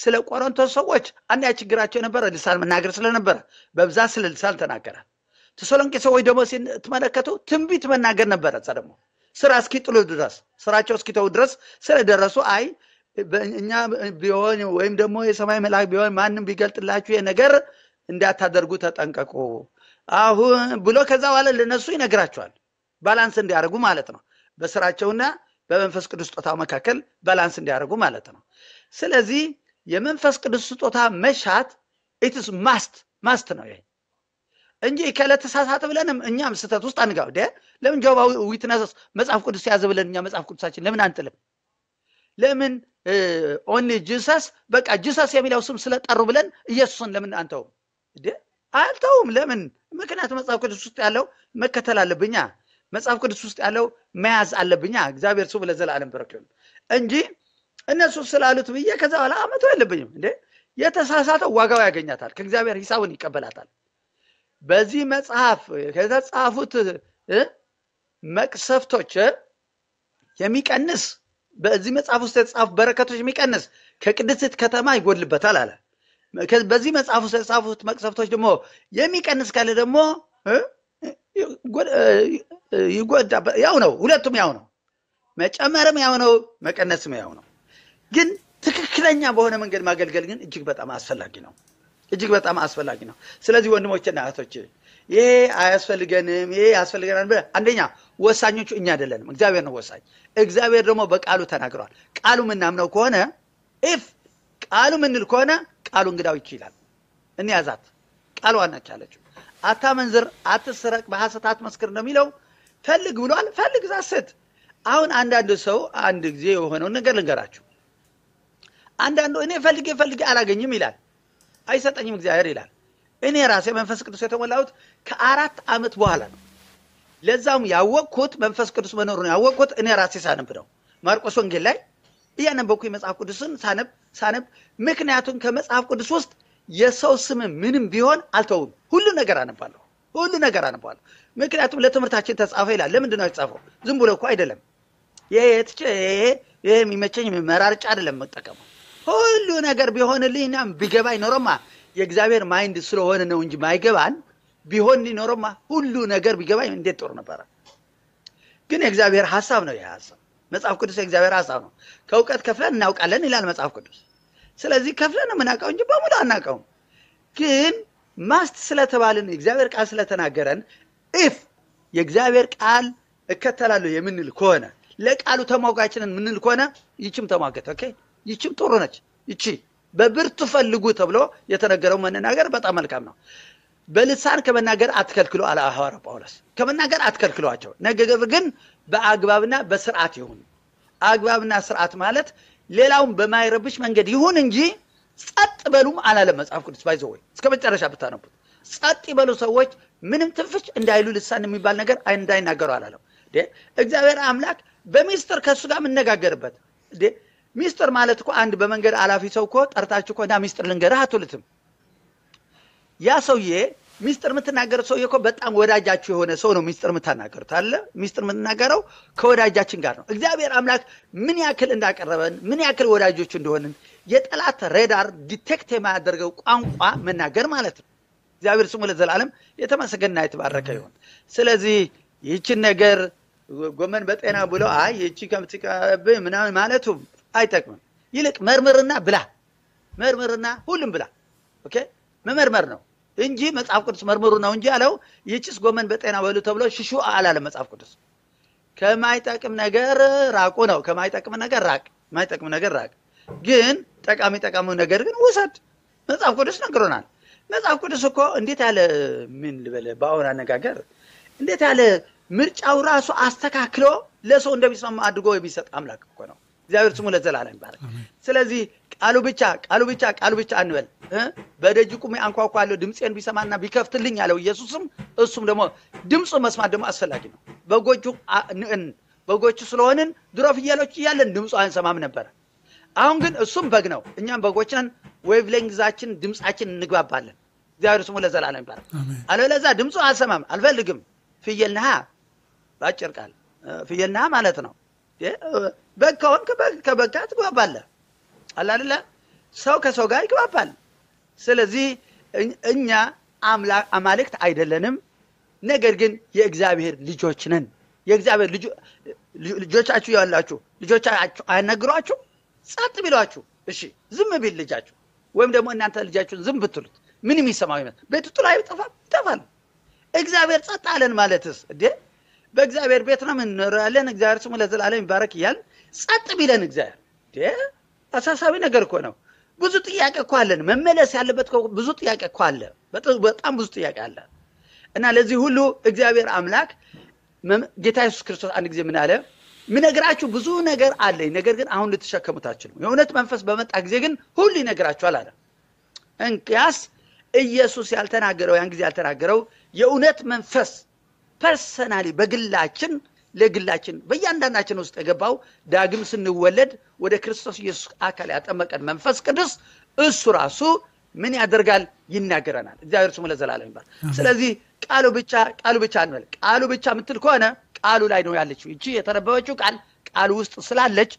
ስለ ቆሮንቶስ ሰዎች አንዳ ችግራቸው የነበረ ልሳን መናገር ስለነበረ በብዛት ስለ ልሳን ተናገረ። ተሰሎንቄ ሰዎች ደግሞ ትመለከቱ ትንቢት መናገር ነበረ። እዛ ደግሞ ስራ እስኪጥሉ ድረስ ስራቸው እስኪተው ድረስ ስለደረሱ አይ እኛ ቢሆን ወይም ደግሞ የሰማይ መልአክ ቢሆን ማንም ቢገልጥላችሁ የነገር እንዳታደርጉ ተጠንቀቁ አሁን ብሎ ከዛ በኋላ ለነሱ ይነግራቸዋል። ባላንስ እንዲያደርጉ ማለት ነው። በስራቸውና በመንፈስ ቅዱስ ጦታው መካከል ባላንስ እንዲያደርጉ ማለት ነው። ስለዚህ የመንፈስ ቅዱስ ስጦታ መሻት ኢትስ ማስት ማስት ነው ይሄ እንጂ ከለተሳሳት ብለንም እኛም ስህተት ውስጥ ደ ለምን ጆባ ዊትነስ መጽሐፍ ቅዱስ ያዘ ብለን እኛ መጽሐፍ ቅዱሳችን ለምን አንጥልም? ለምን ኦንሊ ጂሰስ በቃ ጂሰስ የሚለው ስም ስለጠሩ ብለን ኢየሱስን ለምን አንተውም? አልተውም። ለምን? ምክንያት መጽሐፍ ቅዱስ ውስጥ ያለው መከተል አለብኛ። መጽሐፍ ቅዱስ ውስጥ ያለው መያዝ አለብኛ። እግዚአብሔር ስሙ ለዘላለም በረክ ይሁን እንጂ እነሱ ስላሉት ብዬ ከዛ በኋላ አመቶ የለብኝም እንዴ የተሳሳተው ዋጋው ያገኛታል፣ ከእግዚአብሔር ሂሳቡን ይቀበላታል። በዚህ መጽሐፍ ከተጻፉት መቅሰፍቶች የሚቀንስ በዚህ መጽሐፍ ውስጥ የተጻፉ በረከቶች የሚቀንስ ከቅድስት ከተማ ይጎልበታል አለ። በዚህ መጽሐፍ ውስጥ የተጻፉት መቅሰፍቶች ደግሞ የሚቀንስ ካለ ደግሞ ይጎዳ። ያው ነው፣ ሁለቱም ያው ነው። መጨመርም ያው ነው፣ መቀነስም ያው ነው። ግን ትክክለኛ በሆነ መንገድ ማገልገል ግን እጅግ በጣም አስፈላጊ ነው። እጅግ በጣም አስፈላጊ ነው። ስለዚህ ወንድሞችና እህቶች ይሄ አያስፈልገንም፣ ይሄ ያስፈልገናል። አንደኛ ወሳኞቹ እኛ አይደለንም፣ እግዚአብሔር ነው ወሳኝ። እግዚአብሔር ደግሞ በቃሉ ተናግረዋል። ቃሉ ምናምነው ከሆነ ኢፍ ቃሉ ምንል ከሆነ ቃሉ እንግዳው ይችላል እንያዛት ቃሉ ዋናች አለችው። አታመንዝር፣ አትስረቅ፣ በሐሰት አትመስክር ነው የሚለው። ፈልግ ብሏል። ፈልግ ዛስት አሁን አንዳንድ ሰው አንድ ጊዜ የሆነውን ነገር ልንገራችሁ አንዳንዱ እኔ ፈልጌ ፈልጌ አላገኝም ይላል። አይሰጠኝም እግዚአብሔር ይላል። እኔ ራሴ መንፈስ ቅዱስ የተሞላሁት ከአራት ዓመት በኋላ ነው። ለዛም ያወቅኩት መንፈስ ቅዱስ መኖሩን ያወቅኩት እኔ ራሴ ሳነብ ነው። ማርቆስ ወንጌል ላይ እያነበኩ የመጽሐፍ ቅዱስን ሳነብ ሳነብ፣ ምክንያቱም ከመጽሐፍ ቅዱስ ውስጥ የሰው ስም ምንም ቢሆን አልተውም። ሁሉ ነገር አነባለሁ፣ ሁሉ ነገር አነባለሁ። ምክንያቱም ለትምህርታችን ተጻፈ ይላል። ለምንድን ነው የተጻፈው? ዝም ብሎ እኮ አይደለም። ይሄ የሚመቸኝ መራርጫ አይደለም መጠቀሙ ሁሉ ነገር ቢሆንልኝና ቢገባ ይኖረማ የእግዚአብሔር ማይንድ ስለሆነ ነው እንጂ ማይገባን ቢሆን ኖሮማ ሁሉ ነገር ቢገባ እንዴት ጦር ነበረ። ግን የእግዚአብሔር ሀሳብ ነው። ይህ ሀሳብ መጽሐፍ ቅዱስ የእግዚአብሔር ሀሳብ ነው። ከእውቀት ከፍለን እናውቃለን ይላል መጽሐፍ ቅዱስ። ስለዚህ ከፍለን የምናውቀው እንጂ በሙሉ አናውቀውም። ግን ማስት ስለተባልን የእግዚአብሔር ቃል ስለተናገረን ኢፍ የእግዚአብሔር ቃል እከተላለሁ የምንል ከሆነ ለቃሉ ተሟጋችንን የምንል ከሆነ ይችም ተሟገት ኦኬ ይቺም ጥሩ ነች። ይቺ በብርቱ ፈልጉ ተብሎ የተነገረው መነጋገር በጣም መልካም ነው። በልሳን ከመናገር አትከልክሎ አለ ሐዋርያው ጳውሎስ። ከመናገር አትከልክሏቸው፣ ነገር ግን በአግባብና በስርዓት ይሁን። አግባብና ስርዓት ማለት ሌላውን በማይረብሽ መንገድ ይሁን እንጂ ጸጥ በሉም አላለም መጽሐፍ ቅዱስ። ባይዘው ወይ እስከ መጨረሻ ብታነቡት ጸጥ ይበሉ ሰዎች ምንም ትንፍሽ እንዳይሉ ልሳን የሚባል ነገር እንዳይናገሩ አላለው እግዚአብሔር አምላክ በሚስጥር ከእሱ ጋር የምነጋገርበት ሚስጥር ማለት እኮ አንድ በመንገድ አላፊ ሰው እኮ ጠርታችሁ እኮ ና ሚስጥር ልንገርህ አትሉትም። ያ ሰውዬ ሚስጥር የምትናገር ሰውዬ እኮ በጣም ወዳጃችሁ የሆነ ሰው ነው። ሚስጥር የምታናገሩት አለ ሚስጥር የምትናገረው ከወዳጃችን ጋር ነው። እግዚአብሔር አምላክ ምን ያክል እንዳቀረበን ምን ያክል ወዳጆች እንደሆንን የጠላት ሬዳር ዲቴክት የማያደርገው ቋንቋ መናገር ማለት ነው። እግዚአብሔር ስሙ ለዘላለም የተመሰገነና የተባረከ ይሁን። ስለዚህ ይህችን ነገር ጎመን በጤና ብሎ አይ ይቺ ከምትቀብ ምናምን ማለቱም አይጠቅምም። ይልቅ መርምርና ብላ፣ መርምርና ሁሉም ብላ። ኦኬ መመርመር ነው እንጂ መጽሐፍ ቅዱስ መርምሩ ነው እንጂ አለው። ይህችስ ጎመን በጤና በሉ ተብሎ ሽሹ አላለም መጽሐፍ ቅዱስ። ከማይጠቅም ነገር ራቁ ነው። ከማይጠቅም ነገር ራቅ፣ ማይጠቅም ነገር ራቅ። ግን ጠቃሚ ጠቃሚው ነገር ግን ውሰድ። መጽሐፍ ቅዱስ ነግሮናል። መጽሐፍ ቅዱስ እኮ እንዴት ያለ ምን ልበለ፣ በአሁን አነጋገር እንዴት ያለ ምርጫው ራሱ አስተካክሎ ለሰው እንደሚስማማ አድርጎ የሚሰጥ አምላክ እኮ ነው። እግዚአብሔር ስሙ ለዘላለም ይባረክ። ስለዚህ ቃሉ ብቻ ቃሉ ብቻ ቃሉ ብቻ እንበል። በደጅ አንኳኳ አንኳኳለሁ ድምፄን ቢሰማና ቢከፍትልኝ ያለው ኢየሱስም እሱም ደግሞ ድምፁ መስማት ደግሞ አስፈላጊ ነው። በጎቹ በጎቹ ስለሆንን ድሮ ፍየሎች እያለን ድምፁ አንሰማም ነበረ። አሁን ግን እሱም በግ ነው፣ እኛም በጎች ነን። ዌቭሌንግዛችን ድምፃችን እንግባባለን። እግዚአብሔር ስሙ ለዘላለም ይባረክ። አለለዛ ድምፁ አልሰማም አልፈልግም። ፍየል ነሃ፣ በአጭር ቃል ፍየል ነሃ ማለት ነው። በግ ከሆንክ ከበግ ጋር ትግባባለህ። አላለ ሰው ከሰው ጋር ይግባባል። ስለዚህ እኛ አማልክት አይደለንም፣ ነገር ግን የእግዚአብሔር ልጆች ነን። የእግዚአብሔር ልጆቻችሁ ያላችሁ ልጆቻችሁ አያናግሯችሁ ጸጥ ቢሏችሁ፣ እሺ ዝም ቢል ልጃችሁ ወይም ደግሞ እናንተ ልጃችሁን ዝም ብትሉት ምንም ይሰማው ይመስል ቤቱ ጥላ ይጠፋል ይጠፋል። እግዚአብሔር ጸጥ አለን ማለትስ እንዴ በእግዚአብሔር ቤት ነው የምንኖረው ያለን። እግዚአብሔር ስሙ ለዘላለም ይባረክ እያል ጸጥ ቢለን እግዚአብሔር አሳሳቢ ነገር እኮ ነው። ብዙ ጥያቄ እኮ አለን። መመለስ ያለበት ብዙ ጥያቄ እኮ አለ። በጣም ብዙ ጥያቄ አለ እና ለዚህ ሁሉ እግዚአብሔር አምላክ ጌታ ኢየሱስ ክርስቶስ አንድ ጊዜ ምን አለ? ምነግራችሁ ብዙ ነገር አለኝ፣ ነገር ግን አሁን ልትሸከሙት አችልም። የእውነት መንፈስ በመጣ ጊዜ ግን ሁሉ ይነግራችኋል አለ። እንኪያስ ኢየሱስ ያልተናገረው ያን ጊዜ ያልተናገረው የእውነት መንፈስ ፐርሰናሊ በግላችን ለግላችን በእያንዳንዳችን ውስጥ የገባው ዳግም ስንወለድ ወደ ክርስቶስ ኢየሱስ አካል ያጠመቀን መንፈስ ቅዱስ እሱ ራሱ ምን ያደርጋል? ይናገረናል። እግዚአብሔር ስሙ ለዘላለም ይባል። ስለዚህ ቃሉ ብቻ ቃሉ ብቻ እንበል። ቃሉ ብቻ የምትል ከሆነ ቃሉ ላይ ነው ያለችው። እቺ የተነበበችው ቃል ቃሉ ውስጥ ስላለች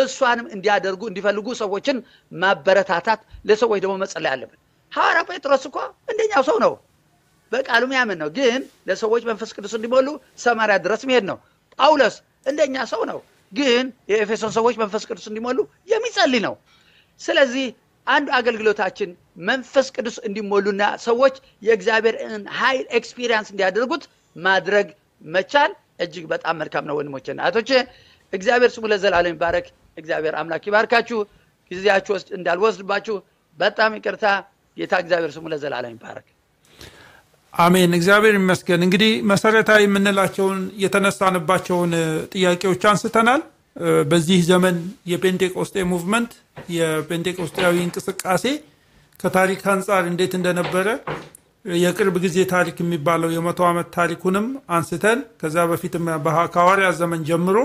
እሷንም እንዲያደርጉ እንዲፈልጉ ሰዎችን ማበረታታት፣ ለሰዎች ደግሞ መጸለይ አለብን። ሐዋርያ ጴጥሮስ እኮ እንደኛው ሰው ነው። በቃሉም ያምን ነው። ግን ለሰዎች መንፈስ ቅዱስ እንዲሞሉ ሰማሪያ ድረስ መሄድ ነው። ጳውሎስ እንደኛ ሰው ነው፣ ግን የኤፌሶን ሰዎች መንፈስ ቅዱስ እንዲሞሉ የሚጸልይ ነው። ስለዚህ አንዱ አገልግሎታችን መንፈስ ቅዱስ እንዲሞሉና ሰዎች የእግዚአብሔርን ኃይል ኤክስፒሪንስ እንዲያደርጉት ማድረግ መቻል እጅግ በጣም መልካም ነው። ወንድሞቼና እህቶቼ እግዚአብሔር ስሙ ለዘላለም ይባረክ። እግዚአብሔር አምላክ ይባርካችሁ። ጊዜያችሁ እንዳልወስድባችሁ በጣም ይቅርታ። ጌታ እግዚአብሔር ስሙ ለዘላለም ይባረክ። አሜን፣ እግዚአብሔር ይመስገን። እንግዲህ መሰረታዊ የምንላቸውን የተነሳንባቸውን ጥያቄዎች አንስተናል። በዚህ ዘመን የጴንጤቆስጤ ሙቭመንት የጴንጤቆስጤያዊ እንቅስቃሴ ከታሪክ አንጻር እንዴት እንደነበረ የቅርብ ጊዜ ታሪክ የሚባለው የመቶ ዓመት ታሪኩንም አንስተን ከዛ በፊትም ከሐዋርያ ዘመን ጀምሮ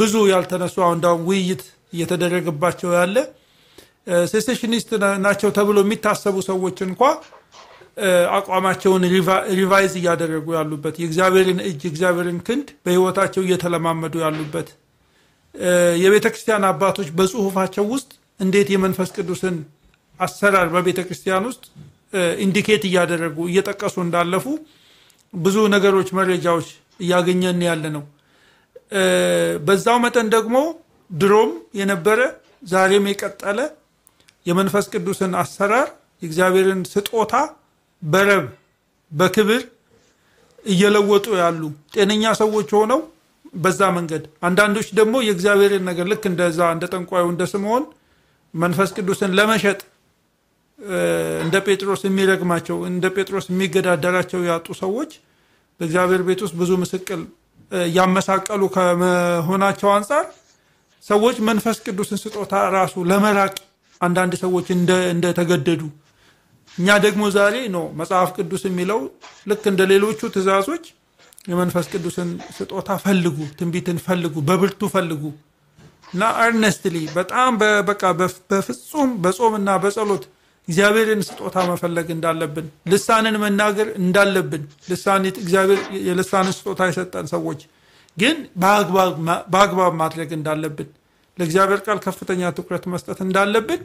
ብዙ ያልተነሱ ዳሁን ውይይት እየተደረገባቸው ያለ ሴሴሽኒስት ናቸው ተብሎ የሚታሰቡ ሰዎች እንኳ አቋማቸውን ሪቫይዝ እያደረጉ ያሉበት የእግዚአብሔርን እጅ የእግዚአብሔርን ክንድ በህይወታቸው እየተለማመዱ ያሉበት የቤተ ክርስቲያን አባቶች በጽሁፋቸው ውስጥ እንዴት የመንፈስ ቅዱስን አሰራር በቤተ ክርስቲያን ውስጥ ኢንዲኬት እያደረጉ እየጠቀሱ እንዳለፉ ብዙ ነገሮች፣ መረጃዎች እያገኘን ያለ ነው። በዛው መጠን ደግሞ ድሮም የነበረ ዛሬም የቀጠለ የመንፈስ ቅዱስን አሰራር የእግዚአብሔርን ስጦታ በረብ በክብር እየለወጡ ያሉ ጤነኛ ሰዎች ሆነው በዛ መንገድ፣ አንዳንዶች ደግሞ የእግዚአብሔርን ነገር ልክ እንደዛ እንደ ጠንቋዩ እንደ ስምዖን መንፈስ ቅዱስን ለመሸጥ እንደ ጴጥሮስ የሚረግማቸው እንደ ጴጥሮስ የሚገዳደራቸው ያጡ ሰዎች በእግዚአብሔር ቤት ውስጥ ብዙ ምስቅል ያመሳቀሉ ከመሆናቸው አንጻር ሰዎች መንፈስ ቅዱስን ስጦታ ራሱ ለመራቅ አንዳንድ ሰዎች እንደተገደዱ እኛ ደግሞ ዛሬ ነው መጽሐፍ ቅዱስ የሚለው ልክ እንደ ሌሎቹ ትእዛዞች የመንፈስ ቅዱስን ስጦታ ፈልጉ፣ ትንቢትን ፈልጉ፣ በብርቱ ፈልጉ እና አርነስትሊ በጣም በቃ በፍጹም በጾምና በጸሎት እግዚአብሔርን ስጦታ መፈለግ እንዳለብን፣ ልሳንን መናገር እንዳለብን ልሳን እግዚአብሔር የልሳንን ስጦታ የሰጠን ሰዎች ግን በአግባብ ማድረግ እንዳለብን፣ ለእግዚአብሔር ቃል ከፍተኛ ትኩረት መስጠት እንዳለብን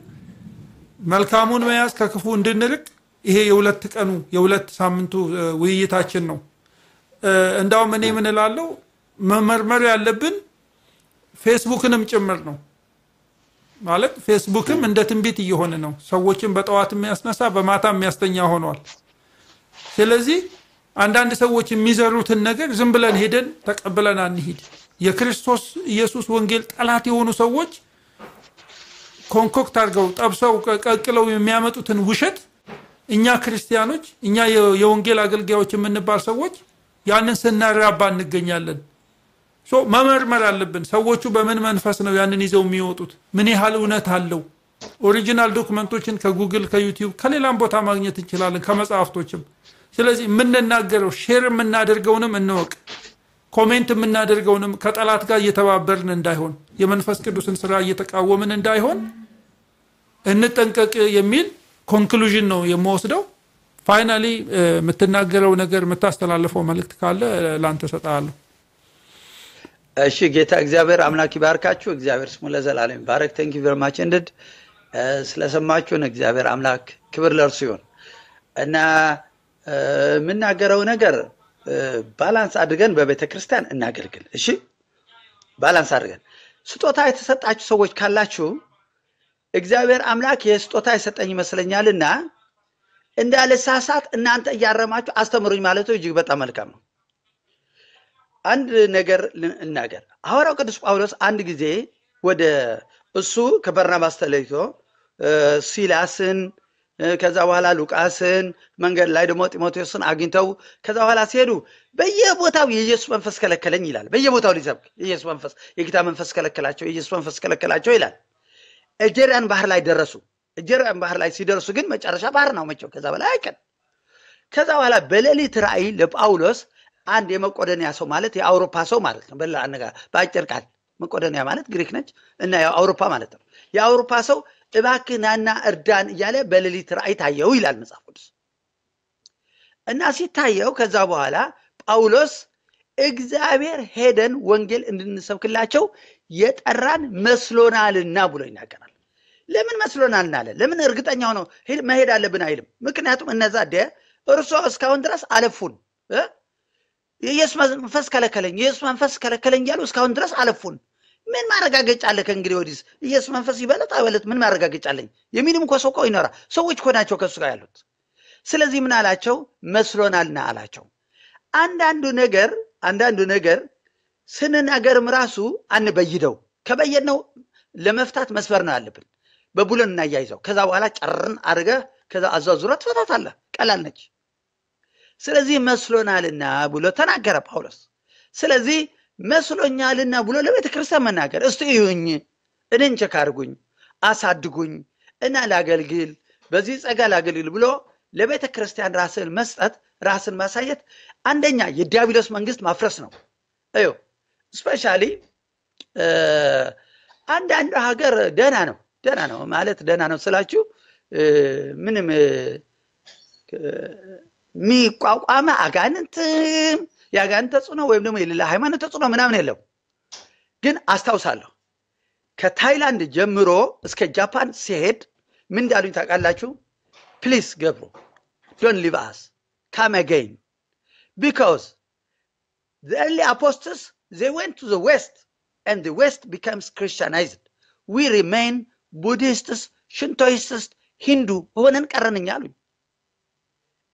መልካሙን መያዝ ከክፉ እንድንርቅ ይሄ የሁለት ቀኑ የሁለት ሳምንቱ ውይይታችን ነው። እንዳውም እኔ ምን እላለሁ መመርመር ያለብን ፌስቡክንም ጭምር ነው። ማለት ፌስቡክም እንደ ትንቢት እየሆነ ነው። ሰዎችን በጠዋት የሚያስነሳ በማታ የሚያስተኛ ሆኗል። ስለዚህ አንዳንድ ሰዎች የሚዘሩትን ነገር ዝም ብለን ሄደን ተቀብለን አንሂድ። የክርስቶስ ኢየሱስ ወንጌል ጠላት የሆኑ ሰዎች ኮንኮክት አድርገው ጠብሰው ቀቅለው የሚያመጡትን ውሸት እኛ ክርስቲያኖች እኛ የወንጌል አገልጋዮች የምንባል ሰዎች ያንን ስናራባ እንገኛለን። መመርመር አለብን። ሰዎቹ በምን መንፈስ ነው ያንን ይዘው የሚወጡት? ምን ያህል እውነት አለው? ኦሪጂናል ዶክመንቶችን ከጉግል ከዩቲዩብ፣ ከሌላም ቦታ ማግኘት እንችላለን፣ ከመጽሐፍቶችም። ስለዚህ የምንናገረው ሼር የምናደርገውንም እንወቅ። ኮሜንት የምናደርገውንም ከጠላት ጋር እየተባበርን እንዳይሆን የመንፈስ ቅዱስን ስራ እየተቃወምን እንዳይሆን እንጠንቀቅ የሚል ኮንክሉዥን ነው የምወስደው። ፋይናሊ የምትናገረው ነገር የምታስተላልፈው መልእክት ካለ ለአንተ እሰጥሃለሁ። እሺ ጌታ እግዚአብሔር አምላክ ይባርካችሁ። እግዚአብሔር ስሙ ለዘላለም ባረክ። ተንኪ ቨርማች እንድድ ስለሰማችሁን እግዚአብሔር አምላክ ክብር ለእርሱ ይሁን እና የምናገረው ነገር ባላንስ አድርገን በቤተ ክርስቲያን እናገልግል። እሺ፣ ባላንስ አድርገን ስጦታ የተሰጣችሁ ሰዎች ካላችሁ እግዚአብሔር አምላክ የስጦታ የሰጠኝ ይመስለኛልና እንዳለ ሳሳት እናንተ እያረማችሁ አስተምሩኝ ማለቱ እጅግ በጣም መልካም ነው። አንድ ነገር እናገር። ሐዋርያው ቅዱስ ጳውሎስ አንድ ጊዜ ወደ እሱ ከበርናባስ ተለይቶ ሲላስን ከዛ በኋላ ሉቃስን መንገድ ላይ ደግሞ ጢሞቴዎስን አግኝተው ከዛ በኋላ ሲሄዱ በየቦታው የኢየሱስ መንፈስ ከለከለኝ ይላል። በየቦታው ሊሰብክ የኢየሱስ መንፈስ የጌታ መንፈስ ከለከላቸው፣ የኢየሱስ መንፈስ ከለከላቸው ይላል። እጀሪያን ባህር ላይ ደረሱ። እጀሪያን ባህር ላይ ሲደርሱ ግን መጨረሻ ባህር ነው መቼው፣ ከዛ በላይ አይቀን። ከዛ በኋላ በሌሊት ራእይ ለጳውሎስ አንድ የመቆደኒያ ሰው ማለት የአውሮፓ ሰው ማለት ነው በአጭር ቃል መቆደኒያ ማለት ግሪክ ነች እና አውሮፓ ማለት ነው። የአውሮፓ ሰው እባክህ ናና እርዳን እያለ በሌሊት ራእይ ታየው ይላል መጽሐፍ ቅዱስ። እና ሲታየው ከዛ በኋላ ጳውሎስ እግዚአብሔር ሄደን ወንጌል እንድንሰብክላቸው የጠራን መስሎናልና ብሎ ይናገራል። ለምን መስሎናል አለ? ለምን እርግጠኛ ሆነው መሄድ አለብን አይልም? ምክንያቱም እነዛ ደ እርሶ እስካሁን ድረስ አለፉን። የኢየሱስ መንፈስ ከለከለኝ፣ የኢየሱስ መንፈስ ከለከለኝ እያሉ እስካሁን ድረስ አለፉን። ምን ማረጋገጫ አለ? ከእንግዲህ ወዲስ ኢየሱስ መንፈስ ይበለት አይበለት ምን ማረጋገጫ አለኝ የሚልም እኮ ሰው እኮ ይኖራል። ሰዎች እኮ ናቸው ከእሱ ጋር ያሉት። ስለዚህ ምን አላቸው? መስሎናልና አላቸው። አንዳንዱ ነገር አንዳንዱ ነገር ስንነገርም ራሱ አንበይደው። ነው ለመፍታት መስበር ነው ያለብን። በቡለን እናያይዘው። ከዛ በኋላ ጨርን አድርገህ ከዛ አዟዙራ ትፈታታለህ። ቀላል ነች። ስለዚህ መስሎናልና ብሎ ተናገረ ጳውሎስ። ስለዚህ መስሎኛልና ብሎ ለቤተ ክርስቲያን መናገር። እስቲ እዩኝ፣ እኔን ቸክ አድርጉኝ፣ አሳድጉኝ፣ እና ላገልግል፣ በዚህ ጸጋ ላገልግል ብሎ ለቤተ ክርስቲያን ራስን መስጠት፣ ራስን ማሳየት አንደኛ የዲያብሎስ መንግስት ማፍረስ ነው። እዩ ስፔሻሊ አንዳንዱ ሀገር ደህና ነው ደህና ነው ማለት ደህና ነው ስላችሁ ምንም የሚቋቋመ አጋንንትም ያጋን ተጽዕኖ ወይም ደግሞ የሌላ ሃይማኖት ተጽዕኖ ምናምን የለም። ግን አስታውሳለሁ ከታይላንድ ጀምሮ እስከ ጃፓን ሲሄድ ምን እንዳሉኝ ታውቃላችሁ? ፕሊስ ገብሩ ዶን ሊቭ አስ ካም አገይን ቢካዝ ዘ ኤርሊ አፖስትስ ዘ ዌንት ቱ ዘ ዌስት ኤንድ ዘ ዌስት ቢካምስ ክርስቲያናይዝድ ዊ ሪሜይን ቡዲስትስ፣ ሽንቶይስትስ፣ ሂንዱ ሆነን ቀረንኛ አሉኝ።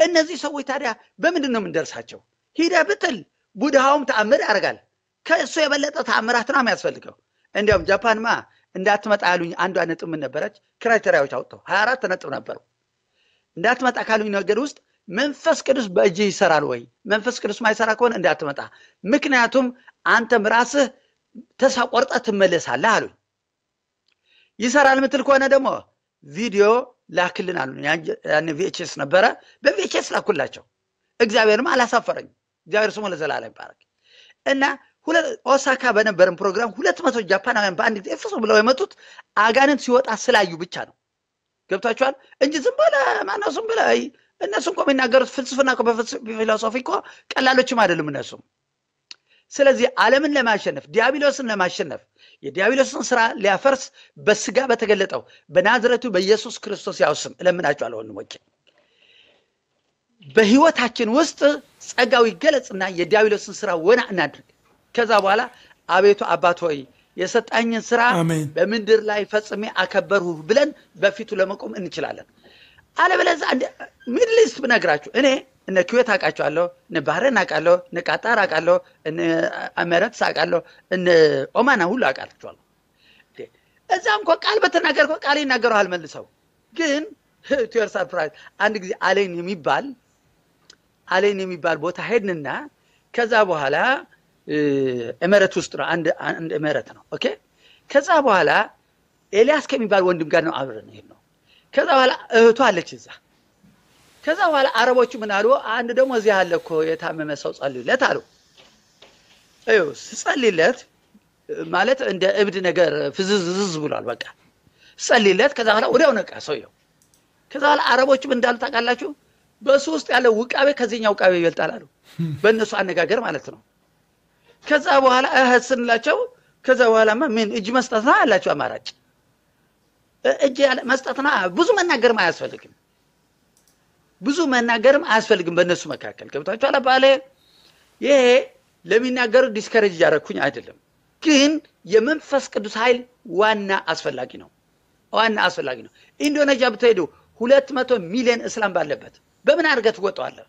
እነዚህ ሰዎች ታዲያ በምንድን ነው የምንደርሳቸው? ሂደህ ብትል ቡድሃውም ተአምር ያደርጋል። ከእሱ የበለጠ ተአምራት ነው የሚያስፈልገው። እንዲያውም ጃፓንማ እንዳትመጣ ያሉኝ አንዷ ነጥብ ምን ነበረች? ክራይቴሪያዎች አውጥተው ሀያ አራት ነጥብ ነበሩ። እንዳትመጣ ካሉኝ ነገር ውስጥ መንፈስ ቅዱስ በእጅ ይሰራል ወይ? መንፈስ ቅዱስ ማይሰራ ከሆነ እንዳትመጣ፣ ምክንያቱም አንተም ራስህ ተስፋ ቆርጠህ ትመለሳለህ አሉኝ። ይሰራል ምትል ከሆነ ደግሞ ቪዲዮ ላክልን አሉ። ያን ቪኤችኤስ ነበረ፣ በቪኤችኤስ ላኩላቸው። እግዚአብሔርም አላሳፈረኝ። እግዚአብሔር ስሙ ለዘላለም ይባረክ እና ኦሳካ በነበረን ፕሮግራም ሁለት መቶ ጃፓናውያን በአንድ ጊዜ ፍሱ ብለው የመጡት አጋንንት ሲወጣ ስላዩ ብቻ ነው። ገብታችኋል? እንጂ ዝም በለ ማነው ዝም በለ እነሱ እኮ የሚናገሩት ፍልስፍና ፊሎሶፊ እኮ ቀላሎችም አይደሉም እነሱም። ስለዚህ ዓለምን ለማሸነፍ ዲያብሎስን ለማሸነፍ የዲያብሎስን ስራ ሊያፈርስ በስጋ በተገለጠው በናዝረቱ በኢየሱስ ክርስቶስ ያውስም እለምናችኋለሁ ወንድሞቼ። በህይወታችን ውስጥ ጸጋው ይገለጽና የዲያብሎስን ስራ ወና እናድርግ። ከዛ በኋላ አቤቱ አባት ሆይ የሰጣኝን ስራ በምድር ላይ ፈጽሜ አከበርሁ ብለን በፊቱ ለመቆም እንችላለን። አለበለዚያ ሚድሊስት ብነግራችሁ እኔ እነ ኪዌት አቃቸዋለሁ እነ ባህሬን አውቃለሁ፣ እነ ቃጣር አውቃለሁ፣ እነ አሜረትስ አውቃለሁ፣ እነ ኦማና ሁሉ አቃቸዋለሁ እዛም እንኳ ቃል በተናገር ቃል ይናገረዋል መልሰው ግን ቱ ሰርፕራይዝ አንድ ጊዜ አለኝ የሚባል አሌን የሚባል ቦታ ሄድንና ከዛ በኋላ ኤመረት ውስጥ ነው። አንድ አንድ ነው። ኦኬ። ከዛ በኋላ ኤልያስ ከሚባል ወንድም ጋር ነው አብረን ነው ነው። ከዛ በኋላ እህቱ አለች እዛ። ከዛ በኋላ አረቦቹ ምን አሉ? አንድ ደግሞ እዚህ አለ እኮ የታመመ ሰው ጸልዩለት አሉ። እዩ ስጸልይለት ማለት እንደ እብድ ነገር ፍዝዝዝ ብሏል። በቃ ስጸልይለት ከዛ በኋላ ወዲያው ነቃ ሰውየው። ከዛ በኋላ አረቦቹ ምን እንዳሉ ታውቃላችሁ? በሶስት ያለው ውቃቤ ከዚህኛው ውቃቤ ይበልጣል አሉ። በእነሱ አነጋገር ማለት ነው። ከዛ በኋላ እህት ስንላቸው ከዛ በኋላማ ምን እጅ መስጠትና አላቸው አማራጭ እጅ መስጠትና ብዙ መናገርም አያስፈልግም። ብዙ መናገርም አያስፈልግም። በእነሱ መካከል ገብታችኋል። ባለ ይሄ ለሚናገሩ ዲስከሬጅ እያደረኩኝ አይደለም፣ ግን የመንፈስ ቅዱስ ኃይል ዋና አስፈላጊ ነው። ዋና አስፈላጊ ነው። ኢንዶኔዥያ ብትሄዱ ሁለት መቶ ሚሊዮን እስላም ባለበት በምን አድርገህ ትወጣዋለህ?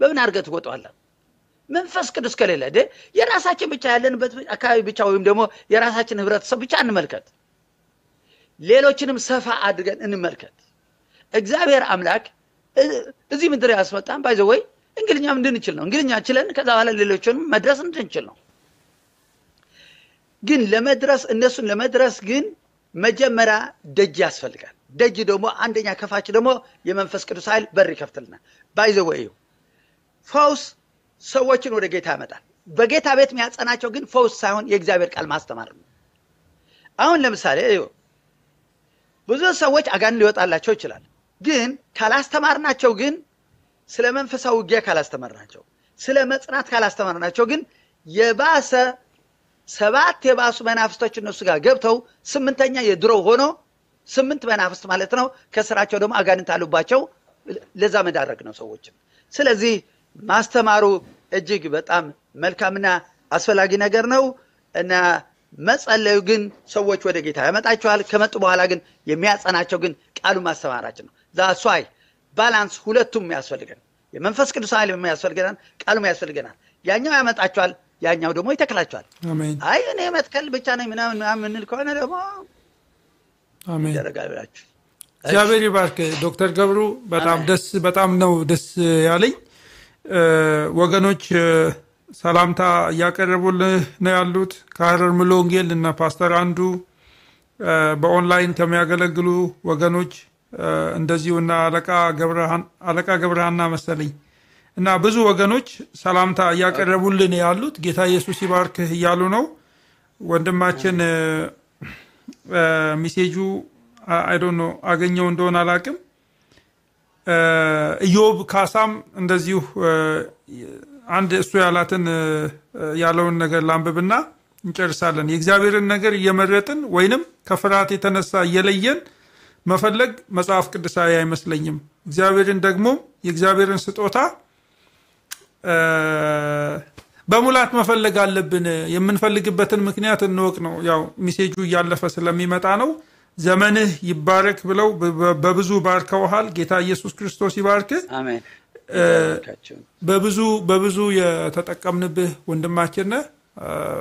በምን አድርገህ ትወጣዋለህ? መንፈስ ቅዱስ ከሌለ ደ የራሳችን ብቻ ያለንበት አካባቢ ብቻ ወይም ደግሞ የራሳችን ህብረተሰብ ብቻ እንመልከት። ሌሎችንም ሰፋ አድርገን እንመልከት። እግዚአብሔር አምላክ እዚህ ምድር ያስመጣን ባይዘ ወይ እንግሊኛም እንድንችል ነው። እንግሊኛ ችለን ከዛ በኋላ ሌሎችንም መድረስ እንድንችል ነው። ግን ለመድረስ እነሱን ለመድረስ ግን መጀመሪያ ደጅ ያስፈልጋል። ደጅ ደግሞ አንደኛ ከፋች ደግሞ የመንፈስ ቅዱስ ኃይል በር ይከፍትልናል። ባይዘወይ ፈውስ ሰዎችን ወደ ጌታ ያመጣል። በጌታ ቤት የሚያጸናቸው ግን ፈውስ ሳይሆን የእግዚአብሔር ቃል ማስተማር ነው። አሁን ለምሳሌ ብዙ ሰዎች አጋን ሊወጣላቸው ይችላል። ግን ካላስተማርናቸው ግን ስለ መንፈሳዊ ውጊያ ካላስተማርናቸው፣ ስለ መጽናት ካላስተማርናቸው ግን የባሰ ሰባት የባሱ መናፍስቶች እነሱ ጋር ገብተው ስምንተኛ የድሮ ሆኖ ስምንት መናፍስት ማለት ነው። ከስራቸው ደግሞ አጋንንት አሉባቸው። ለዛ መዳረግ ነው ሰዎችም። ስለዚህ ማስተማሩ እጅግ በጣም መልካምና አስፈላጊ ነገር ነው እና መጸለዩ ግን ሰዎች ወደ ጌታ ያመጣቸዋል። ከመጡ በኋላ ግን የሚያጸናቸው ግን ቃሉ ማስተማራችን ነው። ዛሷይ ባላንስ ሁለቱም ያስፈልገን፣ የመንፈስ ቅዱስ ኃይል ያስፈልገናል፣ ቃሉም ያስፈልገናል። ያኛው ያመጣቸዋል፣ ያኛው ደግሞ ይተክላቸዋል። አይ እኔ መትከል ብቻ ነኝ ምናምን የምንል ከሆነ ደግሞ ያደረጋችሁ። እግዚአብሔር ይባርክ። ዶክተር ገብሩ በጣም ደስ በጣም ነው ደስ ያለኝ። ወገኖች ሰላምታ እያቀረቡልህ ነው ያሉት ከሀረር ሙሉ ወንጌል እና ፓስተር አንዱ በኦንላይን ከሚያገለግሉ ወገኖች እንደዚሁ እና አለቃ ገብረሃና መሰለኝ እና ብዙ ወገኖች ሰላምታ እያቀረቡልን ያሉት ጌታ ኢየሱስ ይባርክህ እያሉ ነው። ወንድማችን ሚሴጁ አይዶ አገኘው እንደሆነ አላቅም። ኢዮብ ካሳም እንደዚሁ አንድ እሱ ያላትን ያለውን ነገር ላንብብና እንጨርሳለን። የእግዚአብሔርን ነገር እየመረጥን ወይንም ከፍርሃት የተነሳ እየለየን መፈለግ መጽሐፍ ቅዱሳዊ አይመስለኝም። እግዚአብሔርን ደግሞ የእግዚአብሔርን ስጦታ በሙላት መፈለግ አለብን። የምንፈልግበትን ምክንያት እንወቅ ነው። ያው ሚሴጁ እያለፈ ስለሚመጣ ነው። ዘመንህ ይባረክ ብለው በብዙ ባርከውሃል። ጌታ ኢየሱስ ክርስቶስ ይባርክ በብዙ በብዙ የተጠቀምንብህ ወንድማችን ነህ።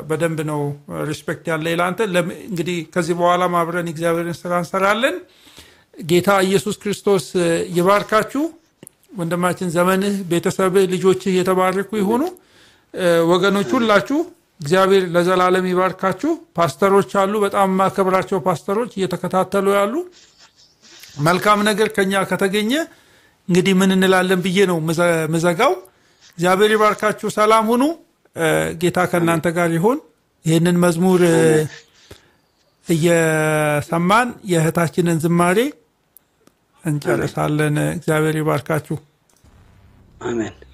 በደንብ ነው ሪስፔክት ያለ ለአንተ። እንግዲህ ከዚህ በኋላ አብረን እግዚአብሔርን ስራ እንሰራለን። ጌታ ኢየሱስ ክርስቶስ ይባርካችሁ ወንድማችን። ዘመንህ፣ ቤተሰብህ፣ ልጆችህ የተባረኩ ይሁኑ። ወገኖች ሁላችሁ እግዚአብሔር ለዘላለም ይባርካችሁ። ፓስተሮች አሉ፣ በጣም የማከብራቸው ፓስተሮች እየተከታተሉ ያሉ። መልካም ነገር ከኛ ከተገኘ እንግዲህ ምን እንላለን ብዬ ነው ምዘጋው። እግዚአብሔር ይባርካችሁ። ሰላም ሁኑ። ጌታ ከእናንተ ጋር ይሆን። ይህንን መዝሙር እየሰማን የእህታችንን ዝማሬ እንጨርሳለን። እግዚአብሔር ይባርካችሁ። አሜን።